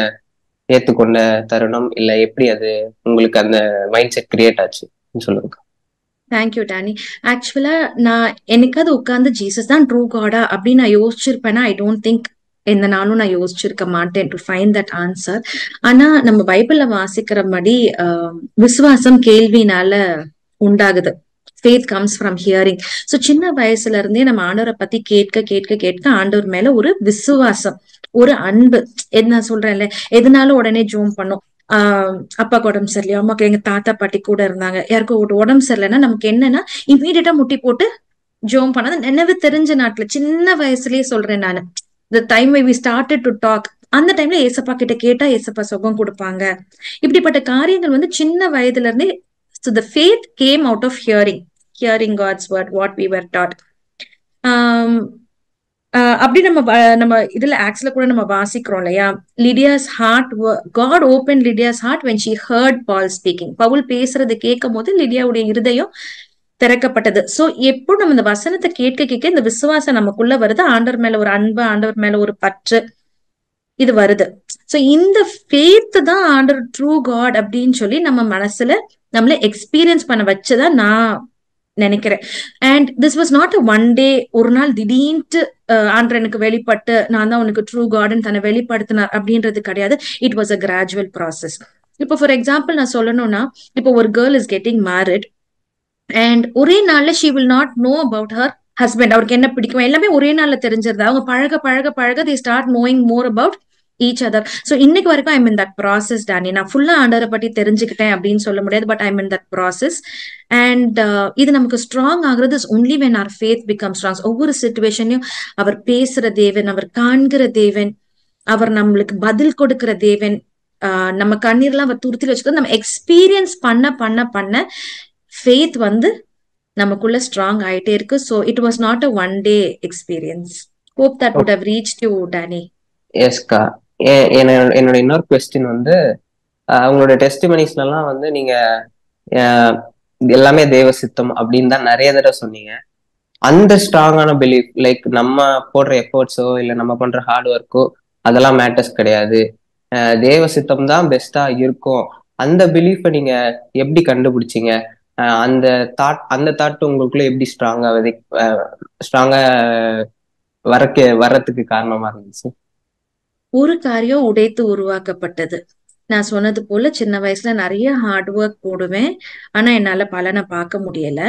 ஏத்துக்கொண்ட தருணம் இல்ல எப்படி அது உங்களுக்கு அந்த மைண்ட் செட் கிரியேட் ஆச்சு சொல்லுங்கக்கா தேங்க்யூ டேனி ஆக்சுவலா நான் எனக்காவது உட்காந்து ஜீசஸ் தான் ட்ரூ காடா அப்படின்னு நான் யோசிச்சிருப்பேன்னா ஐ டோன்ட் திங்க் எந்த நாளும் நான் யோசிச்சிருக்க மாட்டேன் டு ஃபைண்ட் தட் ஆன்சர் ஆனா நம்ம பைபிள்ல வாசிக்கிற மாதிரி விசுவாசம் கேள்வினால உண்டாகுது faith comes from hearing so சின்ன வயசுல இருந்தே நம்ம ஆண்டவரை பத்தி கேட்க கேட்க கேட்க ஆண்டவர் மேல ஒரு விசுவாசம் ஒரு அன்பு என்ன சொல்றேன்ல எதுனாலும் உடனே ஜூம் பண்ணும் ஆஹ் அப்பாக்கு உடம்பு சரியில்லையா அம்மாக்கு எங்க தாத்தா பாட்டி கூட இருந்தாங்க யாருக்கும் உடம்பு சரியில்லைன்னா நமக்கு என்னன்னா இமீடியட்டா முட்டி போட்டு ஜோம் பண்ணாத நினைவு தெரிஞ்ச நாட்டுல சின்ன வயசுலயே சொல்றேன் நான் the time why we started to talk அந்த டைம்ல ஏசப்பா கிட்ட கேட்டா ஏசப்பா சுகம் கொடுப்பாங்க இப்படிப்பட்ட காரியங்கள் வந்து சின்ன வயதுல இருந்தே so the faith came out of hearing hearing God's word what we were taught அப்படி நம்ம uh, நம்ம இதுல ஆக்ஸ்ல கூட நம்ம வாசிக்கிறோம் இல்லையா Lydia's heart God open Lydia's heart when she heard Paul speaking பவுல் பேசுறது கேட்கும் போது லிடியாவுடைய இருதயம் திறக்கப்பட்டது சோ எப்போ நம்ம இந்த வசனத்தை கேட்க கேட்க இந்த விசுவாசம் நமக்குள்ள வருது ஆண்டவர் மேல ஒரு அன்பு ஆண்டவர் மேல ஒரு பற்று இது வருது சோ இந்த ஃபேத்து தான் ஆண்டர் ட்ரூ காட் அப்படின்னு சொல்லி நம்ம மனசுல நம்மள எக்ஸ்பீரியன்ஸ் பண்ண வச்சுதான் நான் நினைக்கிறேன் and this was not a one day ஒரு நாள் திடீர்னு ஆண்டர் எனக்கு வெளிப்பட்டு நான் தான் உனக்கு ட்ரூ கார்டன் தன்னை வெளிப்படுத்தினார் அப்படின்றது கிடையாது it was a gradual process இப்போ ஃபார் எக்ஸாம்பிள் நான் சொல்லணும்னா இப்போ ஒரு girl is getting married and ஒரே நாள்ல she will not know about her husband அவருக்கு என்ன பிடிக்கும் எல்லாமே ஒரே நாள்ல தெரிஞ்சிருது அவங்க பழக பழக பழக they start knowing more about each other so இன்னைக்கு வரைக்கும் I mean that process Danny நான் ஃபுல்லா ஆண்டரை பற்றி தெரிஞ்சுக்கிட்டேன் அப்படின்னு சொல்ல முடியாது but I mean that process and இது நமக்கு ஸ்ட்ராங் ஆகுறது is only when our faith become strong ஒவ்வொரு சுச்சுவேஷனையும் அவர் பேசுற தேவன் அவர் காண்கிற தேவன் அவர் நம்மளுக்கு பதில் கொடுக்கிற தேவன் uh, நம்ம கண்ணீர்லாம் அவர் துருத்தி வச்சுக்கிறது நம்ம எக்ஸ்பீரியன்ஸ் பண்ண பண்ண பண்ண ஃபேத் வந்து நமக்குள்ள ஸ்ட்ராங் ஆயிட்டே இருக்கு so it was not a one day experience hope that would have reach you yes எஸ்கா என்னோட இன்னொரு கொஸ்டின் வந்து அவங்களோட டெஸ்டிமனிஸ்லாம் வந்து நீங்க எல்லாமே தேவ சித்தம் அப்படின்னு தான் நிறைய தடவை சொன்னீங்க அந்த ஸ்ட்ராங்கான பிலீஃப் லைக் நம்ம போடுற எஃபர்ட்ஸோ இல்லை நம்ம பண்ற ஹார்ட் ஒர்க்கோ அதெல்லாம் மேட்டர்ஸ் கிடையாது தேவ சித்தம் தான் பெஸ்டா இருக்கும் அந்த பிலீஃப நீங்க எப்படி கண்டுபிடிச்சிங்க அந்த தாட் அந்த தாட் உங்களுக்குள்ள எப்படி ஸ்ட்ராங்கா விதை ஸ்ட்ராங்கா வரக்க வர்றதுக்கு காரணமா இருந்துச்சு ஒரு காரியம் உடைத்து உருவாக்கப்பட்டது நான் சொன்னது போல சின்ன வயசுல நிறைய ஹார்ட் ஒர்க் போடுவேன் ஆனா என்னால பலனை பார்க்க முடியல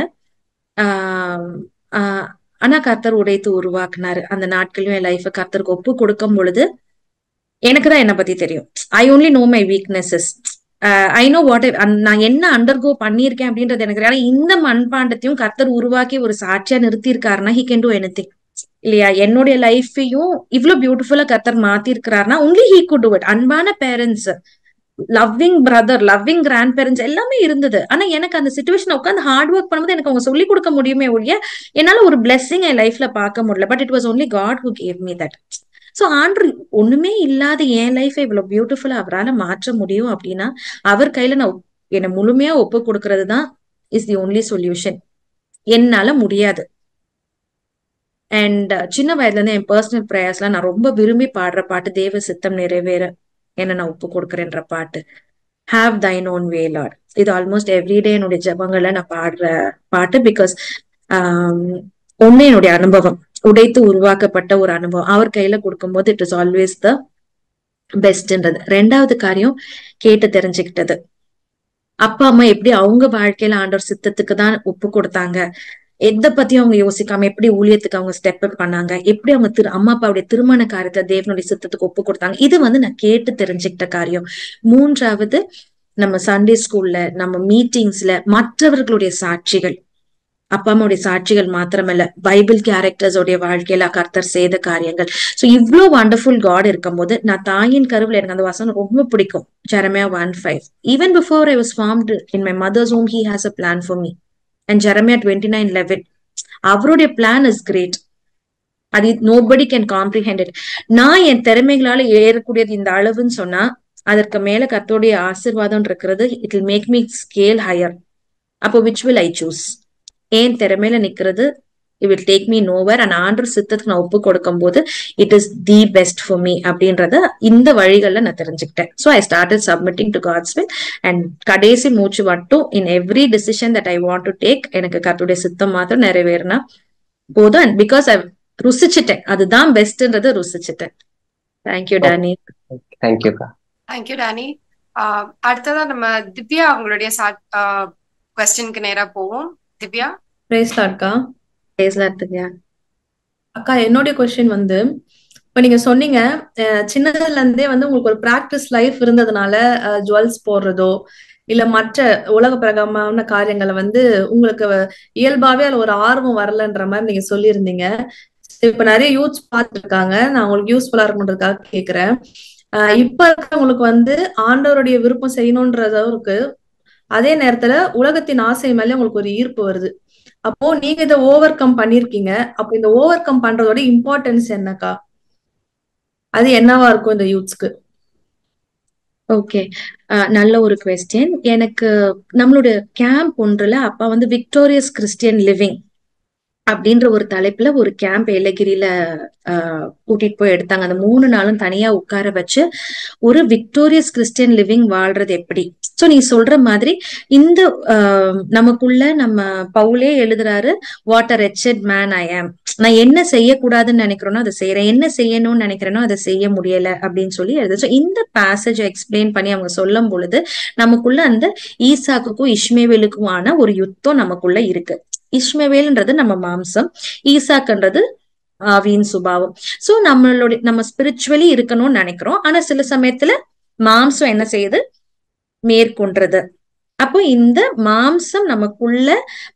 ஆனா கர்த்தர் உடைத்து உருவாக்குனாரு அந்த நாட்களும் என் லைஃப கர்த்தருக்கு ஒப்பு கொடுக்கும் பொழுது எனக்கு தான் என்னை பத்தி தெரியும் I only know my weaknesses I know what நான் என்ன அண்டர்கோ பண்ணியிருக்கேன் அப்படின்றது எனக்கு ஆனா இந்த மண்பாண்டத்தையும் கர்த்தர் உருவாக்கி ஒரு சாட்சியா நிறுத்திருக்காருன்னா he can do anything இல்லையா என்னுடைய லைஃபையும் இவ்வளவு பியூட்டிஃபுல்லா கர்த்தர் மாத்தி only he could do it அன்பான parents loving brother loving grandparents எல்லாமே இருந்தது ஆனா எனக்கு அந்த சுச்சுவேஷன் உட்காந்து ஹார்ட் ஒர்க் பண்ணும்போது எனக்கு அவங்க சொல்லிக் கொடுக்க முடியுமே ஒழிய என்னால ஒரு பிளெஸிங் என் லைஃப்ல பார்க்க முடியல but it was only God who gave me that so ஆண்டு ஒண்ணுமே இல்லாத என் லைஃப் இவ்வளவு பியூட்டிஃபுல்லா அவரால் மாற்ற முடியும் அப்படின்னா அவர் கையில நான் என்னை முழுமையா ஒப்பு கொடுக்கறது தான் இஸ் தி ஒன்லி சொல்யூஷன் என்னால முடியாது அண்ட் சின்ன வயதுல இருந்து என் பர்சனல் எல்லாம் நான் ரொம்ப விரும்பி பாடுற பாட்டு தேவ சித்தம் நிறைவேற என்ன நான் ஒப்பு கொடுக்குறேன்ற பாட்டு have thine own way lord இது ஆல்மோஸ்ட் எவ்ரிடே என்னுடைய ஜபங்கள்ல நான் பாடுற பாட்டு பிகாஸ் um, ஒன்னு என்னுடைய அனுபவம் உடைத்து உருவாக்கப்பட்ட ஒரு அனுபவம் அவர் கையில கொடுக்கும்போது இட் இஸ் ஆல்வேஸ் த பெஸ்ட்ன்றது ரெண்டாவது காரியம் கேட்டு தெரிஞ்சுக்கிட்டது அப்பா அம்மா எப்படி அவங்க வாழ்க்கையில ஆண்டவர் சித்தத்துக்கு தான் ஒப்பு கொடுத்தாங்க எதை பத்தியும் அவங்க யோசிக்காம எப்படி ஊழியத்துக்கு அவங்க ஸ்டெப் அப் பண்ணாங்க எப்படி அவங்க திரு அம்மா அப்பாவுடைய திருமண காரியத்தை தேவனுடைய சித்தத்துக்கு ஒப்பு கொடுத்தாங்க இது வந்து நான் கேட்டு தெரிஞ்சுக்கிட்ட காரியம் மூன்றாவது நம்ம சண்டே ஸ்கூல்ல நம்ம மீட்டிங்ஸ்ல மற்றவர்களுடைய சாட்சிகள் அப்பா அம்மாவுடைய சாட்சிகள் மாத்திரமல்ல பைபிள் கேரக்டர்ஸோடைய வாழ்க்கையில கர்த்தர் செய்த காரியங்கள் சோ இவ்வளவு வண்டர்ஃபுல் காட் இருக்கும்போது நான் தாயின் கருவில் எனக்கு அந்த வசனம் ரொம்ப பிடிக்கும் Jeremiah one five even before I was formed in my mother's home he has a plan for me and Jeremiah twenty nine eleven அவருடைய பிளான் இஸ் கிரேட் அது நோபடி கேன் காம்ப்ரிஹெண்டட் நான் என் திறமைகளால ஏறக்கூடியது இந்த அளவுன்னு சொன்னா அதற்கு மேல கத்தோடைய ஆசிர்வாதம் இருக்கிறது it will make me scale higher அப்போ விச் வில் ஐ சூஸ் என் திறமையில நிக்கிறது it will take me nowhere and ஆண்டு சித்தத்துக்கு நான் ஒப்பு கொடுக்கும் போது it is the best for me அப்படின்றத இந்த வழிகளில் நான் தெரிஞ்சுக்கிட்டேன் so I start submitting to God's will and கடைசி மூச்சு மட்டும் in every decision that I want to take எனக்கு கத்துடைய சித்தம் மாத்திரம் நிறைவேறினா போதும் அண்ட் பிகாஸ் ஐ ருசிச்சிட்டேன் அதுதான் பெஸ்ட்ன்றத ருசிச்சிட்டேன் thank you Danny thank you thank you Danny அடுத்ததான் நம்ம திவ்யா அவங்களுடைய கொஸ்டினுக்கு நேரா போவோம் திவ்யா பிரேஸ்லா அக்கா பிரேஸ்லா திவ்யா அக்கா என்னுடைய கொஸ்டின் வந்து இப்ப நீங்க சொன்னீங்க சின்னதுல இருந்தே வந்து உங்களுக்கு ஒரு பிராக்டிஸ் லைஃப் இருந்ததுனால ஜுவல்ஸ் போடுறதோ இல்ல மற்ற உலக பிரகமான காரியங்களை வந்து உங்களுக்கு இயல்பாவே அதுல ஒரு ஆர்வம் வரலன்ற மாதிரி நீங்க சொல்லியிருந்தீங்க இப்ப நிறைய யூத்ஸ் பார்த்துருக்காங்க நான் உங்களுக்கு யூஸ்ஃபுல்லா இருக்குன்றதுக்காக கேக்குறேன் இப்ப இருக்கிறவங்களுக்கு வந்து ஆண்டவருடைய விருப்பம் செய்யணுன்றதும் அதே நேரத்துல உலகத்தின் ஆசை மேலே உங்களுக்கு ஒரு ஈர்ப்பு வருது அப்போ நீங்க இதை ஓவர் கம் பண்ணிருக்கீங்க அப்போ இந்த ஓவர் கம் பண்றதோட இம்பார்ட்டன்ஸ் என்னக்கா அது என்னவா இருக்கும் இந்த யூத்ஸ்க்கு ஓகே நல்ல ஒரு கொஸ்டின் எனக்கு நம்மளோட கேம்ப் ஒன்றுல அப்பா வந்து விக்டோரியஸ் கிறிஸ்டியன் லிவிங் அப்படின்ற ஒரு தலைப்புல ஒரு கேம்ப் ஏலகிரியில கூட்டிட்டு போய் எடுத்தாங்க அந்த மூணு நாளும் தனியா உட்கார வச்சு ஒரு விக்டோரியஸ் கிறிஸ்டியன் லிவிங் வாழ்றது எப்படி சோ நீ சொல்ற மாதிரி இந்த நமக்குள்ள நம்ம பவுலே எழுதுறாரு வாட் அர் ரெச்சட் மேன் ஐ ஆம் நான் என்ன செய்யக்கூடாதுன்னு நினைக்கிறேனோ அதை செய்யறேன் என்ன செய்யணும்னு நினைக்கிறேனோ அதை செய்ய முடியல அப்படின்னு சொல்லி எழுது ஸோ இந்த பேசேஜ் எக்ஸ்பிளைன் பண்ணி அவங்க சொல்லும் பொழுது நமக்குள்ள அந்த ஈசாக்குக்கும் இஷ்மேவேலுக்குமான ஒரு யுத்தம் நமக்குள்ள இருக்கு இஸ்மவேல்ன்றது நம்ம மாம்சம் ஈசாக்குன்றது ஆவியின் சுபாவம் சோ நம்மளுடைய நம்ம ஸ்பிரிச்சுவலி இருக்கணும்னு நினைக்கிறோம் ஆனா சில சமயத்துல மாம்சம் என்ன செய்யுது மேற்கொன்றது அப்போ இந்த மாம்சம் நமக்குள்ள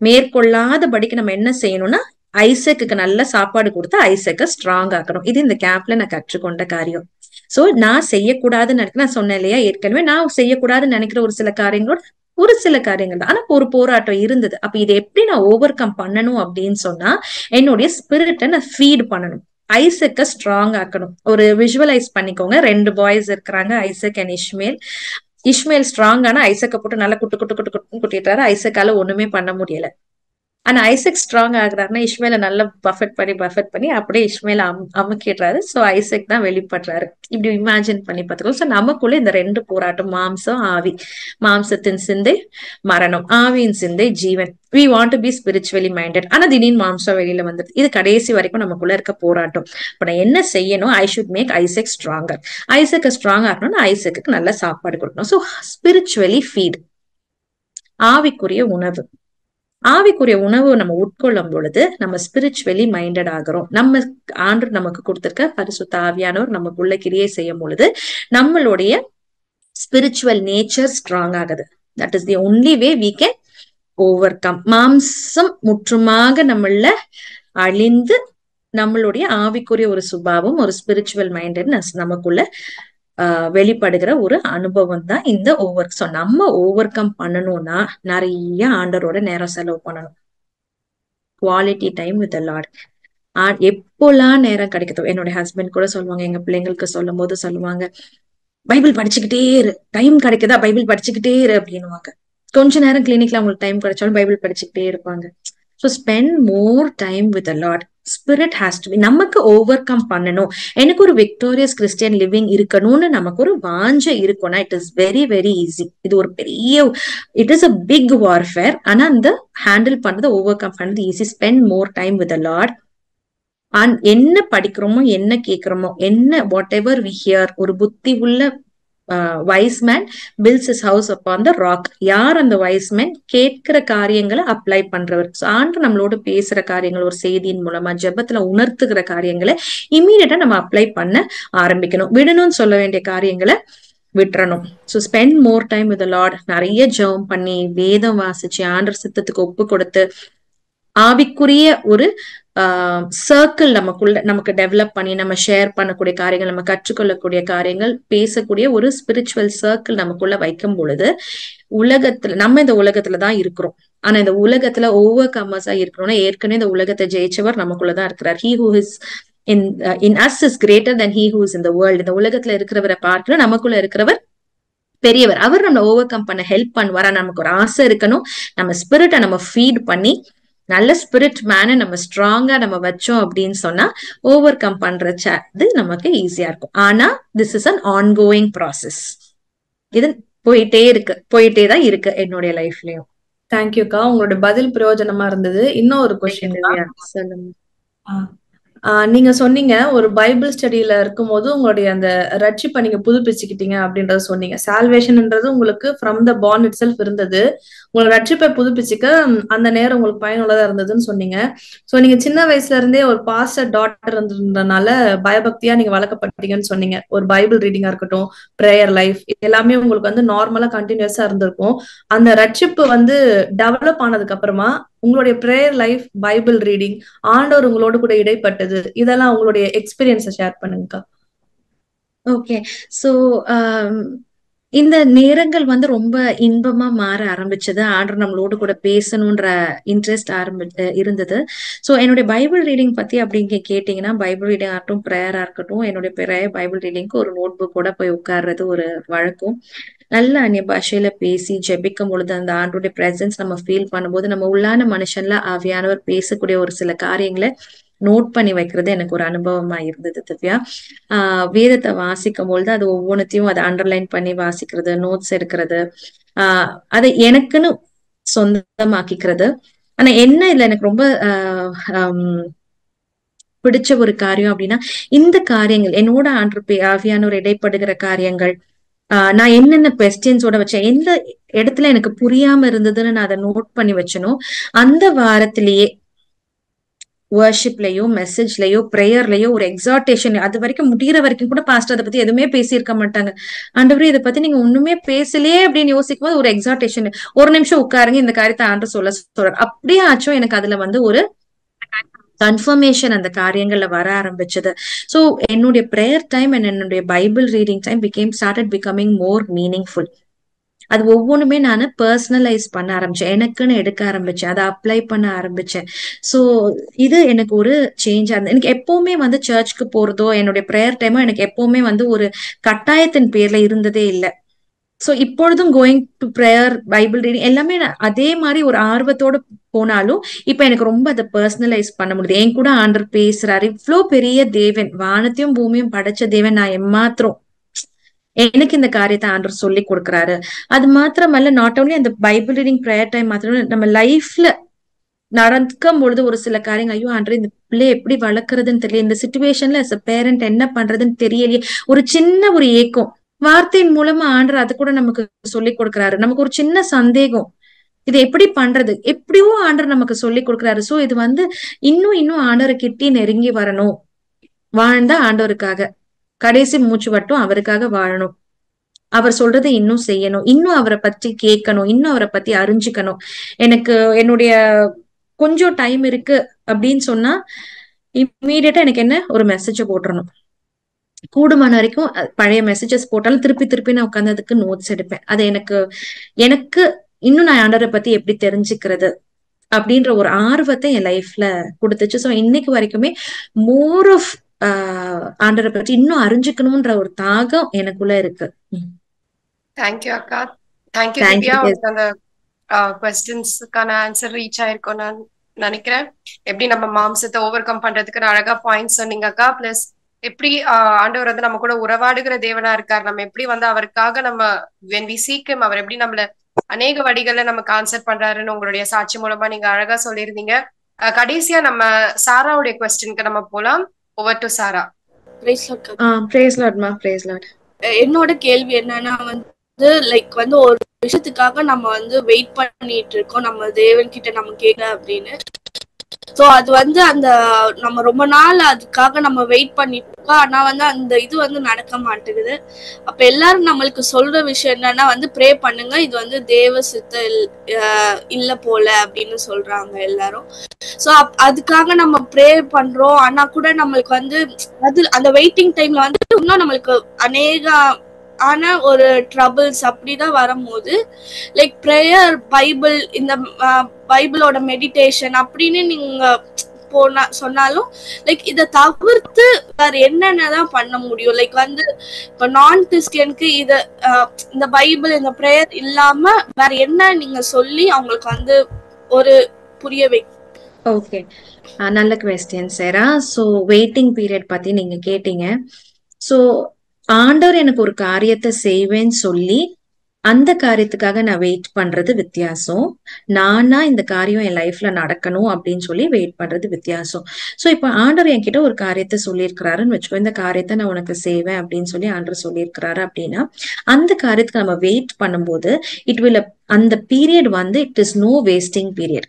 மேற்கொள்ளாத படிக்கு நம்ம என்ன செய்யணும்னா ஐசக்குக்கு நல்ல சாப்பாடு கொடுத்து ஐசக்க ஸ்ட்ராங் ஆக்கணும் இது இந்த கேம்ப்ல நான் கற்றுக்கொண்ட காரியம் சோ நான் செய்யக்கூடாதுன்னு நினைக்கிறேன் நான் சொன்னேன் இல்லையா ஏற்கனவே நான் செய்யக்கூடாதுன்னு நினைக்கிற ஒரு சில காரியங்களோட ஒரு சில காரியங்கள் தான் ஆனா ஒரு போராட்டம் இருந்தது அப்ப இதை எப்படி நான் ஓவர் கம் பண்ணணும் அப்படின்னு சொன்னா என்னுடைய ஸ்பிரிட்டை நான் ஃபீட் பண்ணணும் ஐசக்க ஸ்ட்ராங் ஆக்கணும் ஒரு விஷுவலைஸ் பண்ணிக்கோங்க ரெண்டு பாய்ஸ் இருக்கிறாங்க Isaac and Ishmael Ishmael strong ஆனா ஐசக்க போட்டு நல்லா குட்டு குட்டு குட்டு குட்டு குட்டிட்டாரு ஐசக்கால ஒண்ணுமே பண்ண முடியல ஆனா ஐசக் ஸ்ட்ராங் ஆகுறாருன்னா இஷ்மேல நல்லா பஃபெட் பண்ணி பஃபெட் பண்ணி அப்படியே இஷ்மேல அம் அமுக்கிடுறாரு ஸோ ஐசக் தான் வெளிப்படுறாரு இப்படி இமேஜின் பண்ணி பார்த்துக்கோ ஸோ நமக்குள்ள இந்த ரெண்டு போராட்டம் மாம்சம் ஆவி மாம்சத்தின் சிந்தை மரணம் ஆவியின் சிந்தை ஜீவன் we want to be spiritually minded ஆனா திடீர்னு மாம்சம் வெளியில வந்தது இது கடைசி வரைக்கும் நமக்குள்ள இருக்க போராட்டம் இப்போ நான் என்ன செய்யணும் I should make Isaac stronger ஐசக்கு ஸ்ட்ராங் ஆகணும்னா ஐசக்கு நல்ல சாப்பாடு கொடுக்கணும் ஸோ ஸ்பிரிச்சுவலி ஃபீட் ஆவிக்குரிய உணவு ஆவிக்குரிய உணவு நம்ம உட்கொள்ளும் பொழுது நம்ம ஸ்பிரிச்சுவலி மைண்டட் ஆகிறோம் நம்ம ஆண்டு நமக்கு கொடுத்திருக்க பரிசுத்த ஆவியானவர் நமக்குள்ள கிரியை செய்யும் பொழுது நம்மளுடைய ஸ்பிரிச்சுவல் நேச்சர் ஸ்ட்ராங் ஆகுது that is the only way we can overcome மாம்சம் முற்றுமாக நம்மள அழிந்து நம்மளுடைய ஆவிக்குரிய ஒரு சுபாவம் ஒரு ஸ்பிரிச்சுவல் மைண்டட் நமக்குள்ள வெளிப்படுகிற ஒரு அனுபவம் தான் இந்த ஓவர் ஸோ நம்ம ஓவர் கம் பண்ணணும்னா நிறைய ஆண்டரோட நேரம் செலவு பண்ணணும் குவாலிட்டி டைம் வித் லார்ட் எப்போல்லாம் நேரம் கிடைக்குதோ என்னுடைய ஹஸ்பண்ட் கூட சொல்லுவாங்க எங்க பிள்ளைங்களுக்கு சொல்லும் போது சொல்லுவாங்க பைபிள் படிச்சுக்கிட்டே இரு டைம் கிடைக்குதா பைபிள் படிச்சுக்கிட்டே இரு அப்படின்வாங்க கொஞ்ச நேரம் கிளினிக்ல அவங்களுக்கு டைம் கிடைச்சாலும் பைபிள் படிச்சுக்கிட்டே இருப்பாங்க so spend more time with a lot spirit has to be நமக்கு ஓவர் கம் பண்ணணும் எனக்கு ஒரு விக்டோரியஸ் கிறிஸ்டியன் லிவிங் இருக்கணும்னு நமக்கு ஒரு வாஞ்ச இருக்கணும் it is very very easy இது ஒரு பெரிய it is a big warfare ஆனா அந்த ஹேண்டில் பண்றது ஓவர் கம் பண்றது easy spend more time with a lord and என்ன படிக்கிறோமோ என்ன கேட்கிறோமோ என்ன வாட் எவர் வி ஹியர் ஒரு புத்தி உள்ள wise man builds his house upon the rock யார் அந்த வைஸ் மேன் கேட்கிற காரியங்களை அப்ளை பண்றவர் ஆண்டு நம்மளோட பேசுற காரியங்கள் ஒரு செய்தியின் மூலமா ஜபத்துல உணர்த்துகிற காரியங்களை இம்மீடியட்டா நம்ம அப்ளை பண்ண ஆரம்பிக்கணும் விடணும்னு சொல்ல வேண்டிய காரியங்களை விட்டுறணும் so spend more time with lord நிறைய ஜெபம் பண்ணி வேதம் வாசிச்சு ஆண்டர் சித்தத்துக்கு ஒப்பு கொடுத்து ஆவிக்குரிய ஒரு சர்க்கிள் நமக்குள்ள நமக்கு டெவலப் பண்ணி நம்ம ஷேர் பண்ணக்கூடிய காரியங்கள் நம்ம கற்றுக்கொள்ளக்கூடிய காரியங்கள் பேசக்கூடிய ஒரு ஸ்பிரிச்சுவல் சர்க்கிள் நமக்குள்ள வைக்கும் பொழுது உலகத்துல நம்ம இந்த உலகத்துல தான் இருக்கிறோம் ஆனா இந்த உலகத்துல ஓவர் கமர்ஸா இருக்கிறோம்னா ஏற்கனவே இந்த உலகத்தை ஜெயிச்சவர் நமக்குள்ளதான் இருக்கிறார் he who is in in us is greater than he is இந்த வேர்ல்டு இந்த உலகத்துல இருக்கிறவரை பார்க்கணும் நமக்குள்ள இருக்கிறவர் பெரியவர் அவர் நம்ம ஓவர் கம் பண்ண ஹெல்ப் பண்ணுவாரா நமக்கு ஒரு ஆசை இருக்கணும் நம்ம ஸ்பிரிட்டை நம்ம ஃபீட் பண்ணி நல்ல ஸ்பிரிட் மேனு நம்ம ஸ்ட்ராங்கா நம்ம வச்சோம் அப்படின்னு சொன்னா ஓவர் கம் பண்ற இது நமக்கு ஈஸியா இருக்கும் ஆனா this is an ongoing process இது போயிட்டே இருக்கு போயிட்டே தான் இருக்கு என்னுடைய லைஃப்லயும் தேங்க்யூக்கா உங்களோட பதில் பிரயோஜனமா இருந்தது இன்னும் ஒரு கொஸ்டின் சொல்லுங்க நீங்க சொன்னீங்க ஒரு பைபிள் ஸ்டடியில போது உங்களுடைய அந்த ரட்சிப்பை நீங்க புதுப்பிச்சுக்கிட்டீங்க அப்படின்றத சொன்னீங்க சால்வேஷன்ன்றது உங்களுக்கு from the born itself இருந்தது உங்களை ரட்சிப்பை புதுப்பிச்சுக்க அந்த நேரம் உங்களுக்கு பயனுள்ளதா இருந்ததுன்னு சொன்னீங்க ஸோ நீங்க சின்ன வயசுல இருந்தே ஒரு பாஸ்டர் டாட்டர் இருந்ததுனால பயபக்தியா நீங்க வளர்க்கப்பட்டீங்கன்னு சொன்னீங்க ஒரு பைபிள் ரீடிங்கா இருக்கட்டும் ப்ரேயர் லைஃப் எல்லாமே உங்களுக்கு வந்து நார்மலா கண்டினியூஸா இருந்திருக்கும் அந்த ரட்சிப்பு வந்து டெவலப் ஆனதுக்கு அப்புறமா உங்களுடைய ப்ரேயர் லைஃப் பைபிள் ரீடிங் ஆண்டவர் உங்களோட கூட இடைப்பட்டது இதெல்லாம் உங்களுடைய எக்ஸ்பீரியன்ஸை ஷேர் பண்ணுங்கக்கா ஓகே ஸோ um, இந்த நேரங்கள் வந்து ரொம்ப இன்பமா மாற ஆரம்பிச்சது ஆண்டர் நம்மளோடு கூட பேசணுன்ற இன்ட்ரெஸ்ட் ஆரம்பி இருந்தது ஸோ என்னுடைய பைபிள் ரீடிங் பத்தி அப்படிங்க கேட்டீங்கன்னா பைபிள் ரீடிங் ஆகட்டும் ப்ரேயரா இருக்கட்டும் என்னுடைய ப்ரேயர் பைபிள் ரீடிங்க்கு ஒரு நோட் கூட போய் உட்கார்றது ஒரு வழக்கம் நல்ல அந்நிய பாஷையில பேசி ஜெபிக்கும் பொழுது அந்த ஆண்டோட பிரசன்ஸ் நம்ம ஃபீல் பண்ணும்போது நம்ம உள்ளான மனுஷன்ல ஆவியானவர் பேசக்கூடிய ஒரு சில காரியங்களை நோட் பண்ணி வைக்கிறது எனக்கு ஒரு அனுபவமா இருந்தது திவ்யா ஆஹ் வேதத்தை வாசிக்கும் பொழுது அது ஒவ்வொன்றத்தையும் அதை அண்டர்லைன் பண்ணி வாசிக்கிறது நோட்ஸ் எடுக்கிறது ஆஹ் அதை எனக்குன்னு சொந்தமாக்கிக்கிறது ஆனா என்ன இதுல எனக்கு ரொம்ப பிடிச்ச ஒரு காரியம் அப்படின்னா இந்த காரியங்கள் என்னோட ஆண்டு ஆவியானோர் இடைப்படுகிற காரியங்கள் நான் என்னென்ன கொஸ்டின்ஸோட வச்சேன் எந்த இடத்துல எனக்கு புரியாம இருந்ததுன்னு நான் அதை நோட் பண்ணி வச்சனும் அந்த வாரத்திலேயே வேர்ஷிப்லயோ மெசேஜ்லயோ ப்ரேயர்லயோ ஒரு எக்ஸார்டேஷன் அது வரைக்கும் முடிகிற வரைக்கும் கூட பாஸ்ட் அதை பத்தி எதுவுமே பேசியிருக்க மாட்டாங்க ஆண்டவரே இதை பத்தி நீங்க ஒண்ணுமே பேசலையே அப்படின்னு யோசிக்கும் போது ஒரு எக்ஸார்டேஷன் ஒரு நிமிஷம் உட்காருங்க இந்த காரியத்தை ஆண்டு சொல்ல சொல்றாரு அப்படியே ஆச்சும் எனக்கு அதுல வந்து ஒரு கன்ஃபர்மேஷன் அந்த காரியங்கள்ல வர ஆரம்பிச்சது ஸோ என்னுடைய ப்ரேயர் டைம் அண்ட் என்னுடைய Bible reading time became started becoming more meaningful அது ஒவ்வொன்றுமே நான் பர்சனலைஸ் பண்ண ஆரம்பிச்சேன் எனக்குன்னு எடுக்க ஆரம்பிச்சேன் அதை அப்ளை பண்ண ஆரம்பிச்சேன் ஸோ இது எனக்கு ஒரு சேஞ்ச் ஆகுது எனக்கு எப்பவுமே வந்து சர்ச்சுக்கு போறதோ என்னுடைய ப்ரேயர் டைமோ எனக்கு எப்பவுமே வந்து ஒரு கட்டாயத்தின் பேர்ல இருந்ததே இல்லை ஸோ இப்பொழுதும் going to prayer Bible reading எல்லாமே அதே மாதிரி ஒரு ஆர்வத்தோட போனாலும் இப்ப எனக்கு ரொம்ப அதை பர்சனலைஸ் பண்ண முடியுது என் கூட ஆண்டர் பேசுறாரு இவ்வளோ பெரிய தேவன் வானத்தையும் பூமியும் படைச்ச தேவன் நான் எம்மாத்திரம் எனக்கு இந்த காரியத்தை ஆண்டர் சொல்லி கொடுக்குறாரு அது மாத்திரமல்ல நாட் ஓன்லி அந்த பைபிள் ரீடிங் ப்ரேயர் டைம் மாத்திரம் நம்ம லைஃப்ல நடக்கும் பொழுது ஒரு சில காரியங்கள் ஐயோ ஆண்டர் இந்த பிள்ளை எப்படி வளர்க்குறதுன்னு தெரியல இந்த சுச்சுவேஷன்ல அஸ் அ பேரண்ட் என்ன பண்றதுன்னு தெரியலையே ஒரு சின்ன ஒரு ஏக்கம் வார்த்தையின் மூலமா ஆண்டர் அது கூட நமக்கு சொல்லி கொடுக்குறாரு நமக்கு ஒரு சின்ன சந்தேகம் இது எப்படி பண்றது எப்படியோ ஆண்டர் நமக்கு சொல்லி கொடுக்குறாரு சோ இது வந்து இன்னும் இன்னும் ஆண்டரை கிட்டி நெருங்கி வரணும் வாழ்ந்த ஆண்டவருக்காக கடைசி மூச்சு வட்டும் அவருக்காக வாழணும் அவர் சொல்றதை இன்னும் செய்யணும் இன்னும் அவரை பத்தி கேட்கணும் இன்னும் அவரை பத்தி அறிஞ்சுக்கணும் எனக்கு என்னுடைய கொஞ்சம் டைம் இருக்கு அப்படின்னு சொன்னா இம்மீடியட்டா எனக்கு என்ன ஒரு மெசேஜ போட்டுறணும் கூடுமான வரைக்கும் பழைய மெசேஜஸ் போட்டாலும் திருப்பி திருப்பி நான் உட்காந்து அதுக்கு நோட்ஸ் எடுப்பேன் அது எனக்கு எனக்கு இன்னும் நான் ஆண்டரை பத்தி எப்படி தெரிஞ்சுக்கிறது அப்படின்ற ஒரு ஆர்வத்தை என் லைஃப்ல கொடுத்துச்சு ஸோ இன்னைக்கு வரைக்குமே மோர் ஆஃப் ஆண்டரை பற்றி இன்னும் அறிஞ்சுக்கணும்ன்ற ஒரு தாகம் எனக்குள்ள இருக்கு தேங்க்யூ அக்கா தேங்க்யூ திவ்யா அந்த கொஸ்டின்ஸுக்கான ஆன்சர் ரீச் ஆயிருக்கோம் நினைக்கிறேன் எப்படி நம்ம மாம்சத்தை ஓவர் கம் பண்றதுக்கு அழகா பாயிண்ட் சொன்னீங்க அக்கா பிளஸ் எப்படி ஆண்டவர் வந்து நம்ம கூட உறவாடுகிற தேவனா இருக்காரு நம்ம எப்படி வந்து அவருக்காக நம்ம வென் வி சீக்கிரம் அவர் எப்படி நம்மள அநேக வடிகளை நம்ம ஆன்சர் பண்றாருன்னு உங்களுடைய சாட்சி மூலமா நீங்க அழகா சொல்லியிருந்தீங்க கடைசியா நம்ம சாராவுடைய கொஸ்டின்க்கு நம்ம போலாம் ஓவர் டு சாரா என்னோட கேள்வி என்னன்னா வந்து லைக் வந்து ஒரு விஷயத்துக்காக நம்ம வந்து வெயிட் பண்ணிட்டு இருக்கோம் நம்ம தேவன் கிட்ட நம்ம கேட்க அப்படின்னு சோ அது வந்து அந்த நம்ம ரொம்ப நாள் அதுக்காக நம்ம வெயிட் பண்ணிட்டு இருக்கோம் ஆனா வந்து அந்த இது வந்து நடக்க மாட்டேங்குது அப்போ எல்லாரும் நம்மளுக்கு சொல்ற விஷயம் என்னன்னா வந்து ப்ரே பண்ணுங்க இது வந்து தேவ சித்த இல்ல போல அப்படின்னு சொல்றாங்க எல்லாரும் சோ அதுக்காக நம்ம ப்ரே பண்றோம் ஆனா கூட நம்மளுக்கு வந்து அது அந்த வெயிட்டிங் டைம்ல வந்து இன்னும் நம்மளுக்கு அநேக ஆன ஒரு ட்ரபிள்ஸ் அப்படிதான் வரும்போது லைக் ப்ரேயர் பைபிள் இந்த பைபிளோட மெடிடேஷன் அப்படின்னு நீங்க போனா சொன்னாலும் லைக் இதை தவிர்த்து வேற என்னென்னதான் பண்ண முடியும் லைக் வந்து இப்போ நான் கிறிஸ்டியனுக்கு இத இந்த பைபிள் இந்த ப்ரேயர் இல்லாம வேற என்ன நீங்க சொல்லி அவங்களுக்கு வந்து ஒரு புரிய வை ஓகே நல்ல question Sarah so waiting period பத்தி நீங்க கேட்டீங்க ஸோ ஆண்டவர் எனக்கு ஒரு காரியத்தை செய்வேன்னு சொல்லி அந்த காரியத்துக்காக நான் வெயிட் பண்றது வித்தியாசம் நானா இந்த காரியம் என் லைஃப்ல நடக்கணும் அப்படின்னு சொல்லி வெயிட் பண்றது வித்தியாசம் ஸோ இப்போ ஆண்டவர் என்கிட்ட ஒரு காரியத்தை சொல்லியிருக்கிறாருன்னு வச்சுக்கோ இந்த காரியத்தை நான் உனக்கு செய்வேன் அப்படின்னு சொல்லி ஆண்டர் சொல்லியிருக்கிறாரு அப்படின்னா அந்த காரியத்துக்கு நம்ம வெயிட் பண்ணும்போது இட் வில் அந்த பீரியட் வந்து it is no wasting period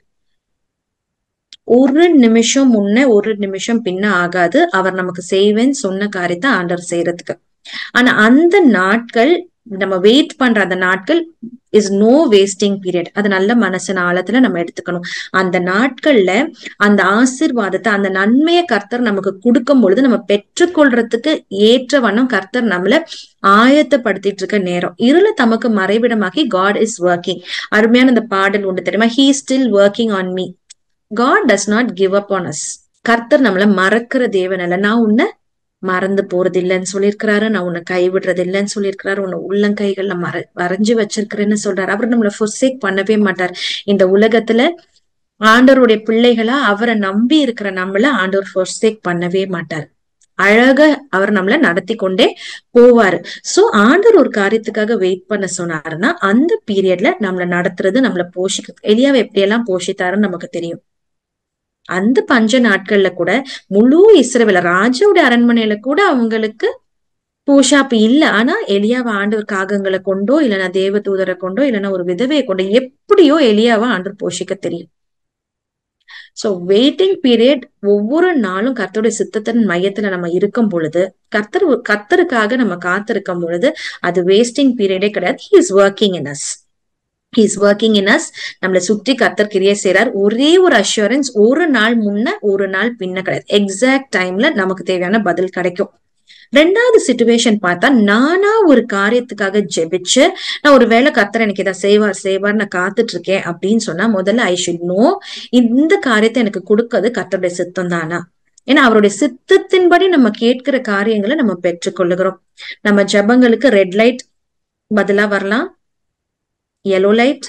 ஒரு நிமிஷம் முன்ன ஒரு நிமிஷம் பின்ன ஆகாது அவர் நமக்கு செய்வேன்னு சொன்ன காரியத்தை ஆண்டர் செய்யறதுக்கு ஆனா அந்த நாட்கள் நம்ம வெயிட் பண்ற அந்த நாட்கள் இஸ் நோ வேஸ்டிங் பீரியட் அது நல்ல மனசின் ஆழத்துல நம்ம எடுத்துக்கணும் அந்த நாட்கள்ல அந்த ஆசிர்வாதத்தை அந்த நன்மையை கர்த்தர் நமக்கு கொடுக்கும் பொழுது நம்ம பெற்றுக்கொள்றதுக்கு ஏற்ற வண்ணம் கர்த்தர் நம்மள ஆயத்தப்படுத்திட்டு இருக்க நேரம் இருள தமக்கு மறைவிடமாக்கி காட் இஸ் ஒர்க்கிங் அருமையான அந்த பாடல் உண்டு தெரியுமா he still working on me God does not give up on us கர்த்தர் நம்மள மறக்கிற தேவன் அல்ல நான் உன்னை மறந்து போறது இல்லைன்னு சொல்லியிருக்கிறாரு நான் உன்னை கைவிடுறது இல்லைன்னு சொல்லியிருக்கிறாரு உன்னை உள்ளங்கைகள்ல மற வரைஞ்சு வச்சிருக்கிறேன்னு சொல்றாரு அவர் நம்மளை ஃபொர்சேக் பண்ணவே மாட்டார் இந்த உலகத்துல ஆண்டவருடைய பிள்ளைகளா அவரை நம்பி இருக்கிற நம்மள ஆண்டவர் ஃபொர்சேக் பண்ணவே மாட்டார் அழக அவர் நம்மள நடத்தி கொண்டே போவாரு சோ ஆண்டர் ஒரு காரியத்துக்காக வெயிட் பண்ண சொன்னாருன்னா அந்த பீரியட்ல நம்மளை நடத்துறது நம்மள போஷிக்க எளியாவை எப்படியெல்லாம் போஷித்தாருன்னு நமக்கு தெரியும் அந்த பஞ்ச நாட்கள்ல கூட முழு இஸ்ரவேல ராஜாவுடைய அரண்மனையில கூட அவங்களுக்கு பூஷாப்பு இல்ல ஆனா எலியாவை ஆண்டவர் காகங்களை கொண்டோ இல்லைன்னா தேவ தூதரை கொண்டோ இல்லைன்னா ஒரு விதவையை கொண்டோ எப்படியோ எலியாவை ஆண்டு போஷிக்க தெரியும் சோ வெயிட்டிங் பீரியட் ஒவ்வொரு நாளும் கர்த்தருடைய சித்தத்தின் மையத்துல நம்ம இருக்கும் பொழுது கர்த்தர் கர்த்தருக்காக நம்ம காத்திருக்கும் பொழுது அது வேஸ்டிங் பீரியடே கிடையாது he is working in us is working in us நம்மளை சுற்றி கத்தர் கிரியே செய்யறார் ஒரே ஒரு அஷூரன்ஸ் ஒரு நாள் முன்ன ஒரு நாள் பின்ன கிடையாது எக்ஸாக்ட் டைம்ல நமக்கு தேவையான பதில் கிடைக்கும் ரெண்டாவது சுச்சுவேஷன் பார்த்தா நானா ஒரு காரியத்துக்காக ஜெபிச்சு நான் ஒரு வேலை கத்தர் எனக்கு இதை செய்வார் செய்வார் நான் காத்துட்டு இருக்கேன் அப்படின்னு சொன்னா முதல்ல ஐ ஷுட் நோ இந்த காரியத்தை எனக்கு கொடுக்கறது கத்தருடைய சித்தம் தானா ஏன்னா அவருடைய சித்தத்தின்படி நம்ம கேட்கிற காரியங்களை நம்ம பெற்றுக்கொள்ளுகிறோம் நம்ம ஜபங்களுக்கு ரெட் லைட் பதிலா வரலாம் எல்லோ லைட்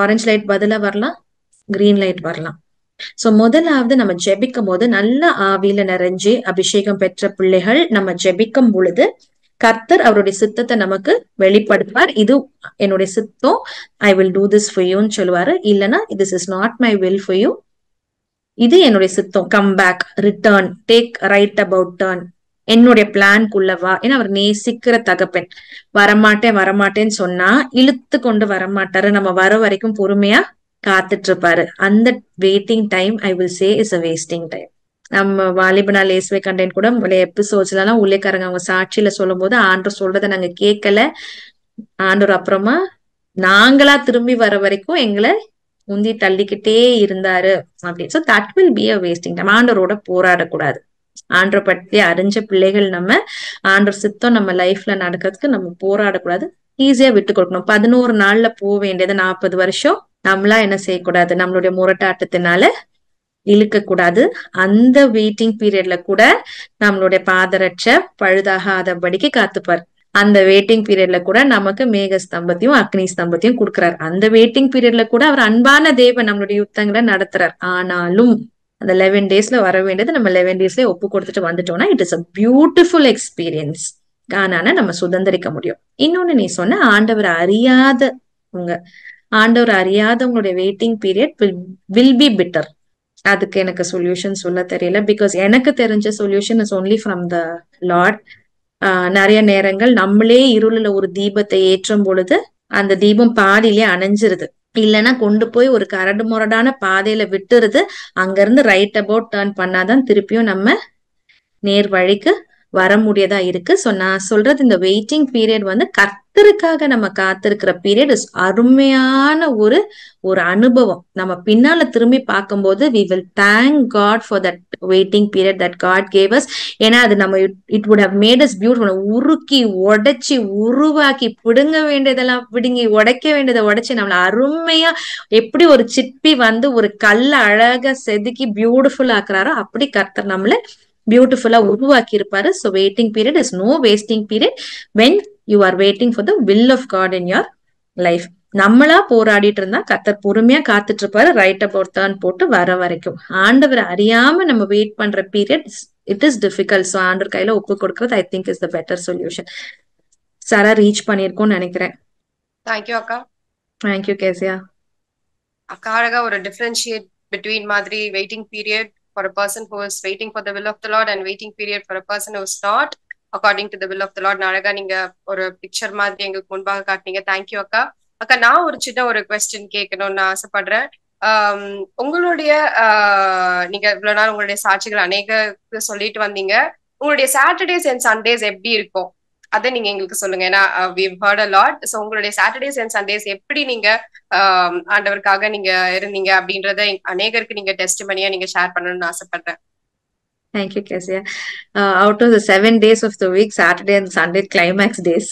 ஆரஞ்சு லைட் பதிலாக வரலாம் கிரீன் லைட் வரலாம் சோ முதலாவது நம்ம ஜெபிக்கும் போது நல்ல ஆவியில நிறைஞ்சு அபிஷேகம் பெற்ற பிள்ளைகள் நம்ம ஜெபிக்கும் பொழுது கர்த்தர் அவருடைய சித்தத்தை நமக்கு வெளிப்படுத்துவார் இது என்னுடைய சித்தம் I will do this for யூன்னு சொல்லுவாரு இல்லைன்னா this is not my will for you இது என்னுடைய சித்தம் come back return take right about turn என்னுடைய பிளான்குள்ள வா ஏன்னா அவர் நேசிக்கிற தகப்பன் வரமாட்டேன் வரமாட்டேன்னு சொன்னா இழுத்து கொண்டு வரமாட்டாரு நம்ம வர வரைக்கும் பொறுமையா காத்துட்டு இருப்பாரு அந்த waiting time I will say is a wasting time நம்ம வாலிபனா லேஸ்வே கண்டென்ட் கூட எபிசோட்ஸ்ல எல்லாம் உள்ளேக்காரங்க அவங்க சாட்சியில சொல்லும் போது ஆண்டர் சொல்றதை நாங்க கேட்கல ஆண்டவர் அப்புறமா நாங்களா திரும்பி வர வரைக்கும் எங்களை உந்தி தள்ளிக்கிட்டே இருந்தாரு அப்படின்னு so that will be a wasting time ஆண்டரோட போராடக்கூடாது ஆண்டரை பற்றி அறிஞ்ச பிள்ளைகள் நம்ம ஆண்டர் சித்தம் நம்ம லைஃப்ல நடக்கிறதுக்கு நம்ம போராடக்கூடாது ஈஸியா விட்டு கொடுக்கணும் பதினோரு நாள்ல போக வேண்டியது நாற்பது வருஷம் நம்மளா என்ன செய்யக்கூடாது நம்மளுடைய முரட்டாட்டத்தினால இழுக்க கூடாது அந்த வெயிட்டிங் பீரியட்ல கூட நம்மளுடைய பாதரட்ச பழுதாகாதபடிக்கு காத்துப்பார் அந்த வெயிட்டிங் பீரியட்ல கூட நமக்கு மேக ஸ்தம்பத்தையும் அக்னி ஸ்தம்பத்தையும் கொடுக்கிறார் அந்த வெயிட்டிங் பீரியட்ல கூட அவர் அன்பான தேவன் நம்மளுடைய யுத்தங்களை நடத்துறார் ஆனாலும் அந்த லெவன் டேஸ்ல வர வேண்டியது நம்ம லெவன் டேஸ்லயே ஒப்பு கொடுத்துட்டு வந்துட்டோம்னா it is a beautiful experience ஆனால நம்ம சுதந்திரிக்க முடியும் இன்னொன்னு நீ சொன்ன ஆண்டவர் உங்க ஆண்டவர் அறியாதவங்களுடைய waiting period will be bitter அதுக்கு எனக்கு சொல்யூஷன் சொல்ல தெரியல பிகாஸ் எனக்கு தெரிஞ்ச solution is only from the lord நிறைய நேரங்கள் நம்மளே இருளில் ஒரு தீபத்தை ஏற்றும் பொழுது அந்த தீபம் பாதியிலே அணைஞ்சிருது இல்லைன்னா கொண்டு போய் ஒரு கரடு முரடான பாதையில விட்டுறது அங்கிருந்து ரைட் அபவுட் டேர்ன் பண்ணாதான் திருப்பியும் நம்ம நேர் வழிக்கு வர முடியதா இருக்கு ஸோ நான் சொல்றது இந்த வெயிட்டிங் பீரியட் வந்து கர்த்தருக்காக நம்ம காத்திருக்கிற பீரியட் இஸ் அருமையான ஒரு ஒரு அனுபவம் நம்ம பின்னால திரும்பி பார்க்கும்போது we will thank God for that waiting period that God gave us ஏன்னா அது நம்ம it would have made us beautiful உருக்கி உடைச்சி உருவாக்கி பிடுங்க வேண்டியதெல்லாம் பிடுங்கி உடைக்க வேண்டியதை உடைச்சி நம்மளை அருமையா எப்படி ஒரு சிற்பி வந்து ஒரு கல்லை அழகா செதுக்கி பியூட்டிஃபுல் ஆக்குறாரோ அப்படி கர்த்தர் நம்மளை பியூட்டிஃபுல்லா உருவாக்கி இருப்பாரு so waiting period is no wasting period when you are waiting for the will of God in your life நம்மளா போராடிட்டு இருந்தா கத்தர் பொறுமையா காத்துட்டு இருப்பாரு ரைட் அபவுட் போட்டு வர வரைக்கும் ஆண்டவர் அறியாம நம்ம வெயிட் பண்ற period it is difficult so ஆண்டர் கையில ஒப்பு கொடுக்கறது I think is the better solution சரா ரீச் பண்ணிருக்கோம் நினைக்கிறேன் தேங்க்யூ அக்கா தேங்க்யூ கேசியா அக்கா அழகா ஒரு டிஃபரன்ஷியேட் பிட்வீன் மாதிரி waiting period for a person who is waiting for the will of the Lord and waiting period for a person who is not according to the will of the Lord அழகா நீங்க ஒரு picture மாதிரி எங்களுக்கு முன்பாக காட்டினீங்க thank you அக்கா அக்கா நான் ஒரு சின்ன ஒரு கொஸ்டின் கேட்கணும்னு ஆசைப்படுறேன் உங்களுடைய நீங்க இவ்வளவு நாள் உங்களுடைய சாட்சிகள் அநேக சொல்லிட்டு வந்தீங்க உங்களுடைய சாட்டர்டேஸ் அண்ட் சண்டேஸ் எப்படி இருக்கும் அதை நீங்க எங்களுக்கு சொல்லுங்க ஏன்னா we heard a lot so உங்களுடைய சாட்டர்டேஸ் அண்ட் சண்டேஸ் எப்படி நீங்க um, ஆண்டவருக்காக நீங்க இருந்தீங்க அப்படின்றத அநேகருக்கு நீங்க டெஸ்ட் மணியா நீங்க ஷேர் பண்ணணும்னு ஆசைப்படுறேன் Thank you, Kesia. Uh, out of the seven days of the week, Saturday and Sunday climax days.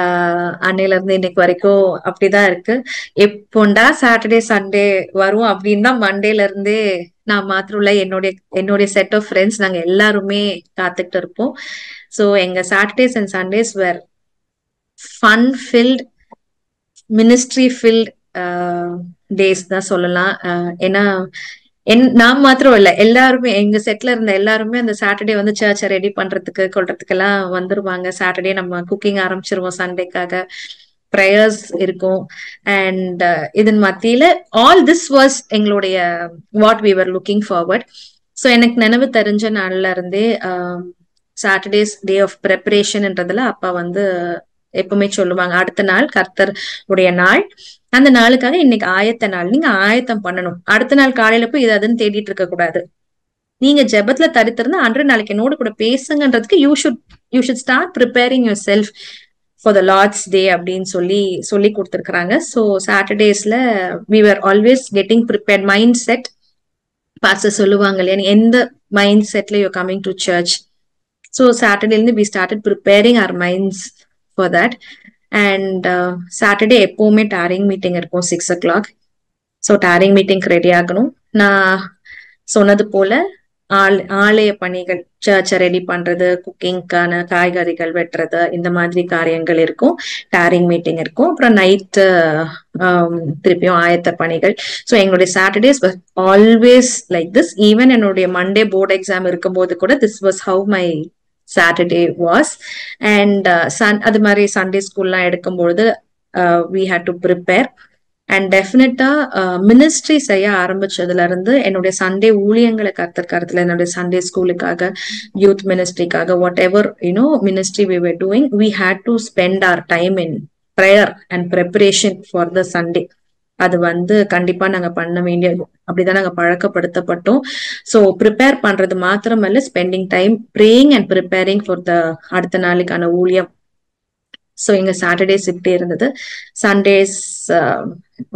ஆஹ் அன்னையில இருந்து இன்னைக்கு வரைக்கும் அப்படிதான் இருக்கு எப்போண்டா சாட்டர்டே சண்டே வரும் அப்படின்னு தான் மண்டேல இருந்தே நான் மாத்திரம் உள்ள என்னுடைய என்னுடைய செட் ஆஃப் ஃப்ரெண்ட்ஸ் நாங்க எல்லாருமே காத்துக்கிட்டு இருப்போம் ஸோ எங்க Saturdays and Sundays were fun filled ministry filled days தான் சொல்லலாம் ஏன்னா என் நான் மாத்திரம் இல்ல எல்லாருமே எங்க செட்ல இருந்த எல்லாருமே அந்த சாட்டர்டே வந்து சர்ச்சை ரெடி பண்றதுக்கு கொள்றதுக்கு எல்லாம் வந்துருவாங்க சாட்டர்டே நம்ம குக்கிங் ஆரம்பிச்சிருவோம் சண்டேக்காக ப்ரேயர்ஸ் இருக்கும் அண்ட் uh, இதன் மத்தியில ஆல் திஸ் வாஸ் எங்களுடைய what we were looking forward so எனக்கு நினைவு தெரிஞ்ச நாள்ல இருந்தே சாட்டர்டேஸ் டே ஆஃப் ப்ரெப்பரேஷன்ன்றதுல அப்பா வந்து எப்பவுமே சொல்லுவாங்க அடுத்த நாள் கர்த்தர் உடைய நாள் அந்த நாளுக்காக இன்னைக்கு ஆயத்த நாள் நீங்க ஆயத்தம் பண்ணணும் அடுத்த நாள் காலையில போய் இது அதுன்னு தேடிட்டு இருக்க கூடாது நீங்க ஜபத்துல தரித்திருந்தா அன்றை நாளைக்கு என்னோட கூட பேசுங்கன்றதுக்கு you should you should start preparing yourself for the Lord's day அப்படின்னு சொல்லி சொல்லி கொடுத்துருக்குறாங்க ஸோ சாட்டர்டேஸ்ல we are always getting prepared mindset pastor சொல்லுவாங்க இல்லையா எந்த மைண்ட் செட்ல you coming to church so சாட்டர்டேலேருந்து we started preparing our minds for that and Saturday எப்போவுமே டேரிங் மீட்டிங் இருக்கும் six o'clock so tarrying மீட்டிங்க்கு ரெடி ஆகணும் நான் சொன்னது போல ஆல் ஆலய பணிகள் சர்ச்சை ரெடி பண்றது குக்கிங்க்கான காய்கறிகள் வெட்டுறது இந்த மாதிரி காரியங்கள் இருக்கும் டேரிங் மீட்டிங் இருக்கும் அப்புறம் நைட்டு uh, um, திருப்பியும் ஆயத்த பணிகள் ஸோ எங்களுடைய Saturdays always like this even என்னுடைய மண்டே போர்டு எக்ஸாம் இருக்கும்போது கூட this was how my Saturday was and sun அது மாதிரி சண்டே ஸ்கூல்லாம் எடுக்கும்பொழுது we had to prepare and டெஃபினட்டா மினிஸ்ட்ரி செய்ய ஆரம்பிச்சதுல இருந்து என்னுடைய சண்டே ஊழியங்களை கத்திருக்கிறதுல என்னுடைய சண்டே ஸ்கூலுக்காக யூத் மினிஸ்ட்ரிக்காக whatever you know ministry we were doing we had to spend our time in prayer and preparation for the Sunday அது வந்து கண்டிப்பா நாங்க பண்ண வேண்டிய அப்படிதான் நாங்க பழக்கப்படுத்தப்பட்டோம் சோ ப்ரிப்பேர் பண்றது மாத்திரமல்ல spending time praying and preparing for the அடுத்த நாளைக்கான ஊழியம் ஸோ எங்க சாட்டர்டே சிப்டே இருந்தது Sundays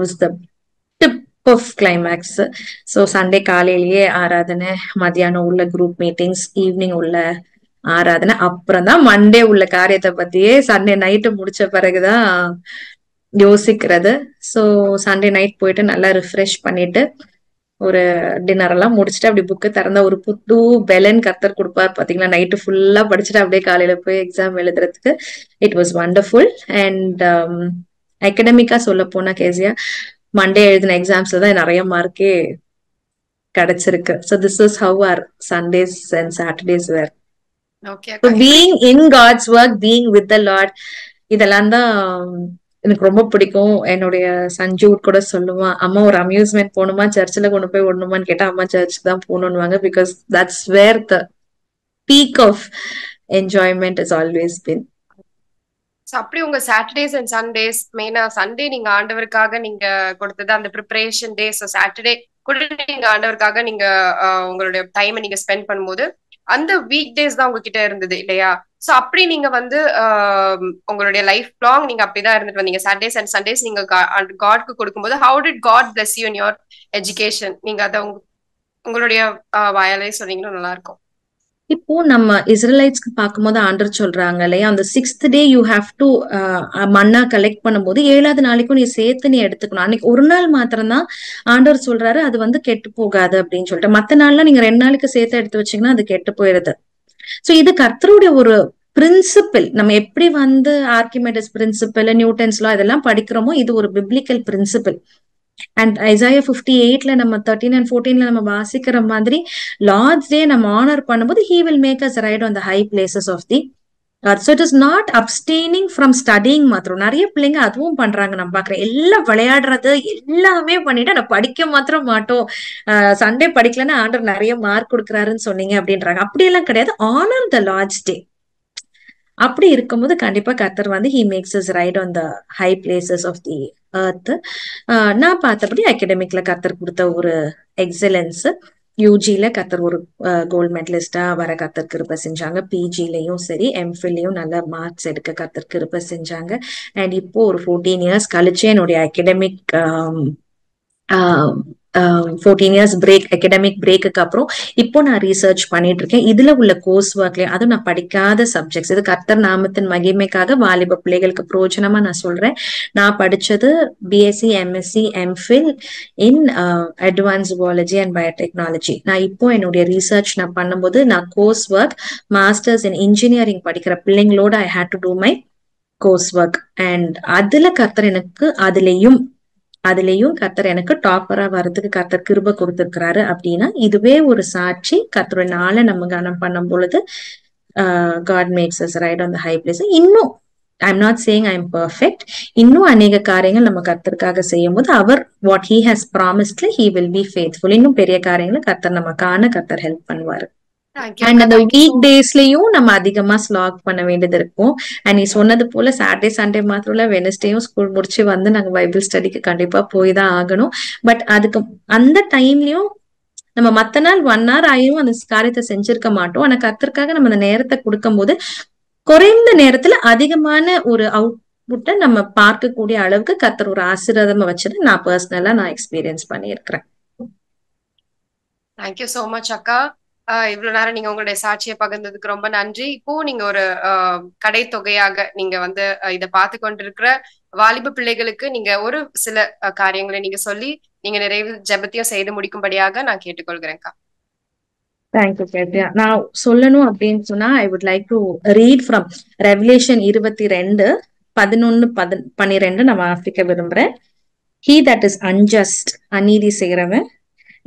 was the tip of climax so Sunday காலையிலேயே ஆராதனை மதியானம் உள்ள குரூப் மீட்டிங்ஸ் ஈவினிங் உள்ள ஆராதனை அப்புறம் தான் மண்டே உள்ள காரியத்தை பத்தியே சண்டே நைட்டு முடிச்ச பிறகுதான் யோசிக்கிறது ஸோ சண்டே நைட் போயிட்டு நல்லா ரிஃப்ரெஷ் பண்ணிட்டு ஒரு டின்னர் எல்லாம் முடிச்சுட்டு அப்படி புக்கு திறந்த ஒரு புது பெலன் கத்தர் கொடுப்பார் பாத்தீங்களா நைட்டு ஃபுல்லா படிச்சுட்டு அப்படியே காலையில போய் எக்ஸாம் எழுதுறதுக்கு இட் வாஸ் வண்டர்ஃபுல் அண்ட் அகடமிக்கா சொல்ல போனா கேசியா மண்டே எழுதின எக்ஸாம்ஸ் தான் நிறைய மார்க்கே கிடைச்சிருக்கு so this is how our Sundays and Saturdays were being in God's work being with the Lord இதெல்லாம் தான் எனக்கு ரொம்ப பிடிக்கும் என்னுடைய சஞ்சூட் கூட சொல்லுவான் அம்மா ஒரு அம்யூஸ்மெண்ட் போகணுமா சர்ச்சில் கொண்டு போய் விடணுமான்னு கேட்டால் அம்மா சர்ச் தான் போகணுன்னுவாங்க because that's where the peak of enjoyment is always பின் அப்படி உங்க சாட்டர்டேஸ் அண்ட் சண்டேஸ் மெயினா சண்டே நீங்க ஆண்டவருக்காக நீங்க கொடுத்தது அந்த ப்ரிப்பரேஷன் டேஸ் சாட்டர்டே கூட நீங்க ஆண்டவருக்காக நீங்க உங்களுடைய டைமை நீங்க ஸ்பெண்ட் பண்ணும்போது அந்த வீக் டேஸ் தான் உங்ககிட்ட இருந்தது இல்லையா சோ அப்படி நீங்க வந்து உங்களுடைய லைஃப் லாங் நீங்க அப்படிதான் இருந்துட்டு வந்தீங்க சண்டேஸ் அண்ட் சண்டேஸ் நீங்க காட்க்கு கொடுக்கும்போது how did God bless you in your education நீங்க அதை உங்களுடைய வாயாலே சொன்னீங்கன்னா நல்லா இருக்கும் இப்போ நம்ம இஸ்ரேலைட்ஸ்க்கு பார்க்கும்போது ஆண்டர் சொல்றாங்க இல்லையா அந்த sixth day you have to manna collect பண்ணும்போது ஏழாவது நாளைக்கும் நீ சேர்த்து நீ எடுத்துக்கணும் அன்னைக்கு ஒரு நாள் மாத்திரம் தான் ஆண்டர் சொல்றாரு அது வந்து கெட்டு போகாது அப்படின்னு சொல்லிட்டு மத்த நாள்லாம் நீங்க ரெண்டு நாளைக்கு சேர்த்து எடுத்து வச்சீங்கன்னா அது கெட்டு போயிருது சோ இது கர்த்தருடைய ஒரு பிரின்சிபிள் நம்ம எப்படி வந்து ஆர்கிமெடிஸ் பிரின்சிபிள் நியூட்டன்ஸ்லாம் இதெல்லாம் படிக்கிறோமோ இது ஒரு biblical principle and Isaiah fifty எயிட்ல நம்ம தேர்ட்டீன் அண்ட் ஃபோர்டீன்ல நம்ம வாசிக்கிற மாதிரி லார்ட்ஸ் டே நம்ம ஆனர் பண்ணும்போது he will make us ride on the high places of the so it is not abstaining from studying மாத்திரம் நிறைய பிள்ளைங்க அதுவும் பண்றாங்க நம்ம பாக்குறேன் எல்லாம் விளையாடுறது எல்லாமே பண்ணிட்டு நான் படிக்க மாத்திரம் மாட்டோம் சண்டே படிக்கலன்னா ஆண்டர் நிறைய மார்க் கொடுக்குறாருன்னு சொன்னீங்க அப்படின்றாங்க அப்படியெல்லாம் கிடையாது ஆனர் த லார்ஜ் டே அப்படி இருக்கும்போது கண்டிப்பா கத்தர் வந்து he makes is ride on the high places of the earth நான் பார்த்தபடி அகடமிக்ல கத்தர் கொடுத்த ஒரு எக்ஸலன்ஸ் யூஜியில கத்தர் ஒரு கோல்டு மெடலிஸ்டா வர கத்தர் இருப்ப செஞ்சாங்க பிஜிலையும் சரி எம்ஃபில்லையும் நல்ல மார்க்ஸ் எடுக்க கத்தர் இருப்ப செஞ்சாங்க அண்ட் இப்போ ஒரு ஃபோர்டீன் இயர்ஸ் கழிச்சு என்னுடைய academic fourteen years break academic பிரேக்குக்கு அப்புறம் இப்போ நான் ரீசர்ச் பண்ணிட்டு இருக்கேன் இதுல உள்ள கோர்ஸ் ஒர்க்லயும் அதுவும் நான் படிக்காத சப்ஜெக்ட்ஸ் இது கர்த்தர் நாமத்தின் மகிமைக்காக வாலிப பிள்ளைகளுக்கு பிரோஜனமா நான் சொல்றேன் நான் படிச்சது BSc MSc MPhil in advance zoology and biotechnology நான் இப்போ என்னுடைய ரீசர்ச் நான் பண்ணும்போது நான் course work masters in engineering படிக்கிற பிள்ளைங்களோட I had to do my course work and அதுல கர்த்தர் எனக்கு அதுலயும் அதுலயும் கத்தர் எனக்கு டாப்பரா வர்றதுக்கு கத்தர் கிருப கொடுத்துருக்கிறாரு அப்படின்னா இதுவே ஒரு சாட்சி கத்தரோட நாள நம்ம கனம் பண்ணும் பொழுது God makes us ride on the high place இன்னும் I am not saying I am perfect இன்னும் அநேக காரியங்கள் நம்ம கத்தருக்காக செய்யும் போது அவர் வாட் ஹீ ஹாஸ் ப்ராமிஸ்ட்ல ஹீ வில் பி ஃபேத்ஃபுல் இன்னும் பெரிய காரியங்களை கத்தர் நமக்கான கத்தர் ஹெல்ப் பண்ணுவாரு அண்ட் அந்த வீக் டேஸ்லயும் நம்ம அதிகமா ஸ்லாக் பண்ண வேண்டியது இருக்கும் அண்ட் நீ சொன்னது போல சாட்டர்டே சண்டே மாத்திரம் இல்ல வெனஸ்டேயும் ஸ்கூல் முடிச்சு வந்து நாங்க பைபிள் ஸ்டடிக்கு கண்டிப்பா போய் தான் ஆகணும் பட் அதுக்கு அந்த டைம்லயும் நம்ம மத்த நாள் ஒன் ஹவர் ஆயிரும் அந்த காரியத்தை செஞ்சிருக்க மாட்டோம் ஆனா கத்திற்காக நம்ம அந்த நேரத்தை கொடுக்கும் போது குறைந்த நேரத்துல அதிகமான ஒரு அவுட் நம்ம பார்க்கக்கூடிய அளவுக்கு கத்தர் ஒரு ஆசீர்வாதமா வச்சது நான் பர்சனலா நான் எக்ஸ்பீரியன்ஸ் பண்ணியிருக்கிறேன் தேங்க்யூ சோ மச் அக்கா ஆஹ் இவ்வளவு நேரம் நீங்க உங்களுடைய சாட்சியை பகிர்ந்ததுக்கு ரொம்ப நன்றி இப்போ நீங்க ஒரு கடை தொகையாக நீங்க வந்து இதை பார்த்து கொண்டிருக்கிற வாலிப பிள்ளைகளுக்கு நீங்க ஒரு சில காரியங்களை நீங்க சொல்லி நீங்க நிறைவு ஜபத்தையும் செய்து முடிக்கும்படியாக நான் கேட்டுக்கொள்கிறேன்க்கா தேங்க்யூ கேத்யா நான் சொல்லணும் அப்படின்னு சொன்னா I would like to read from Revelation இருபத்தி ரெண்டு பதினொன்னு பதி பன்னிரெண்டு நான் வாசிக்க விரும்புறேன் ஹீ தட் இஸ் அன்ஜஸ்ட் அநீதி செய்கிறவன்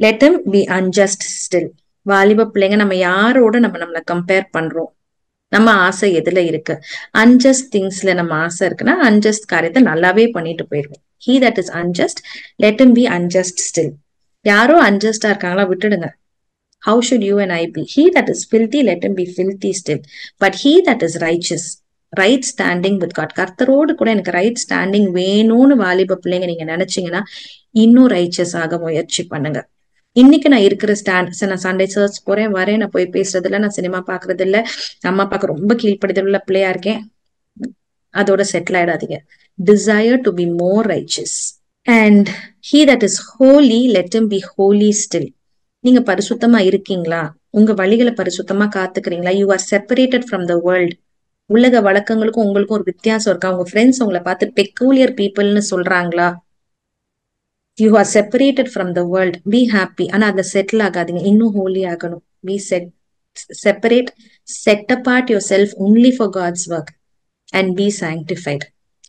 let him be unjust still வாலிப பிள்ளைங்க நம்ம யாரோட நம்ம நம்மளை கம்பேர் பண்றோம் நம்ம ஆசை எதுல இருக்கு அன்ஜஸ்ட் திங்ஸ்ல நம்ம ஆசை இருக்குன்னா அன்ஜஸ்ட் காரியத்தை நல்லாவே பண்ணிட்டு போயிருவோம் he that is unjust let him be unjust still யாரோ அன்ஜஸ்டா இருக்காங்களா விட்டுடுங்க how should you and I be he that is filthy let him be filthy still but he that is righteous right standing with God கர்த்தரோடு கூட எனக்கு right standing வேணும்னு வாலிப பிள்ளைங்க நீங்க நினைச்சீங்கன்னா இன்னும் ரைச்சஸ் ஆக முயற்சி பண்ணுங்க இன்னைக்கு நான் இருக்கிற ஸ்டாண்ட் நான் சண்டே சர்ச் போறேன் வரேன் நான் போய் பேசுறது இல்லை நான் சினிமா பாக்குறது இல்ல அம்மா அப்பாக்கு ரொம்ப உள்ள பிள்ளையா இருக்கேன் அதோட செட்டில் ஆயிடாதீங்க desire to be more righteous and he that is holy let him be holy still நீங்க பரிசுத்தமா இருக்கீங்களா உங்க வழிகளை பரிசுத்தமா காத்துக்கிறீங்களா you are separated from the world உலக வழக்கங்களுக்கும் உங்களுக்கும் ஒரு வித்தியாசம் இருக்கா உங்க ஃப்ரெண்ட்ஸ் உங்களை பார்த்து பெக்கூலியர் பீப்புள்னு சொல்றாங்களா you are separated from the world be happy ஆனா அதுல செட்டில் ஆகாதீங்க இன்னும் ஹோலி ஆகணும் be set separate set apart yourself only for God's work and be sanctified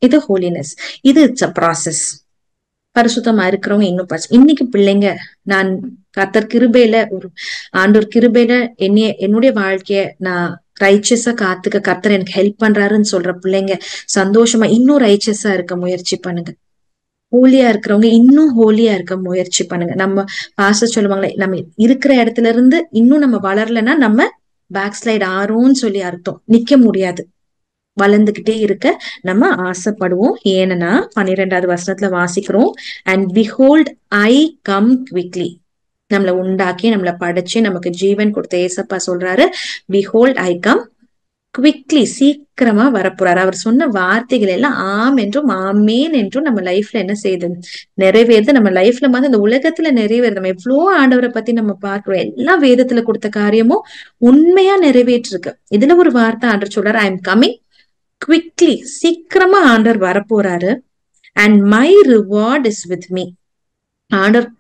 இது ஹோலினஸ் இது இட்ஸ் அ ப்ராசஸ் பரிசுத்தமா இருக்கிறவங்க இன்னும் பரிசு இன்னைக்கு பிள்ளைங்க நான் கத்தர் கிருபையில ஒரு ஆண்டோர் கிருபையில என்னைய என்னுடைய வாழ்க்கைய நான் ரைச்சஸா காத்துக்க கர்த்தர் எனக்கு ஹெல்ப் பண்றாருன்னு சொல்ற பிள்ளைங்க சந்தோஷமா இன்னும் ரைச்சஸா இருக்க முயற்சி பண்ணுங்க ஹோலியா இருக்கிறவங்க இன்னும் ஹோலியா இருக்க முயற்சி பண்ணுங்க நம்ம பாச சொல்லுவாங்களே நம்ம இருக்கிற இடத்துல இருந்து இன்னும் நம்ம வளரலன்னா நம்ம பேக் ஸ்லைட் ஆறோம்னு சொல்லி அர்த்தம் நிக்க முடியாது வளர்ந்துகிட்டே இருக்க நம்ம ஆசைப்படுவோம் ஏன்னா பன்னிரெண்டாவது வருஷத்துல வாசிக்கிறோம் and we hold I come quickly நம்மளை உண்டாக்கி நம்மளை படைச்சு நமக்கு ஜீவன் கொடுத்த ஏசப்பா சொல்றாரு பிஹோல்ட் ஐ கம் குவிக்லி சீக்கிரமா வரப்போறாரு அவர் சொன்ன வார்த்தைகள் எல்லாம் ஆம் என்றும் ஆமேன் என்றும் நம்ம லைஃப்ல என்ன செய்யுது நிறைவேறுது நம்ம லைஃப்ல மாதிரி இந்த உலகத்துல நிறைவேறது நம்ம எவ்வளோ ஆண்டவரை பத்தி நம்ம பார்க்கிறோம் எல்லா வேதத்துல கொடுத்த காரியமும் உண்மையா நிறைவேற்றிருக்கு இதுல ஒரு வார்த்தை ஆண்டர் சொல்றாரு ஐ எம் கம்மிங் குவிக்லி சீக்கிரமா ஆண்டர் வரப்போறாரு and my reward is with me ஆண்டவர்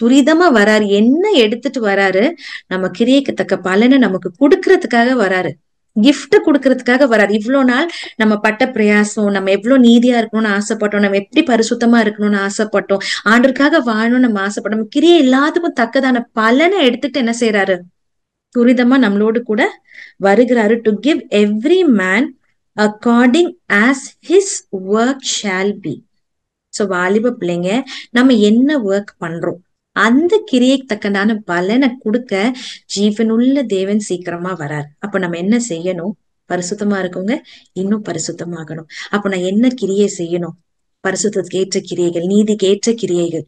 துரிதமா வராரு என்ன எடுத்துட்டு வராரு நம்ம கிரியைக்கு பலனை நமக்கு கொடுக்கறதுக்காக வராரு கிஃப்ட் கொடுக்கறதுக்காக வராது இவ்வளவு நாள் நம்ம பட்ட பிரயாசம் நம்ம எவ்வளவு நீதியா இருக்கணும்னு ஆசைப்பட்டோம் நம்ம எப்படி பரிசுத்தமா இருக்கணும்னு ஆசைப்பட்டோம் ஆண்டுக்காக வாழணும்னு நம்ம ஆசைப்பட்டோம் கிரியை எல்லாத்துக்கும் தக்கதான பலனை எடுத்துட்டு என்ன செய்யறாரு துரிதமா நம்மளோடு கூட வருகிறாரு to give every man according as his work shall be so வாலிப பிள்ளைங்க நம்ம என்ன ஒர்க் பண்றோம் அந்த கிரியைக்கு தக்கனான பலனை கொடுக்க ஜீவனுள்ள தேவன் சீக்கிரமா வரார் அப்ப நம்ம என்ன செய்யணும் பரிசுத்தமா இருக்கவங்க இன்னும் பரிசுத்தமாகணும் அப்ப நான் என்ன கிரியை செய்யணும் பரிசுத்தத்துக்கு ஏற்ற கிரியைகள் நீதிக்கு ஏற்ற கிரியைகள்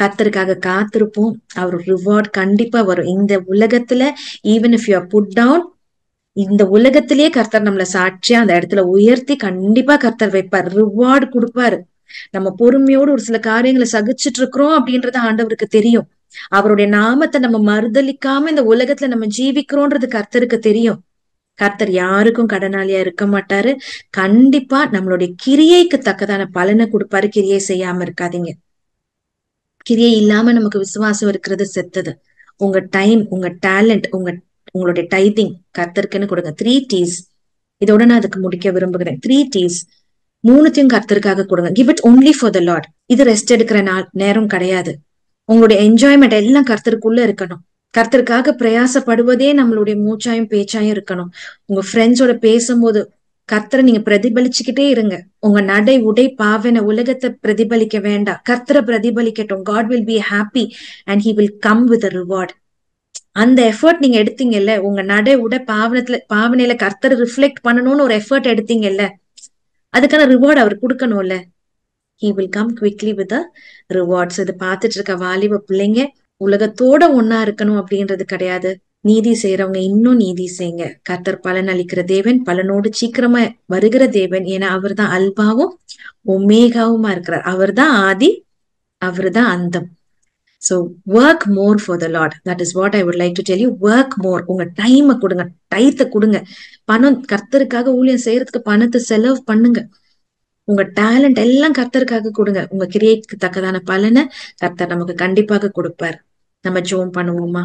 கத்தருக்காக காத்திருப்போம் அவர் ரிவார்ட் கண்டிப்பா வரும் இந்த உலகத்துல even if you are put down இந்த உலகத்திலேயே கர்த்தர் நம்மளை சாட்சியா அந்த இடத்துல உயர்த்தி கண்டிப்பா கர்த்தர் வைப்பார் ரிவார்டு கொடுப்பாரு நம்ம பொறுமையோடு ஒரு சில காரியங்களை சகிச்சிட்டு இருக்கிறோம் அப்படின்றது ஆண்டவருக்கு தெரியும் அவருடைய நாமத்தை நம்ம மறுதளிக்காம இந்த உலகத்துல நம்ம ஜீவிக்கிறோன்றது கர்த்தருக்கு தெரியும் கர்த்தர் யாருக்கும் கடனாளியா இருக்க மாட்டாரு கண்டிப்பா நம்மளுடைய கிரியைக்கு தக்கதான பலனை கொடுப்பாரு கிரியை செய்யாம இருக்காதீங்க கிரியை இல்லாம நமக்கு விசுவாசம் இருக்கிறது செத்தது உங்க டைம் உங்க டேலண்ட் உங்க உங்களுடைய டைத்திங் கர்த்தருக்குன்னு கொடுங்க த்ரீ டீஸ் இதோட நான் அதுக்கு முடிக்க விரும்புகிறேன் த்ரீ டீஸ் மூணுத்தையும் கர்த்தருக்காக கொடுங்க give it only for the Lord இது ரெஸ்ட் எடுக்கிற நாள் நேரம் கிடையாது உங்களுடைய என்ஜாய்மெண்ட் எல்லாம் கர்த்தருக்குள்ள இருக்கணும் கர்த்தருக்காக பிரயாசப்படுவதே நம்மளுடைய மூச்சாயும் பேச்சாயும் இருக்கணும் உங்க ஃப்ரெண்ட்ஸோட பேசும்போது கர்த்தரை நீங்க பிரதிபலிச்சுக்கிட்டே இருங்க உங்க நடை உடை பாவன உலகத்தை பிரதிபலிக்க வேண்டாம் கர்த்தரை பிரதிபலிக்கட்டும் God will be happy and he will come with reward அந்த எஃபர்ட் நீங்க எடுத்தீங்கல்ல உங்க நடை உடை பாவனத்துல பாவனையில கர்த்தரை ரிஃப்ளெக்ட் பண்ணணும்னு ஒரு எஃபர்ட் எடுத்தீங்கல்ல அதுக்கான ரிவார்டு அவர் கொடுக்கணும்ல he will come quickly with rewards இதை பார்த்துட்டு இருக்க வாலிப பிள்ளைங்க உலகத்தோட ஒன்னா இருக்கணும் அப்படின்றது கிடையாது நீதி செய்யறவங்க இன்னும் நீதி செய்யுங்க கத்தர் பலன் அளிக்கிற தேவன் பலனோடு சீக்கிரமா வருகிற தேவன் ஏன்னா அவர் தான் அல்பாவும் ஒமேகாவுமா இருக்கிறார் அவர் தான் ஆதி அவர் தான் அந்தம் so work more for the Lord that is what I would like to tell you work more உங்க டைமை கொடுங்க டயத்தை கொடுங்க பணம் கர்த்தருக்காக ஊழியம் செய்யறதுக்கு பணத்தை செலவு பண்ணுங்க உங்க டேலண்ட் எல்லாம் கர்த்தருக்காக கொடுங்க உங்க கிரியேட் தக்கதான பலனை கர்த்தர் நமக்கு கண்டிப்பாக கொடுப்பார் நம்ம ஜோம் பண்ணுவோமா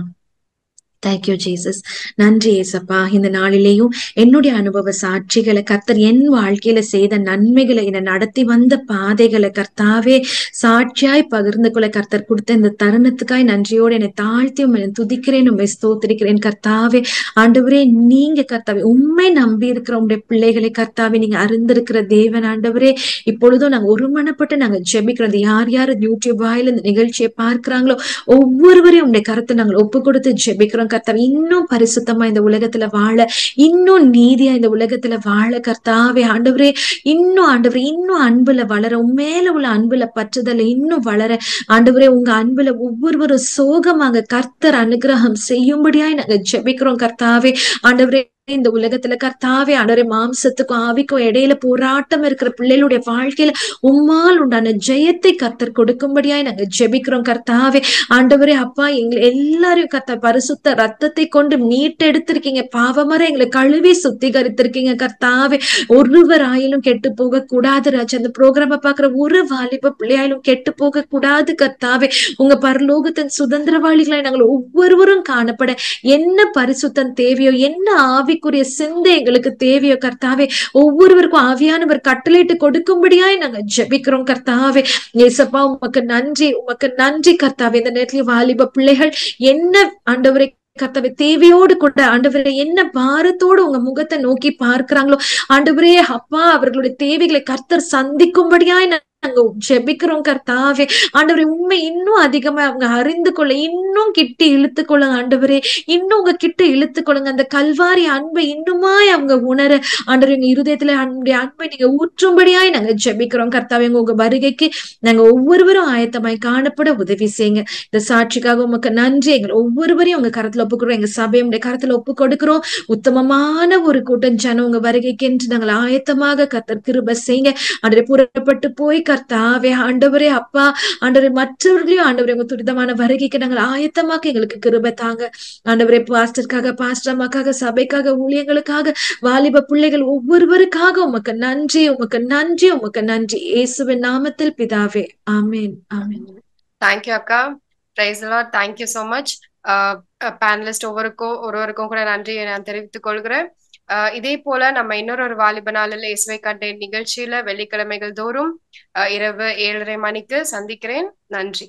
தேங்க்யூ ஜீசஸ் நன்றி ஏசப்பா இந்த நாளிலேயும் என்னுடைய அனுபவ சாட்சிகளை கர்த்தர் என் வாழ்க்கையில செய்த நன்மைகளை என்னை நடத்தி வந்த பாதைகளை கர்த்தாவே சாட்சியாய் பகிர்ந்து கொள்ள கர்த்தர் கொடுத்த இந்த தருணத்துக்காய் நன்றியோடு என்னை தாழ்த்தி உண்மை துதிக்கிறேன் உண்மை ஸ்தோத்திருக்கிறேன் கர்த்தாவே ஆண்டவரே நீங்க கர்த்தாவே உண்மை நம்பி இருக்கிற உங்களுடைய பிள்ளைகளை கர்த்தாவே நீங்க அறிந்திருக்கிற தேவன் ஆண்டவரே இப்பொழுதும் நாங்க ஒரு மனப்பட்டு நாங்க ஜெபிக்கிறது யார் யார் யூடியூப் வாயில இந்த நிகழ்ச்சியை பார்க்கிறாங்களோ ஒவ்வொருவரையும் உங்களுடைய கருத்தை நாங்கள் ஒப்பு கொடுத்து ஜெபிக்கிறோம் கர்த்தா இன்னும் பரிசுத்தமா இந்த உலகத்துல வாழ இன்னும் நீதியா இந்த உலகத்துல வாழ கர்த்தாவே ஆண்டவரே இன்னும் ஆண்டவரே இன்னும் அன்புல வளர மேல உள்ள அன்புல பற்றுதல இன்னும் வளர ஆண்டவரே உங்க அன்புல ஒவ்வொருவரும் சோகமாக கர்த்தர் அனுகிரகம் செய்யும்படியாய் நாங்க ஜெபிக்கிறோம் கர்த்தாவே ஆண்டவரே இந்த உலகத்துல கர்த்தாவே அடரு மாம்சத்துக்கும் ஆவிக்கும் இடையில போராட்டம் இருக்கிற பிள்ளைகளுடைய வாழ்க்கையில உம்மால் உண்டான ஜெயத்தை கர்த்தர் கொடுக்கும்படியாய் நாங்க ஜெபிக்கிறோம் கர்த்தாவே ஆண்டவரே அப்பா எங்களை எல்லாரையும் கத்த பரிசுத்த ரத்தத்தை கொண்டு மீட்டெடுத்திருக்கீங்க பாவமர எங்களை கழுவி சுத்திகரித்திருக்கீங்க கர்த்தாவே ஒருவர் ஆயிலும் கெட்டு போக கூடாது ராஜா அந்த ப்ரோக்ராம பாக்குற ஒரு வாலிப பிள்ளையாயிலும் கெட்டு போக கூடாது கர்த்தாவே உங்க பரலோகத்தின் சுதந்திரவாளிகளாய் நாங்கள் ஒவ்வொருவரும் காணப்பட என்ன பரிசுத்தம் தேவையோ என்ன ஆவி ஆவிக்குரிய சிந்தை எங்களுக்கு தேவையோ கர்த்தாவே ஒவ்வொருவருக்கும் ஆவியானவர் கட்டளைட்டு கொடுக்கும்படியாய் நாங்க ஜபிக்கிறோம் கர்த்தாவே ஏசப்பா உமக்கு நன்றி உமக்கு நன்றி கர்த்தாவே இந்த நேரத்துல வாலிப பிள்ளைகள் என்ன ஆண்டவரை கர்த்தவை தேவையோடு கூட ஆண்டவரே என்ன பாரத்தோடு உங்க முகத்தை நோக்கி பார்க்கிறாங்களோ ஆண்டவரே அப்பா அவர்களுடைய தேவைகளை கர்த்தர் சந்திக்கும்படியாய் நாங்க ஜெபிக்கிறோம் கர்த்தாவே ஆண்டவரே உண்மை இன்னும் அதிகமா அவங்க அறிந்து கொள்ள இன்னும் கிட்டி இழுத்து கொள்ளுங்க ஆண்டவரே இன்னும் உங்க கிட்ட இழுத்து கொள்ளுங்க அந்த கல்வாரி அன்பை இன்னுமாய் அவங்க உணர ஆண்டவர் எங்க இருதயத்துல அன்புடைய அன்பை நீங்க ஊற்றும்படியாய் நாங்க ஜெபிக்கிறோம் கர்த்தாவே உங்க வருகைக்கு நாங்க ஒவ்வொருவரும் ஆயத்தமாய் காணப்பட உதவி செய்யுங்க இந்த சாட்சிக்காக உமக்கு நன்றி எங்கள் ஒவ்வொருவரையும் உங்க கரத்துல ஒப்புக்கிறோம் எங்க சபையுடைய கரத்துல ஒப்பு கொடுக்கிறோம் உத்தமமான ஒரு கூட்டம் ஜனம் உங்க வருகைக்கு என்று நாங்கள் ஆயத்தமாக கத்தர் கிருப செய்யுங்க ஆண்டரை புறப்பட்டு போய் கர்த்தாவே ஆண்டவரே அப்பா ஆண்டவரே மற்றவர்களையும் ஆண்டவரே உங்க துரிதமான வருகைக்கு நாங்கள் ஆயத்தமாக எங்களுக்கு கிருபை தாங்க ஆண்டவரே பாஸ்டருக்காக பாஸ்டர்மாக்காக சபைக்காக ஊழியங்களுக்காக வாலிப பிள்ளைகள் ஒவ்வொருவருக்காக உமக்கு நன்றி உமக்கு நன்றி உமக்கு நன்றி இயேசுவின் நாமத்தில் பிதாவே ஆமேன் ஆமேன் தேங்க்யூ அக்கா praise thank you so much panelist ஒவ்வொருக்கும் ஒருவருக்கும் கூட நன்றியை நான் தெரிவித்துக் கொள்கிறேன் இதே போல நம்ம இன்னொரு வாலிபனால் இசுவை கண்டேன் நிகழ்ச்சியில வெள்ளிக்கிழமைகள் தோறும் இரவு ஏழரை மணிக்கு சந்திக்கிறேன் நன்றி